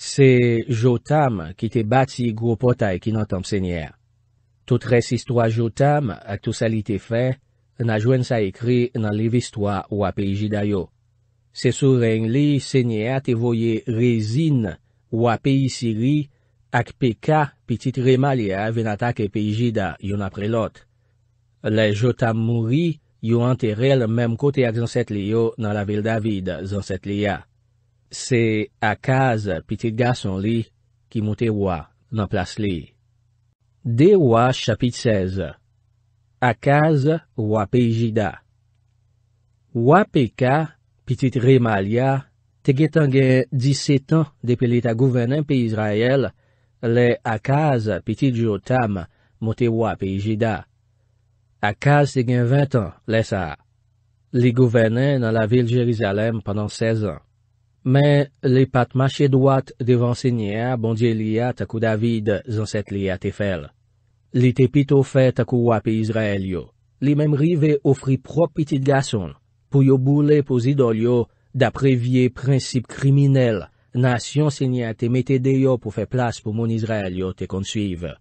Se jo tam ki te bati yi gro potay ki nan tanp se nye a. Tout res istwa Jotam ak tout sa li te fe, na jwen sa ekri nan liv istwa w api Jida yo. Se sou reng li, se nye a te voye rezine w api Siri ak pe ka pitit remal ya ven atake pi Jida yon apre lot. Le Jotam mouri, yo anterre l mem kote ak zanset li yo nan la vil David zanset li ya. Se akaz pitit gason li ki moute w w nan plas li. Dewa chapit 16 Akaz wapijida Wapika, pitit remalia, tegetan gen 17 an depil eta gouvenen pi Israel le Akaz pitit Jotam motewa pijida. Akaz tegen 20 an lesa. Li gouvenen nan la vil Jerizalem panan 16 an. Men, li pat mache dwat devan senye a bondye li a takou David zanset li a te fel. Li te pito fet takou wapi e Izrael yo. Li menm rive ofri pro piti de gason pou yo boule pou zidol yo da prevye prinsip kriminel nan asyon senye a te metede yo pou fe plas pou moun Izrael yo te konsuive.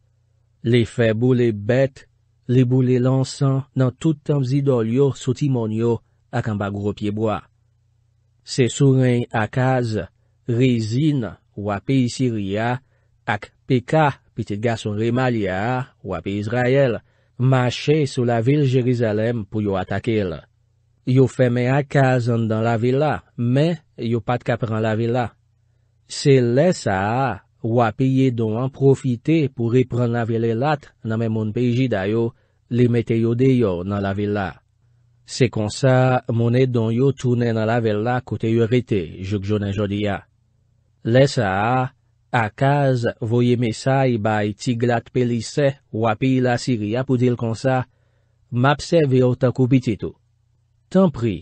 Li fe boule bet, li boule lansan nan toutan zidol yo soti mon yo ak an bagro pieboa. Se souren akaz, rezine, wapi Syria, ak Pekah, pitit gason remalya, wapi Israel, mache sou la vil Jerizalem pou yo atakel. Yo feme akaz an dan la vila, men yo pat ka pran la vila. Se lesa, wapi ye don an profite pou ripran la vile lat nan men moun peji dayo, li mete yo deyo nan la vila. Se konsa, mounet don yo tounen an lavel la kote yorite, jok jounen jodi ya. Lesa a, akaz voye mesay bay tiglat pelise wapi la siri apudil konsa, mapse veyo taku bititu. Tanpri,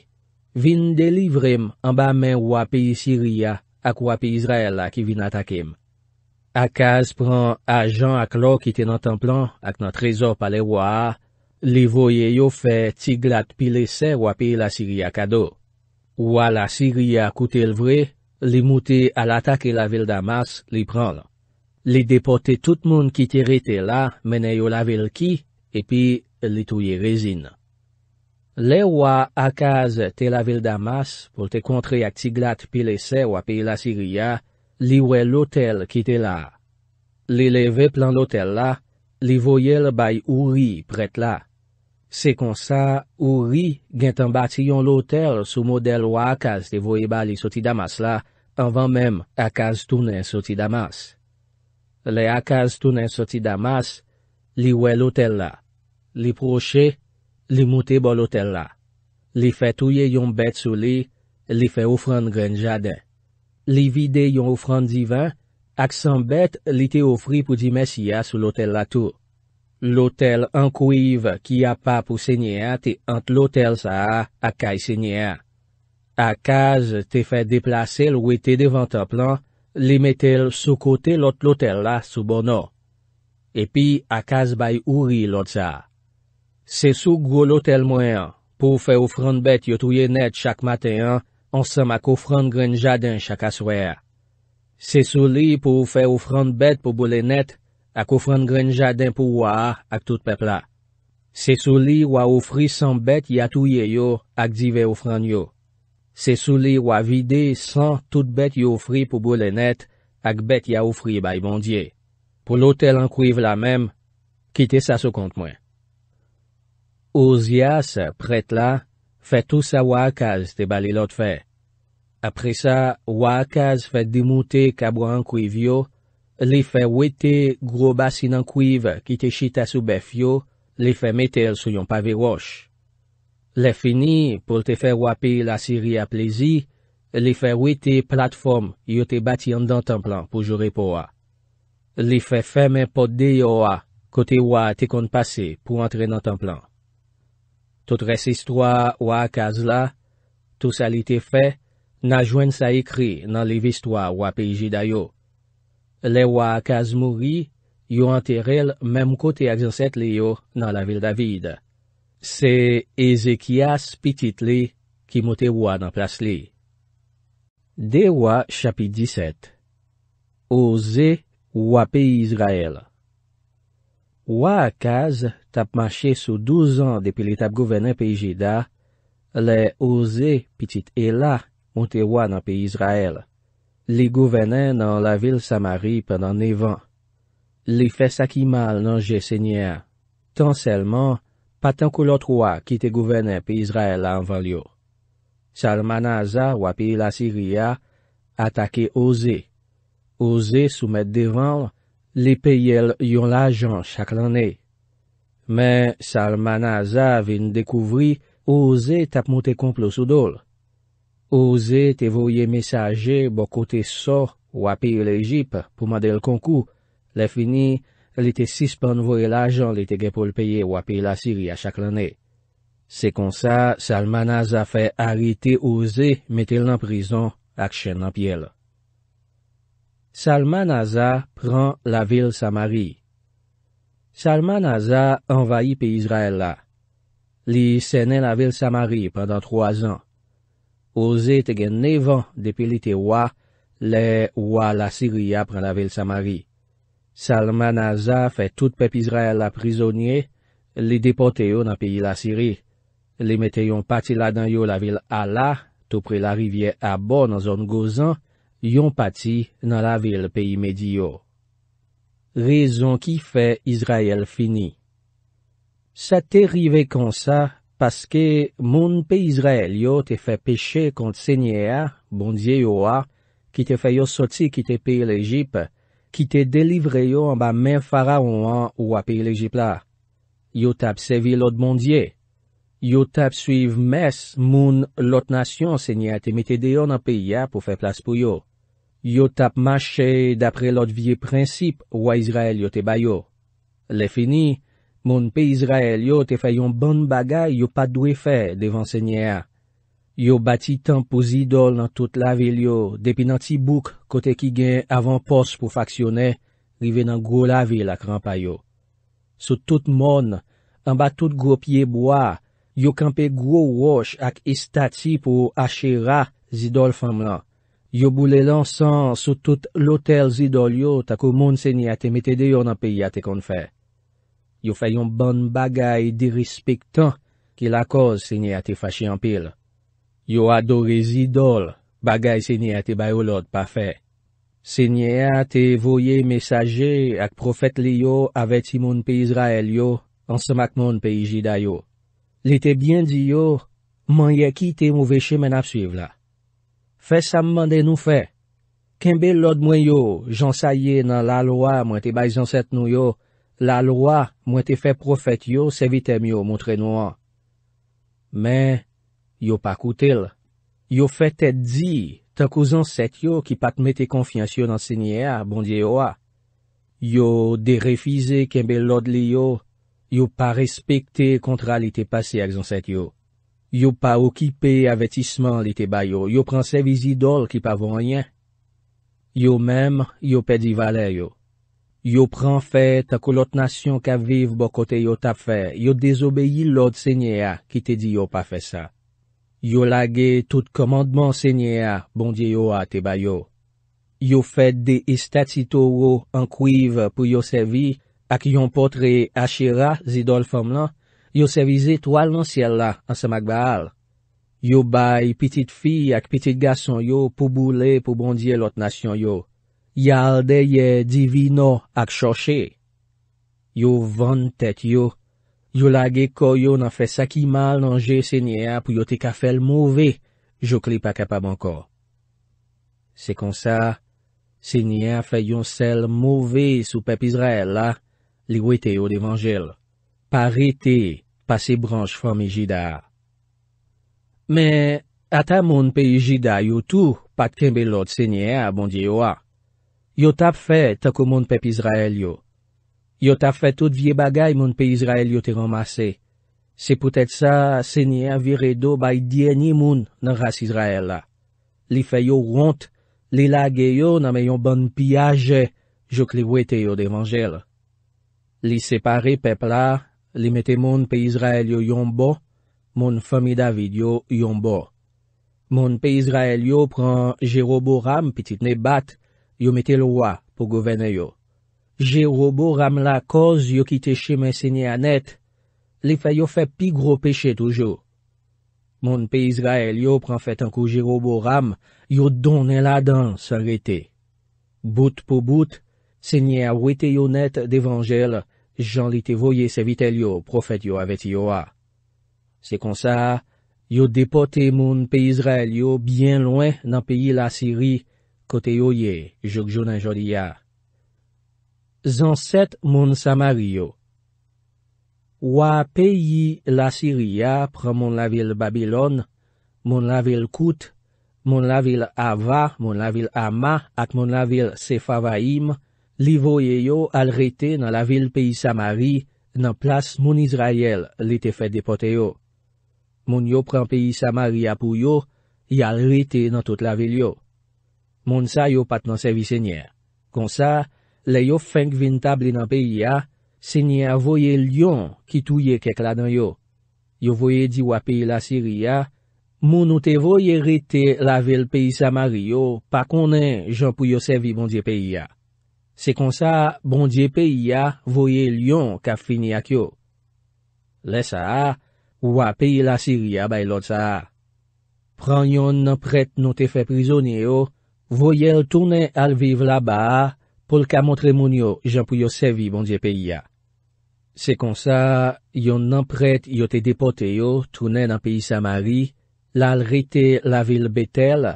vin delivrem an ba men wapi siri ya ak wapi Izrael la ki vin atakim. Akaz pran ajan ak lo ki tenan templan ak nan trezor pale waa, Li voye yo fe Tiglat Pilesè wapi la Siria kado. Wala Siria koute l vre, li moute al atake la vel Damas li pran. Li depote tout moun ki tere te la, mene yo la vel ki, epi li touye rezine. Le wak akaze te la vel Damas, volte kontre yak Tiglat Pilesè wapi la Siria, li we lotel ki te la. Li leve plan lotel la, Li voyel bay ouri pret la. Se konsa, ouri gen tembati yon lotel sou model wakaz te voye ba li soti damas la, anvan mem akaz tounen soti damas. Le akaz tounen soti damas, li we lotel la. Li proche, li mute bol lotel la. Li fetouye yon bet souli, li fe oufran grenjade. Li vide yon oufran divan, Aksan bet li te ofri pou di mesiya sou lotel la tou. Lotel an kuiv ki a pa pou senye a te ant lotel sa a akay senye a. A kaz te fe deplase l wete devan ta plan, li metel sou kote lot lotel la sou bono. Epi a kaz bay ouri lot sa. Se sou gwo lotel mwen, pou fe ofran bet yo touye net chak mate an, ansan mak ofran gren jadin chak aswea. Se sou li pou ou fe ou fran bet pou bole net ak ou fran gren jadin pou ou a ak tout pepla. Se sou li ou a ou fri san bet ya touye yo ak zive ou fran yo. Se sou li ou a vide san tout bet yo fri pou bole net ak bet ya ou fri bay bondye. Po lotel an kouiv la mem, kite sa sou kont mwen. Ou zias prete la, fe tout sa wakaz te bali lot fey. Apre sa, wakaz fè dimoute kabwa an kuiv yo, li fè wè te gro basin an kuiv ki te shita soubef yo, li fè metel sou yon pavè wòsh. Li fè ni, pou te fè wapè la siri a plezi, li fè wè te platfom yo te bati an dan tan plan pou jore po a. Li fè fè mè pod de yo a, kote wè te kon pase pou antre nan tan plan. Tout resist wakaz la, tout sali te fè, na jwen sa ekri nan liv istwa wap e jida yo. Le wakaz mouri, yo anter el mem kote a gzan set li yo nan la vil David. Se Ezekias pitit li, ki mote wak nan plas li. De wak chapit 17 Ose wap e Israel Wakaz tap mache sou douz an depi li tap govenen pe jida, le ose pitit e la kwenye, ou te wwa nan pi Israel. Li gouvenen nan la vil Samari penan nevan. Li fè sakimal nan jè sènyen. Tan selman, patan kou lot wwa ki te gouvenen pi Israel an van liyo. Salman Hazar wwa pi la Syria atake oze. Oze soumet devan, li peyel yon la jan chak lan ne. Men Salman Hazar vè n dekouvri ou oze tap moutè komplo sou dole. Ose te voye mesaje bo kote sor wapil Egypt pou madel konkou. Le fini, li te sispan voye lajan li te gen pou l'peye wapil Assyri a chak l'anay. Se kon sa, Salman Aza fe harite ose metel nan prison ak chen nan piel. Salman Aza pran la vil Samari. Salman Aza envayi pi Izraela. Li senen la vil Samari padan 3 an. Ose te gen nevan depilite wa, le wa la siri apren la vil Samari. Salman Aza fè tout pep Israel la prizonye, li depote yo nan pi la siri. Li mette yon pati la dan yo la vil Ala, to pre la rivye Abon an zon gozan, yon pati nan la vil pi medyo. Rezon ki fè Israel fini Sa te rive konsa, Paske moun pe Israel yo te fe peche kont senye a, bondye yo a, ki te fe yo soti ki te peye l'Egypte, ki te delivre yo an ba men fara ou an ou a peye l'Egypte la. Yo tap sevi lot bondye. Yo tap suive mes moun lot nasyon senye a te metede yon an peye a pou fe plas pou yo. Yo tap mache dapre lot vie prinsip ou a Israel yo te bayo. Le fini. Moun pe Israel yo te fay yon ban bagay yo pa dwe fe devan senye a. Yo bati tan pou zidol nan tout la vil yo, depi nan ti bouk kote ki gen avan pos pou faksyone, rive nan gwo la vil ak rampa yo. Sou tout moun, an ba tout gwo pye bwa, yo kampe gwo wosh ak istati pou a che ra zidol fam lan. Yo boule lan san sou tout lotel zidol yo tako moun senye a te metede yon an pe yate kon fè. yo fè yon ban bagay dirispektan ki la koz se nye a te fashi anpil. Yo adore zidol bagay se nye a te bayolod pa fè. Se nye a te voye mesaje ak profet li yo avè ti moun pe Izrael yo, ansamak moun pe Ijida yo. Li te byen di yo, mwen ye ki te mouve che men ap suiv la. Fè samman de nou fè. Kenbe lod mwen yo jan saye nan la loa mwen te bay zanset nou yo, La lwa mwen te fe profet yo se vitem yo moun tre nouan. Men, yo pa koutil. Yo fe te di takou zan set yo ki pat mwen te konfiansyon ansenye a bondye yo a. Yo derefize kembe lod li yo. Yo pa respekte kontra li te pase ak zan set yo. Yo pa okipe avetisman li te bayo. Yo pranse vizidol ki pa vanyen. Yo mem yo pedi vale yo. Yo pran fèt akou lot nasyon ka viv bokote yo tap fè, yo désobèyi lot sènyè a ki te di yo pa fè sa. Yo lage tout komandman sènyè a bondye yo a te bayo. Yo fèt de istatitou wou an kuiv pou yo sèvi ak yon potre Ashira, zidol fèm lan, yo sèvi zè toal nan sèlla an sèmak baal. Yo bayi pitit fi ak pitit gason yo pou boule pou bondye lot nasyon yo. Yalde ye divino ak choshe. Yo van tet yo, yo lage koyo nan fe sakimal nan je senye a pou yo te kafel mouve, jok li pa kapab anko. Se kon sa, senye a fe yon sel mouve sou pep Izrael la, li we te yo devanjel. Pa re te, pa se branj fami jida. Me, ata moun pe jida yo tou, pa tembe lot senye a bondye yo a. Yo tap fe takou moun pep Izrael yo. Yo tap fe tout vie bagay moun pep Izrael yo te ramase. Se poutet sa, se nye avire do bay dieni moun nan ras Izrael la. Li fe yo ront, li lage yo nan me yon ban piyaje jok li wete yo devanjel. Li separe pep la, li mete moun pep Izrael yo yon bo, moun fomi David yo yon bo. Moun pep Izrael yo pran Jero Boram pitit ne bat, yo metel wwa pou govene yo. Jerobo ram la koz yo kite che men senye anet, li fay yo fè pi gro peche toujou. Moun pe Israel yo pran fèt an kou Jerobo ram, yo donen la dan senyete. Bout pou bout, senye a wete yo net devanjel, jan li te voye se vitel yo profet yo avet yo a. Se konsa, yo depote moun pe Israel yo byen lwen nan peyi la siri Kote yo ye, jok jounan jodi ya. Zanset moun Samari yo. Wa peyi la Siriya pran moun la vil Babylon, moun la vil Kout, moun la vil Ava, moun la vil Ama, ak moun la vil Sefavaim, li voye yo al rete nan la vil peyi Samari nan plas moun Izrayel li te fe depote yo. Moun yo pran peyi Samari apou yo, ya al rete nan tout la vil yo. Moun sa yo pat nan sevi se nye. Kon sa, le yo feng vin tabli nan peyi ya, se nye a voye lyon ki touye kek la dan yo. Yo voye di wapye la siri ya, moun ou te voye rete la vel peyi sa mari yo, pa konen jan pou yo sevi bondye peyi ya. Se kon sa, bondye peyi ya voye lyon ka fini ak yo. Le sa, wapye la siri ya bay lot sa. Pran yon nan pret nou te fe prizoni yo, Voyèl toune al vive la ba, pou l ka montre moun yo jan pou yo sevi bondye peyi ya. Se kon sa, yon nan pret yo te depote yo toune nan peyi Samari, lal rete la vil Betel,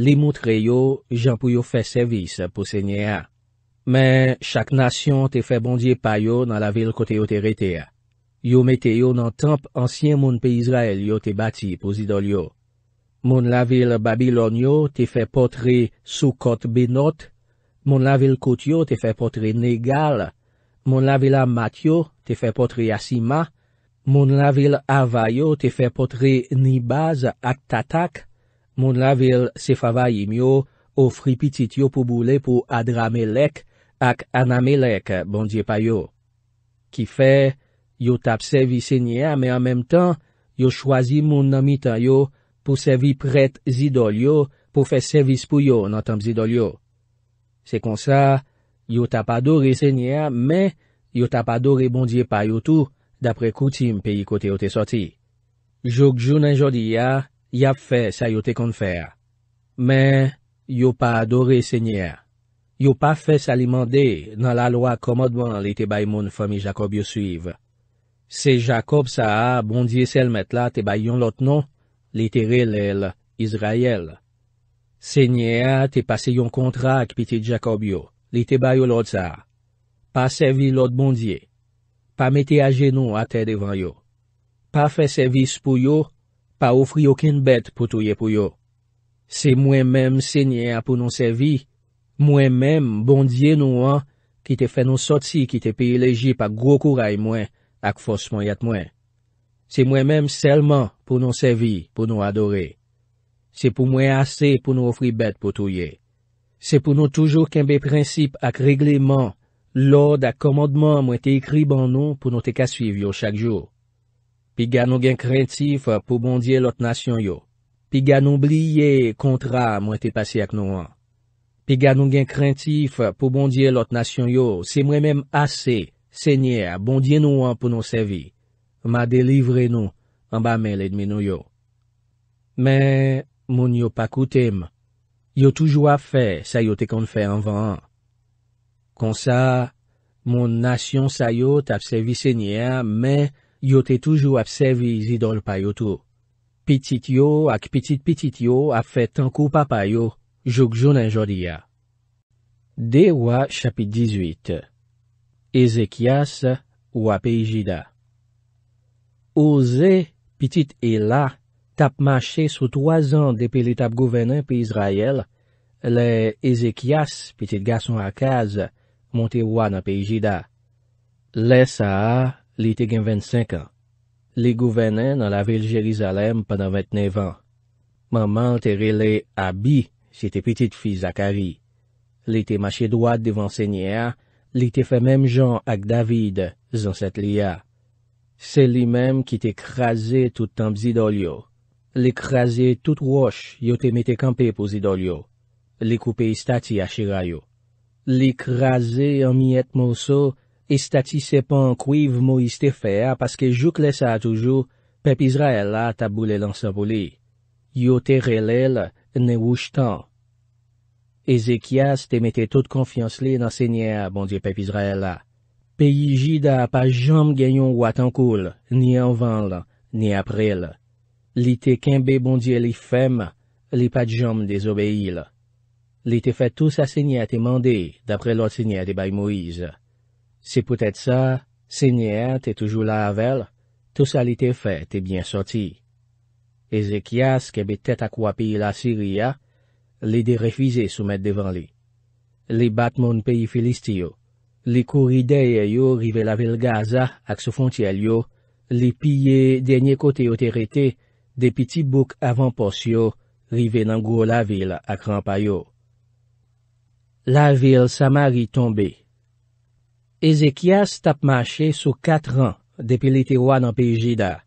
li moutre yo jan pou yo fe sevis pou se nye ya. Men, chak nasyon te fe bondye pa yo nan la vil kote yo te rete ya. Yo mete yo nan temp ansyen moun peyi Israel yo te bati pou zidol yo. Moun la vil Babilon yo te fe potre Soukot Benot, moun la vil Kout yo te fe potre Negal, moun la vil Amat yo te fe potre Asima, moun la vil Ava yo te fe potre Nibaz ak Tatak, moun la vil Sefavayim yo ou Fripitit yo pou boule pou Adramelek ak Anamelek, bondye payo. Ki fe, yo tapse vi senye a, me an mem tan, yo chwazi moun nami tan yo, pou sevi pret zidol yo, pou fe sevis pou yo nan tanp zidol yo. Se kon sa, yo tap adore se nye a, men yo tap adore bondye pa yo tou, dapre koutim pe yi kote yo te soti. Jok jounen jodi ya, ya fe sa yo te konfer. Men, yo pa adore se nye a. Yo pa fe sa li mande nan la lo akomodman li te bay moun fomi Jakob yo suiv. Se Jakob sa a bondye selmet la te bay yon lot non, Li te relel, Izrayel. Senye a te pase yon kontrak piti Jakob yo, li te bayo lout sa. Pa sevi lout bondye. Pa mete ajenon a te devan yo. Pa fe sevis pou yo, pa ofri okin bet pou touye pou yo. Se mwen menm senye a pou non sevi, mwen menm bondye nou an, ki te fè non sotsi ki te pi eleji pa gro kouray mwen, ak fos mwen yat mwen. Se mwen menm selman pou nou sevi, pou nou adore. Se pou mwen ase pou nou ofri bet pou touye. Se pou nou toujou kenbe prinsip ak regleman, lòd ak komodman mwen te ekriban nou pou nou te kasviv yo chak jyo. Pi ga nou gen krentif pou bondye lot nasyon yo. Pi ga nou bliye kontra mwen te pase ak nou an. Pi ga nou gen krentif pou bondye lot nasyon yo. Se mwen menm ase, se nye a bondye nou an pou nou sevi. Ma delivre nou, an ba me ledme nou yo. Men, moun yo pa koutem. Yo toujou ap fè, sa yo te kon fè anvan. Kon sa, moun nasyon sa yo tapsevi sènyè, men, yo te toujou apsevi zidol pa yo tou. Pitit yo ak pitit pitit yo ap fè tankou pa pa yo, jok joun an jodi ya. De wa chapit dizuit. Ezekias wa peyijida. Ose, pitit e la, tap mache sou 3 an depi li tap gouvenen pi Israel, le Ezekias, pitit gason akaz, monte wana pi Jida. Le Saha, li te gen 25 an. Li gouvenen nan la vil Jerizalem panan 29 an. Manman te rele Abbi, si te pitit fi Zakari. Li te mache doa devan senyer, li te fe menm jan ak David, zan set li ya. Se li mem ki te kraze toutan bzidol yo. Li kraze tout wosh yo te mete kampe pou zidol yo. Li koupe istati ashe rayo. Li kraze an mi et mouso, istati sepan kouiv mou iste fea paske ah, juk le sa toujou, pep Izraela tabou le lan sa pou li. Yo te relel, ne woushtan. Ezekias te mete tout konfians li nan senye a bondye pep Izraela. Ah. Peyi jida pa jom genyon watenkoul, ni anvanl, ni april. Li te kembe bondye li fem, li pa jom dezobeil. Li te fet tou sa senyate mande, dapre lot senyate bay Moise. Se pwetet sa, senyate toujou la avel, tou sa li te fet te bien soti. Ezekias kebe tet akwa peyi la siriya, li de refize soumet devan li. Li bat moun peyi Filistiyo. li kourideye yo rive la vil Gaza ak sou fontyel yo, li piye denye kote yo terete, de piti bouk avan pos yo, rive nan gwo la vil ak rampa yo. La vil Samari tombe Ezekias tap mache sou katran depilite wanan pejida.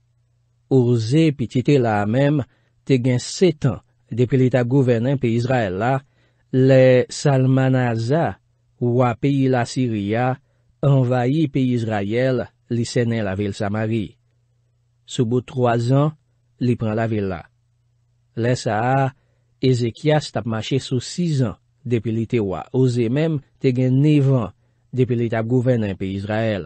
Urze piti te la amem, te gen setan depilita gouvernen pe Izraela, le Salmanaza, Ouwa peyi la Siriya envayi peyi Israel li senen la vil Samari. Sou bout 3 an, li pran la vil la. Lesa a, Ezekias tap mache sou 6 an depi li te ouwa. Ose menm te gen 9 an depi li tap gouvennen peyi Israel.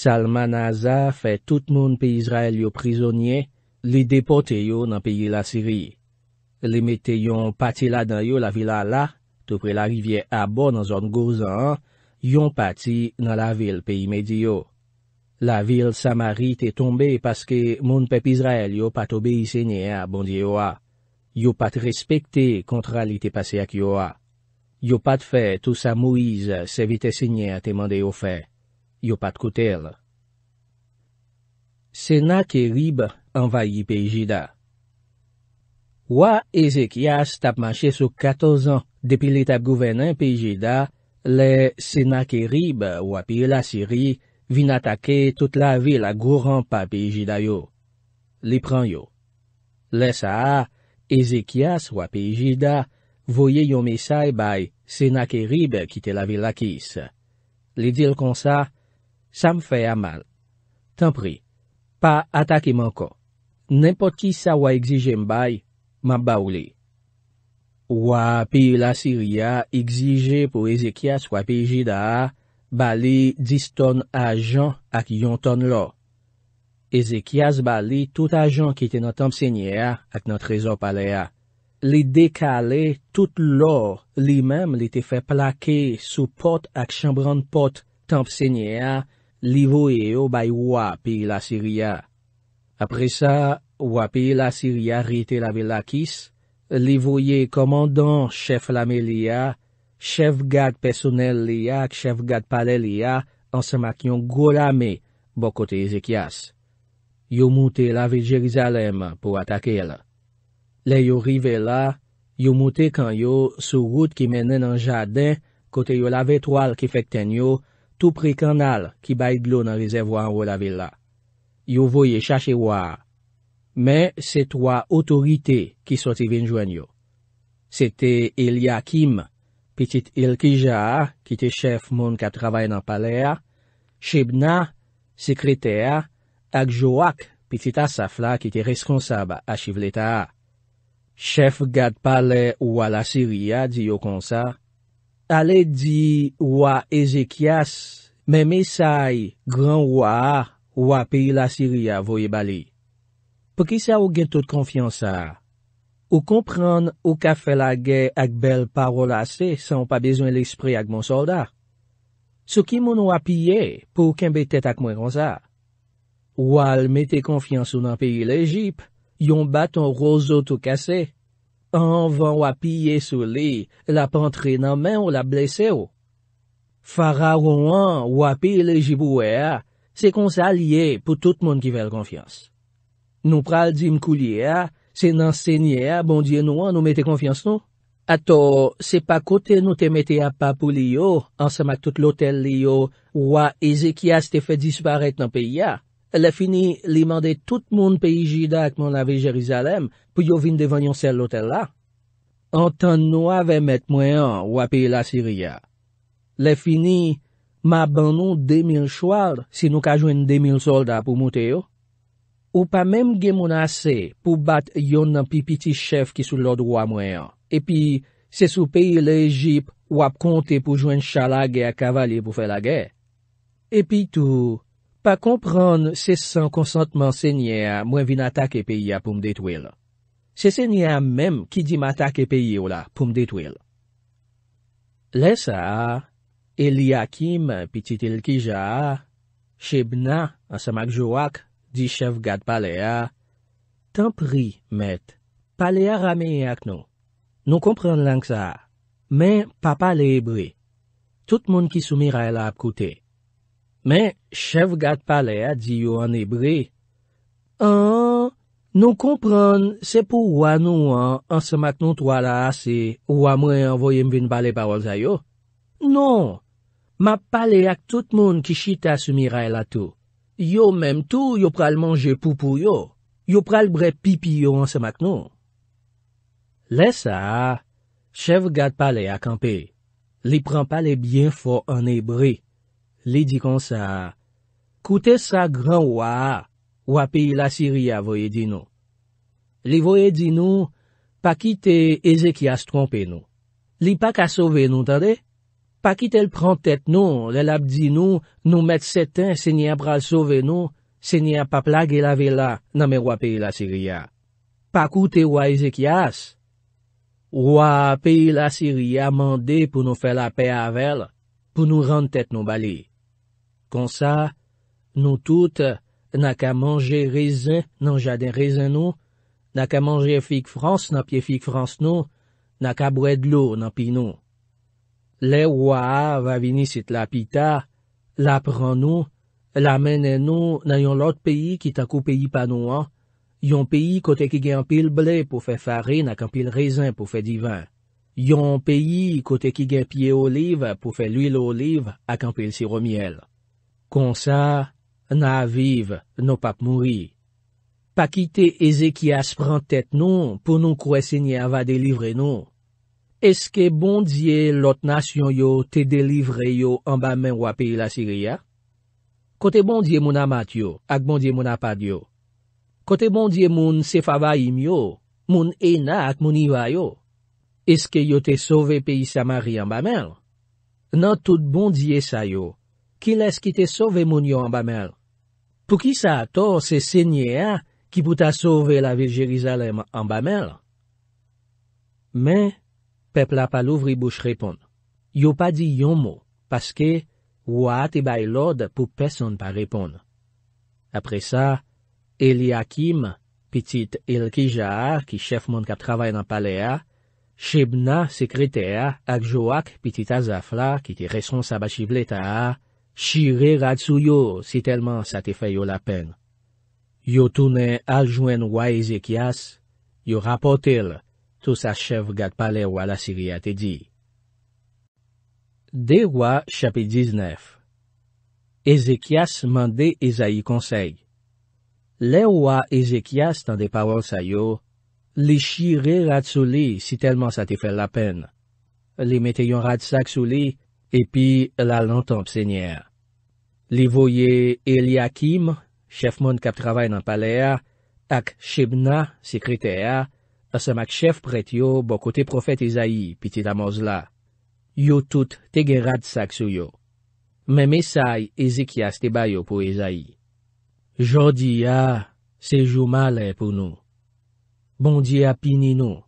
Salman Azar fe tout moun peyi Israel yo prizonye li depote yo nan peyi la Siriya. Li mete yo pati la dan yo la vil la la. Tupre la rivye abo nan zon gouzan, yon pati nan la vil pe imediyo. La vil Samari te tombe paske moun pep Izrael yo pat obe yi senye a bondye yo a. Yo pat respekte kontra li te pase ak yo a. Yo pat fe tout sa mouize seve te senye a temande yo fe. Yo pat koutel. Senak e rib envayi pe yi jida. Wa Ezekias tapmanche sou 14 an depi li tap gouvenen pejida, le Senakerib wapi la Siri vin atake tout la vil agouran pa pejida yo. Li pran yo. Le sa a, Ezekias wapi pejida voye yon mesay bay Senakerib kite la vil akis. Li dil kon sa, sa m fe a mal. Tan pri, pa atake man kon. Nenpot ki sa wak exijem bay, Mab ba ou li. Wapi la siriya, ixije pou Ezekias wapi jida, bali 10 ton ajan ak yon ton lo. Ezekias bali tout ajan ki te nan tanp senye a, ak nan trezor pale a. Li dekale tout lo, li mem li te fe plake sou pot ak chanbran pot tanp senye a, li voye yo bay wapi la siriya. Apre sa, wapil asir ya rite la vil la kis, li voye komandan, chef lame li ya, chef gad pesonel li ya, chef gad pale li ya, ansamak yon gwo lame, bokote Ezekias. Yo moute la vil Jerizalem pou atake la. Le yo rive la, yo moute kan yo sou gout ki menen an jaden kote yo la vetwal ki fekten yo, tou pri kanal ki bay glou nan rizevwa an vo la vil la. Yo voye chache waa, men se towa otorite ki soti vinjwen yo. Sete Eliakim, pitit ilkija, ki te chef moun ka travay nan pale a, Chebna, sekreter, ak Joak, pitit asaf la ki te responsab a chiv leta a. Chef gad pale oua la Syria, di yo konsa, ale di oua Ezekias, men mesay gran oua oua pi la Syria voye bali. Pou ki sa ou gen tout konfyan sa, ou kompran ou ka felage ak bel parola se san pa bezwen l'esprit ak moun soldat. Se ki moun wapye pou kenbe tet ak mwen kon sa. Wal mette konfyan sou nan piye l'Egypte, yon baton rozo tou kase. An van wapye sou li, la pantre nan men ou la blese ou. Fara ou an wapye l'Egypte ou e a, se kon sa liye pou tout moun ki vel konfyan sa. Nou pral di mkou li ya, se nan senye ya, bon diye nou an nou mette konfians nou. Ato, se pa kote nou te mette ya pa pou li yo, ansan mak tout lotel li yo, wwa Ezekias te fe disparet nan pe ya. Le fini, li mande tout moun pe ijida akman lave Jerizalem pou yo vin devanyon ser lotel la. Antan nou avè met mwen an wwa pe la siriya. Le fini, ma ban nou demil chouard si nou kajwen demil solda pou mwote yo. Ou pa mèm gen mounase pou bat yon nan pi piti chef ki sou lòd wè mwen an. E Epi, se sou peyi lè Egip wap konte pou jwen chalage a kavale pou fè lage. Epi tou, pa kompran se san konsantman sènyè mwen vin atake peyi a pou mdetwèl. Se sènyè mèm ki dim atake peyi wè la pou mdetwèl. Lè sa, Eliakim pi titil ki ja, Chebna an samak jowak, di chev gade pale a. Tan pri, met, pale a rameye ak nou. Nou kompran lank sa. Men, pa pale ebre. Tout moun ki soumira ela ap koute. Men, chev gade pale a di yo an ebre. An, nou kompran se pou wan nou an, an se mat nou to ala ase, wan mwen envoyem vin pale parol zay yo. Non, ma pale ak tout moun ki chita soumira ela tou. Yo menm tou yo pral manje poupou yo, yo pral bre pipi yo ansa mak nou. Le sa, chev gade pale akampe, li pran pale byen fo an ebre. Li di kon sa, koute sa gran waa, wapi e la siri avoye di nou. Li voye di nou, pakite eze ki as trompe nou. Li pak asove nou tade. Pa ki tel pran tet nou, rel ap di nou, nou met seten, se nye a pral sove nou, se nye a pa plage la ve la, nan me wapi la siri ya. Pa koute waj ezek yas, wapi la siri ya mande pou nou fe la pe avel, pou nou rante tet nou bali. Kon sa, nou tout, nan ka manje rezen nan jade rezen nou, nan ka manje fik frans nan pie fik frans nou, nan ka bwe dlou nan pi nou. Le waa va vini sit la pita, la pran nou, la menen nou nan yon lot peyi ki tako peyi pa nou an. Yon peyi kote ki genpil ble pou fe farin ak anpil rezin pou fe divan. Yon peyi kote ki genpil oliv pou fe l'il oliv ak anpil siromiel. Kon sa, nan aviv, nan pap moui. Pa kite eze ki aspran tet nou pou nou kou esenye ava de livre nou. Eske bondye lot nasyon yo te delivre yo anba men wap e la siriya? Kote bondye moun amat yo ak bondye moun apad yo? Kote bondye moun sefava im yo, moun ena ak moun iwa yo? Eske yo te sove peyi Samari anba men? Nan tout bondye sa yo, ki les ki te sove moun yo anba men? Pou ki sa ator se senye a ki pou ta sove la vil Jerizalem anba men? Men, pepla pa louvri bouche repon. Yo pa di yon mou, paske, wwa ate bay lode pou peson pa repon. Apre sa, Eliakim, pitit Elkijar, ki chefman kap travay nan pale a, Chebna, sekrete a, ak Joak, pitit Azafla, ki ti resonsa bachibleta a, shire rad sou yo, si telman sa te fay yo la pen. Yo toune aljwen wwa Ezekias, yo rapote l, tou sa chèv gade pale wa la siri a te di. De wa chapi 19 Ezekias mande e za yi konsey. Le wa Ezekias tan de pawan sayo, li shire rad sou li si telman sa te fel la pen. Li meteyon rad sak sou li, epi la lantan psenyè. Li voye Eliakim, chèvmon kap travay nan pale ya, ak Chebna, sikrite ya, Asa mak chef pret yo bo kote profet Ezaïe pitit amoz la. Yo tout te gerad sak su yo. Men mesay Ezekias te bayo pou Ezaïe. Jodi ya, se jou male pou nou. Bondi ya pini nou.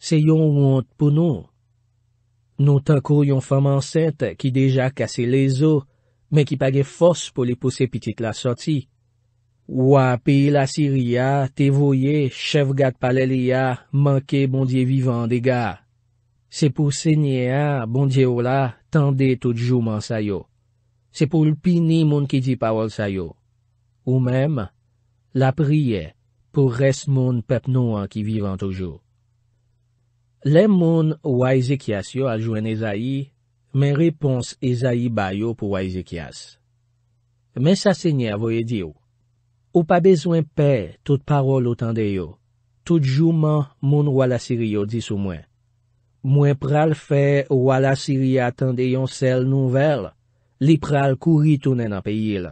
Se yon wont pou nou. Nou tako yon fam anset ki deja kase le zo, men ki page fos pou li puse pitit la soti. Ou api la siri ya, te voye, chevgat pale li ya, manke bondye vivan de ga. Se pou senye ya, bondye ou la, tende toutjouman sayo. Se pou lpini moun ki di pawol sayo. Ou mem, la priye, pou res moun pep nou an ki vivan toujou. Le moun waj zekyas yo ajwen ezayi, men repons ezayi bayo pou waj zekyas. Men sa senye avoye di ou. Ou pa bezwen pe, tout parol ou tande yo. Tout jouman, moun wala siri yo dis ou mwen. Mwen pral fe, wala siri atande yon sel nouvel, li pral kouri tounen an pe yel.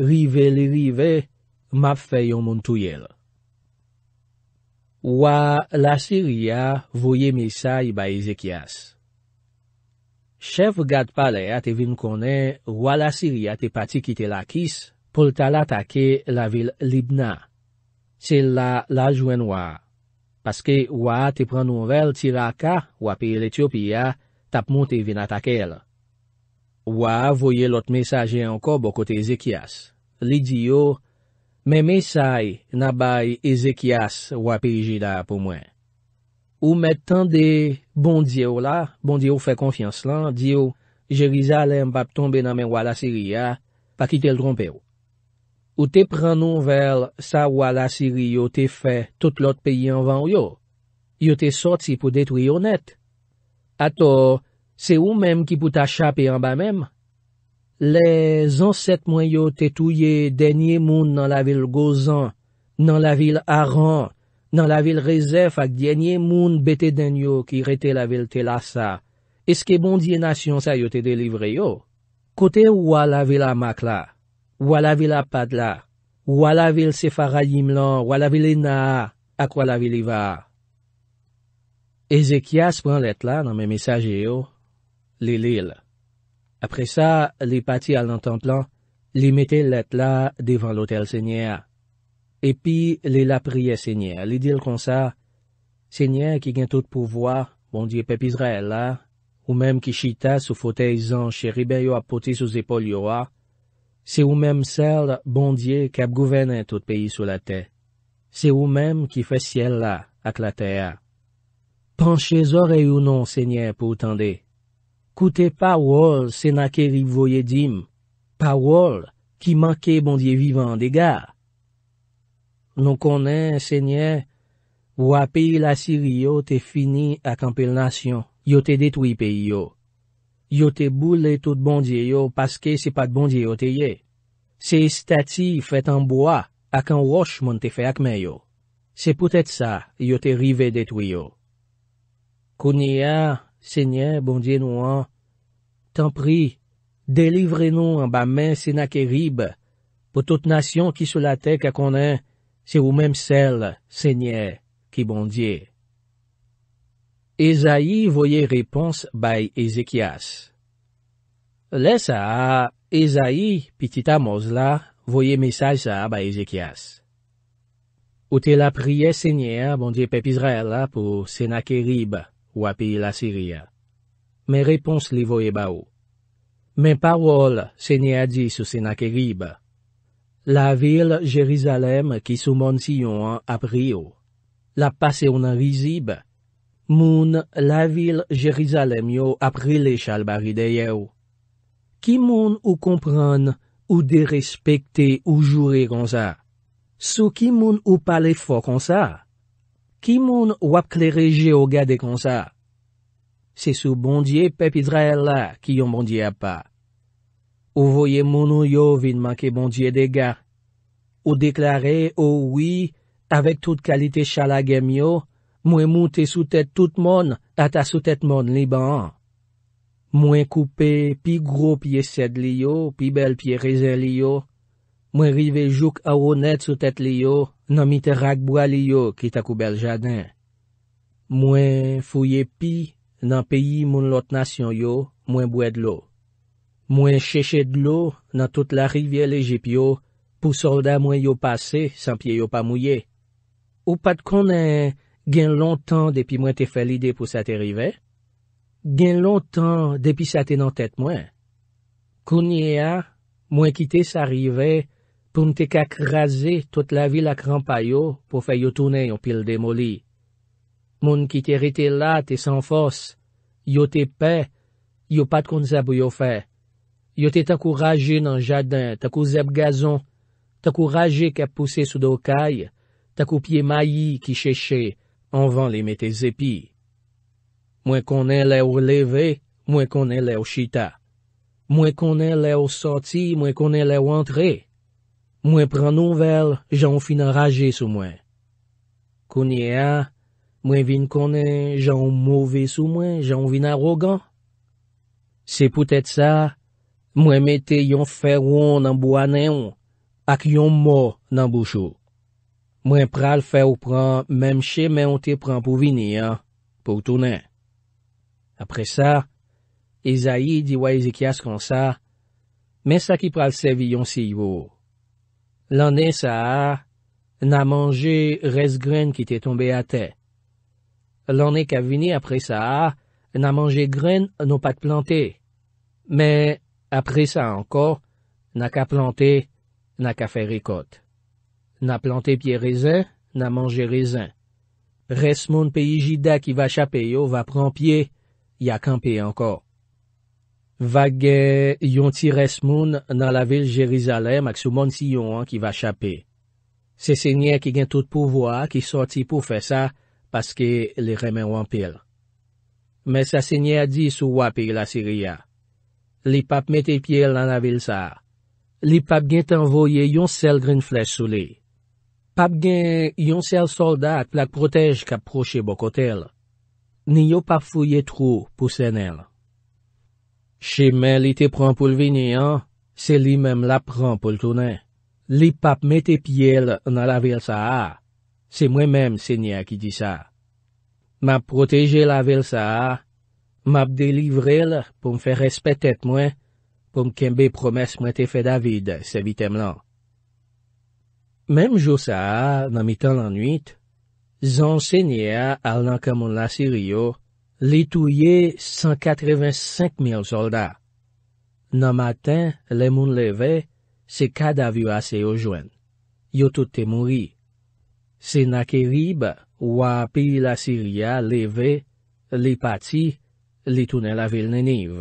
Rive li rive, map fe yon moun touyel. Wala siri ya, voye misay ba Ezekias. Chef gad pale ate vin kone, wala siri ate pati kite lakis. pou lta la take la vil Libna. Se la la jwen waa. Paske waa te pran nouvel ti raka wapi l'Ethiopiya tap moun te vin atakel. Waa voye lot mesaje anko bokote Ezekias. Li diyo, me mesaj nabay Ezekias wapi jida pou mwen. Ou metan de bondye ou la, bondye ou fe konfians lan, diyo, je rizalem pap tombe nan men wala siriya pakite l trompe ou. Ou te pren nouvel sa wala siri yo te fe tout lot peyi an van yo. Yo te sot si pou detri yo net. Ato, se ou mem ki pou ta chapi an ba mem? Le zanset mwen yo te touye denye moun nan la vil gozan, nan la vil aran, nan la vil rezef ak denye moun bete denyo ki rete la vil telasa. Eske bon diye nasyon sa yo te delivre yo. Kote wala vil amak la. Wala vil apad la, wala vil sefara yim lan, wala vil ena, ak wala vil eva. Ezekias pou an let la nan men mesaje yo, li li l. Apre sa, li pati al nantan plan, li metel let la devan lotel se nye a. Epi, li la priye se nye a. Li dil kon sa, se nye a ki gen tout pouvoa, bon diye pepizra el la, ou menm ki chita sou fotey zan che ribeyo apote sou zepol yo a, Se ou mèm sel bondye kap gouvene tout peyi sou la te. Se ou mèm ki fè siel la ak la te a. Panche zore ou non, sènyè, pou tande. Koute pa wol sè na ke rib voye dim. Pa wol ki manke bondye vivan de ga. Non konen, sènyè, ou api la siri yo te fini ak anpe l nasyon yo te detwi peyi yo. Yo te boule tout bondye yo paske se pat bondye yo te ye. Se estati fet anboa ak an wosh moun te fe akmen yo. Se poutet sa yo te rive detwe yo. Kouniya, senye, bondye nou an. Tanpri, delivre nou an ba men senak e rib. Po tout nasyon ki sou latek akonen, se ou mem sel, senye, ki bondye. Ezaï voye repons bay Ezekias. Lè sa, Ezaï, piti ta moz la, voye mesaj sa bay Ezekias. Ote la priye sènyè a bondye pep Izraèla pou Senakerib, wapi la Siria. Men repons li voye ba ou. Men parol sènyè a di sou Senakerib. La vil Jerizalem ki souman siyon apri ou. La pase ou nan Rizib ou. Moun la vil jerizalem yo apri le chal bari deye ou. Ki moun ou kompran ou derespekte ou jure kon sa? Sou ki moun ou pale fò kon sa? Ki moun wap klerije ou gade kon sa? Se sou bondye pepidra el la ki yon bondye ap pa. Ou voye moun ou yo vinmanke bondye dega. Ou deklare ou wii avèk tout kalite chal agèm yo, Mwen mwote sou tèt tout moun ata sou tèt moun liban. Mwen koupe pi gro piye sed li yo, pi bel piye rezen li yo. Mwen rive jouk awonet sou tèt li yo, nan mitè ragboa li yo, ki takou bel jaden. Mwen fouye pi nan peyi moun lot nasyon yo, mwen bwe dlo. Mwen cheche dlo nan tout la rivye lejip yo, pou sorda mwen yo pase san pie yo pa mouye. Ou pat konen... gen lontan depi mwen te fè lide pou sa te rive, gen lontan depi sa te nan tèt mwen. Kounye a, mwen ki te sa rive, pou nte kak raze tout la vil ak rampa yo pou fè yo toune yon pil demoli. Moun ki te rite la, te san fos, yo te pe, yo pat kon zabou yo fe. Yo te takou raje nan jadin, takou zep gazon, takou raje kap puse sou do kay, takou pie mayi ki cheche, Anvan li mette zepi. Mwen konen le ou leve, mwen konen le ou chita. Mwen konen le ou soti, mwen konen le ou entre. Mwen pren nouvel, jan fin a raje sou mwen. Konye a, mwen vin konen jan ou mouvi sou mwen, jan vin a rogan. Se pwetet sa, mwen mette yon ferwoun nan bo aneyon, ak yon mou nan bouchou. Mwen pral fè ou pran menm chè men on te pran pou vinir, pou tounen. Apre sa, e za yi diwa e zekyas kon sa, men sa ki pral sev yon si yon. Lanen sa a, nan manje res gren ki te tombe ate. Lanen ka vinir apre sa a, nan manje gren nou pak plante. Men apre sa anko, nan ka plante, nan ka fè rekote. Na plante piye rezen, na manje rezen. Resmoun piye jida ki va chape yo, va pran piye, ya kan piye anko. Vage yon ti resmoun nan la vil Jerizalem ak sou moun ti yon ki va chape. Se senye ki gen tout pou vwa ki sorti pou fe sa, paske li remen wampil. Me sa senye a di sou wapil la Siria. Li pap mette piye lan la vil sa. Li pap gen tanvoye yon sel grin fles sou li. Pap gen yon sel soldat plak protej kap proche bokotel. Niyo pap foye tro pou senel. Che men li te pran pou l'vinye an, se li menm la pran pou l'tounen. Li pap mette pie l nan la vil sa a. Se mwen menm se nye a ki di sa. Map proteje la vil sa a. Map delivre l pou m fe respetet mwen. Pou m kembe promes mwen te fe David se vitem lan. Mem jou sa, nan mitan lan nwit, zonsenye a al nan kamoun la Siriyo, li touye 185.000 soldat. Nan maten, le moun leve, se kada vyo ase yo jwen. Yo toute te mouri. Se nak e rib, wapi la Siriyo leve, li pati, li toune la vilne niv.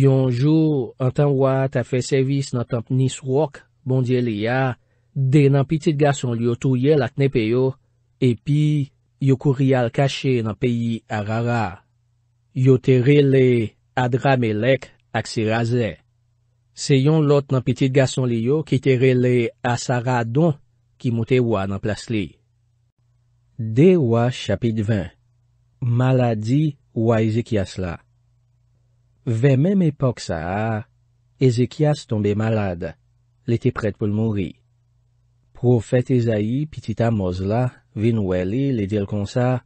Yon jou, an tan wata fe sevis nan tanp Niswok, bondye li ya, De nan pitit gason liyo touye lakne peyo, epi, yo kou rial kache nan peyi arara. Yo tere le Adramelek ak si raze. Se yon lot nan pitit gason liyo ki tere le Asara don ki moutewa nan plas li. De wa chapit 20. Maladi wa Ezekias la Ve menm epok sa a, Ezekias tombe malade. Le te pret pou lmouri. Profète Zayi, piti ta moz la, vin wè li, li dil kon sa,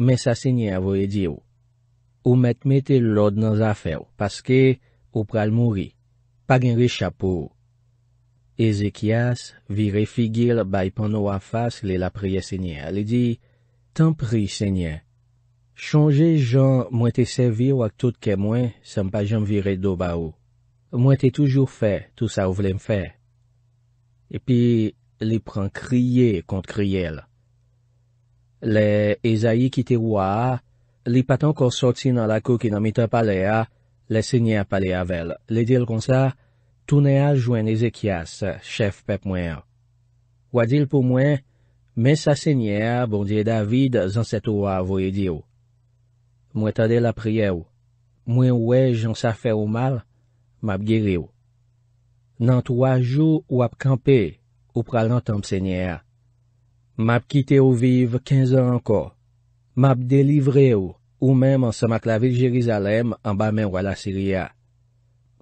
mè sa senye avoye di ou. Ou mèt mète lòd nan zafè ou, paske ou pral mouri. Pag enri chapou. Ezekias, vire figil bay pono wafas li la priye senye. Li di, Tempri senye. Chonje jan mwè te sevir wak tout ke mwen, sem pa jan vire do ba ou. Mwè te toujou fè, tou sa ou vlem fè. Epi, li pran kriye kont kriye l. Le, e zayi ki te waa, li patan kon soti nan la kou ki nan mita pale a, le se nye pale a vel. Le dil kon sa, toune a jwen e zekyas, chef pep mwen. Wadil pou mwen, men sa se nye a bondye David zan seto wavoye diyo. Mwen tade la priye w, mwen wè jan sa fe ou mal, mab gire w. Nan toa jou wap kampe, ou pral nan tanp sènyè. M ap kite ou vive quinze an anko. M ap delivre ou, ou mèm an sa mak la vil jirizalèm an ba mèm wè la siriè.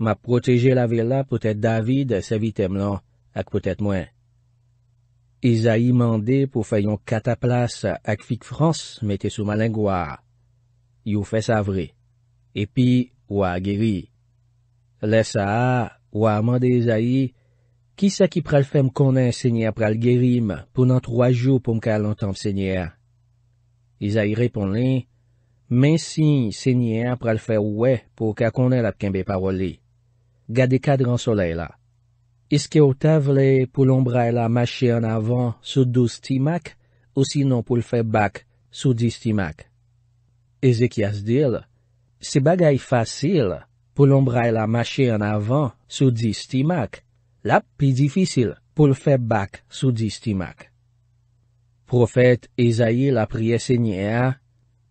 M ap proteje la vil la potèd David se vitèm lan, ak potèd mwen. Ezaï mandè pou fè yon kataplas ak fik Frans metè sou malèng wè. Yow fè sa vre. Epi, wè agiri. Lè sa a, wè amande Ezaï Kisa ki pral fèm konen sènyè pral gerim pou nan 3 jou pou m ka lantan m sènyè? Iza yi repon li, Men si sènyè pral fè wè pou ka konen la pkenbe paroli. Gade kadran sole la. Iske ou ta vle pou l'ombra la machè an avan sou 12 timak ou sinon pou l'fè bak sou 10 timak? Ezekias dil, Se bagay fasil pou l'ombra la machè an avan sou 10 timak, lap pi difisil pou l feb bak sou dis timak. Profet Ezaie la priye se nye a,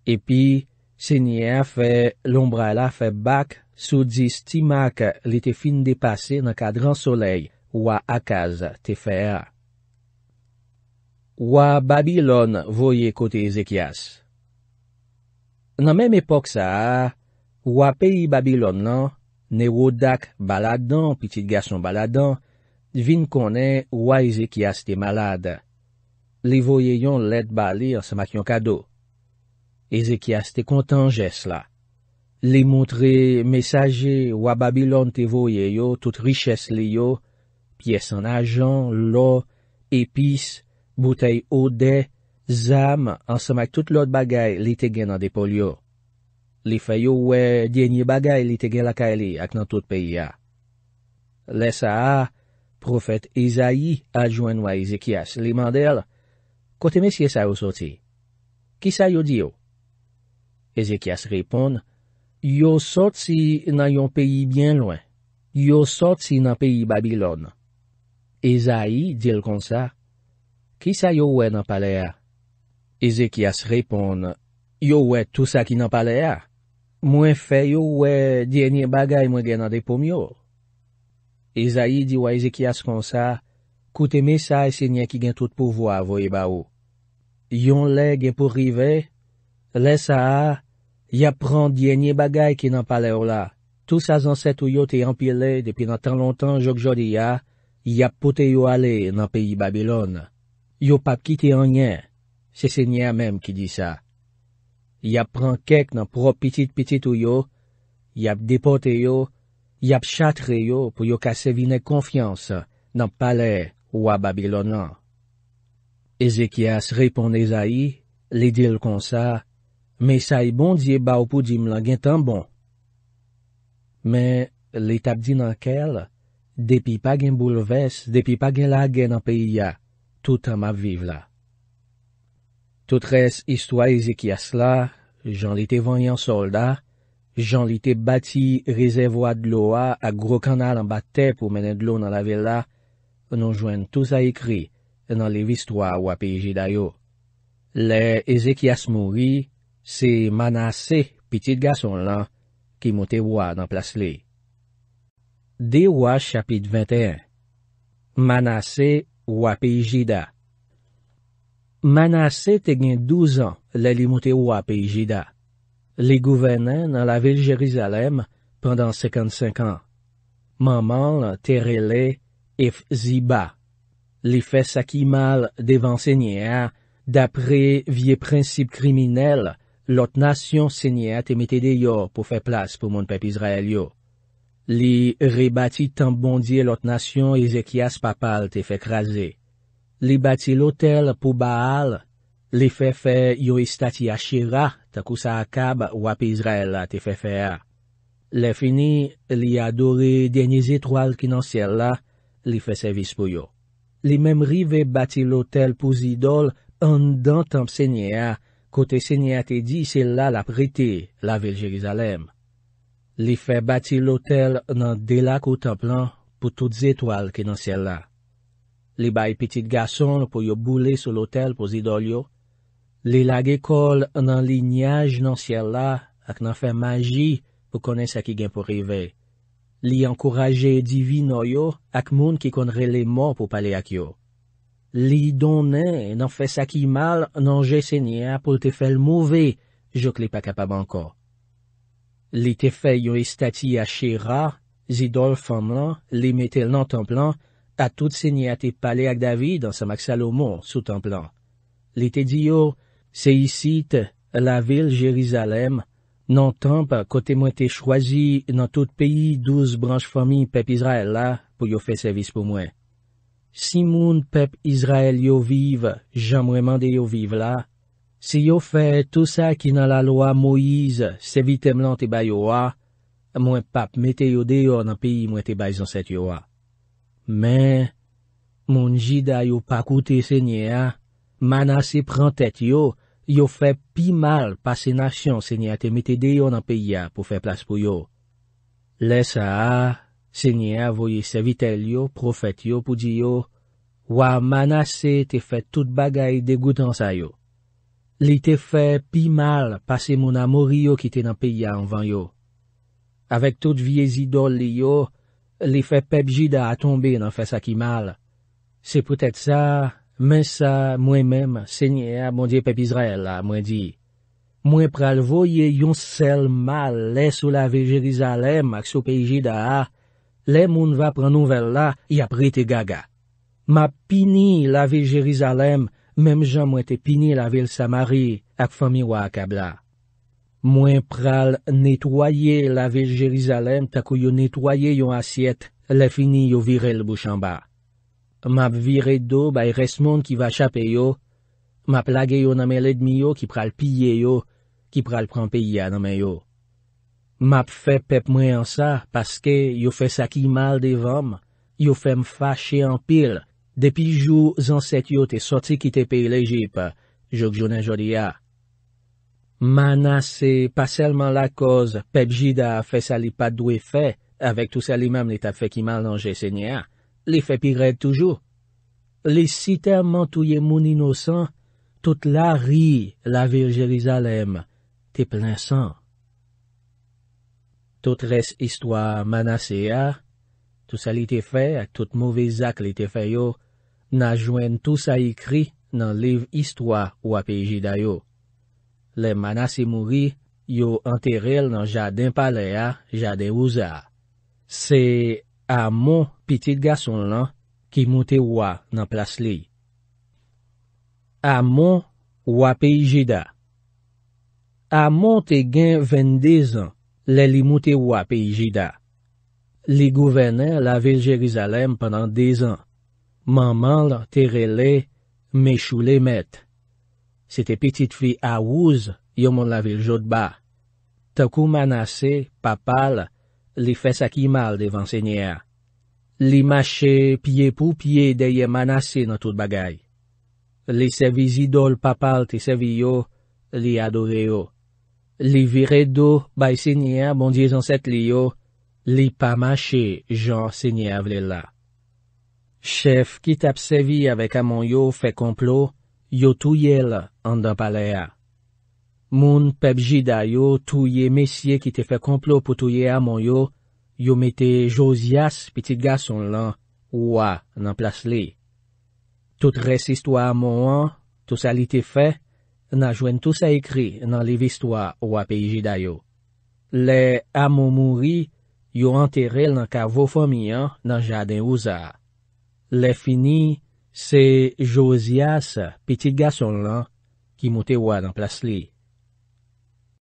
epi se nye a fe l ombra la feb bak sou dis timak li te fin depase nan kadran soley wak akaz te fe a. Wak Babylon voye kote Ezekias Nan menm epok sa, wak peyi Babylon nan, ne wodak baladan, pitit gason baladan, Vin kone, wwa Ezekias te malade. Li voye yon let bali ansamak yon kado. Ezekias te kontan jes la. Li montre, mesaje, wwa Babylon te voye yo, tout riches li yo, pies an ajan, lo, epis, boutei ode, zam, ansamak tout lot bagay li te gen nan depol yo. Li fay yo wwe djenye bagay li te gen lakay li ak nan tout peyi ya. Lesa a, Profet Ezaï ajwen wè Ezekias, li mandèl, Kote mesye sa yo soti? Ki sa yo di yo? Ezekias repon, Yo soti nan yon peyi bien lwen. Yo soti nan peyi Babylon. Ezaï dil kon sa, Ki sa yo wè nan pale a? Ezekias repon, Yo wè tout sa ki nan pale a. Mwen fe yo wè diyenye bagay mwen gen nan depo myol. Ezaid diwa Ezekias kon sa, koute mesay se nye ki gen tout pouvo avoye ba ou. Yon le gen pou rive, lesa a, yap pran diye nye bagay ki nan pale ou la. Tous azanset ou yo te yon pile depi nan tan lontan jok jodi ya, yap pote yo ale nan peyi Babylon. Yo pap ki te an nye, se se nye a mem ki di sa. Yap pran kek nan pro pitit-pitit ou yo, yap depote yo, yap chatre yo pou yo kasevine konfians nan pale wababilonan. Ezekias repon Ezae, li dil kon sa, me sa e bon diye ba opou di m langen tan bon. Men, li tab di nan kel, depi pa gen bouleves, depi pa gen lage nan peyi ya, toutan map vive la. Toutres histwa Ezekias la, jan li te vanyan solda, jan li te bati rezevwa d'lo a a gro kanal an ba te pou menen d'lo nan la vella, nou jwen tou sa ekri nan le vistwa wapijida yo. Le Ezekias mouri, se Manasse, pitit gason lan, ki moute wapijida nan plas li. De waj chapit 21 Manasse wapijida Manasse te gen 12 an le li moute wapijida. li gouvenen nan la vil Jerizalem pandan 55 an. Maman te rele ef ziba. Li fe sakimal devan senye a, dapre vie prinsip kriminel, lot nasyon senye a te metede yo pou fe plas pou moun pep Israel yo. Li rebati tan bondye lot nasyon ezekias papal te fe krasi. Li bati lotel pou baal, li fe fe yo istati ashera, kousa akab wapi Izrael la te fe fe a. Le fini, li adori denye zetwal ki nan siel la, li fe sevis pou yo. Li memri ve bati lotel pou zidol an dan tanp sènyè a, kote sènyè a te di sèl la la prete, la vil Jerizalem. Li fe bati lotel nan de la koutan plan pou tout zetwal ki nan siel la. Li baye petit gason pou yo boule sou lotel pou zidol yo, Li lage kol nan linjaj nan siel la ak nan fè magi pou konen saki gen pou rive. Li ankouraje divi noyo ak moun ki konre le mor pou pale ak yo. Li donen nan fè saki mal nan jè sènyan pou te fèl mouve jok li pa kapab anko. Li te fè yon estati a shira, zidol fèm lan, li metel nan tem plan, atout sènyan te pale ak davi dansa mak salo mor sou tem plan. Li te di yo... Se y sit la vil Jerizalem, nan tanp kote mwen te chwazi nan tout peyi douz branj fami pep Izrael la pou yo fe sevis pou mwen. Si moun pep Izrael yo vive, jan mwen mande yo vive la, se yo fe tout sa ki nan la loa Moïse se vitem lan te bay yo a, mwen pap mete yo deyo nan peyi mwen te bay zan set yo a. Men, moun jida yo pakoute se nye a, manase pran tet yo, yo fè pi mal pa se nasyon se nye a te metede yo nan peya pou fè plas pou yo. Le sa a, se nye a voye se vitel yo, profet yo pou di yo, wwa manase te fè tout bagay degoutan sa yo. Li te fè pi mal pa se moun amori yo ki te nan peya anvan yo. Avèk tout vie zidol li yo, li fè pep jida a tombe nan fè sa ki mal. Se pwetèt sa... Men sa mwen menm, se nye a mwen bon di pep Izrael a mwen di, mwen pral voye yon sel mal le sou lave Jerizalem ak sou peyji da a, le moun va pran nouvel la, ya prete gaga. Ma pini lave Jerizalem, menm jan mwen te pini lave l Samari ak fomi wakab la. Mwen pral netoye lave Jerizalem tako yo netoye yon asyet le fini yo virel bou chamba. map vire do bay res moun ki va chape yo, map lage yo nanme ledmi yo ki pral pye yo, ki pral pran pye ya nanme yo. Map fe pep mwen an sa, paske yo fe sak imal devom, yo fe m fache an pil, depi jou zanset yo te soti kite pe lejip, jok jounen jodi ya. Mana se pa selman la koz, pep jida fe sali pat dwe fe, avek tou sali mem li ta fe kimal nanje senya, li fe pired toujou. Li sitèm man touye moun inosan, tout la ri la vir jelizalem, te plensan. Tout res istwa manase ya, tout salite fe, tout mouvezak lite fe yo, na jwen tout sa ikri nan liv istwa wapijida yo. Le manase mou ri, yo anteril nan jade impale ya, jade ouza. Se, Amon, pitit gason lan, ki mwote wwa nan plas li. Amon, wwa peyi jida. Amon te gen vende zan, le li mwote wwa peyi jida. Li gouvene la vil Jerizalem penan dezan. Manmanl, terele, mechou le met. Se te pitit fli awouz, yo mwone la vil jod ba. Tokou manase, papal, Li fes akimal devan senye a. Li mache pie pou pie deye manase nan tout bagay. Li sevi zidol papal te sevi yo, li adove yo. Li vire do bay senye a bondye zanset li yo, li pa mache jan senye avle la. Chef ki tap sevi avek amon yo fe komplo, yo touye la an da pale a. Moun pep jida yo touye mesye ki te fe komplo pou touye amon yo, yo mete Josias, pitit gason lan, wwa nan plas li. Tout res istwa amon an, tout sa li te fe, nan jwen tout sa ekri nan liv istwa wwa pe jida yo. Le amon mouri, yo anteril nan kavou fomiyan nan jaden ouza. Le fini, se Josias, pitit gason lan, ki moute wwa nan plas li.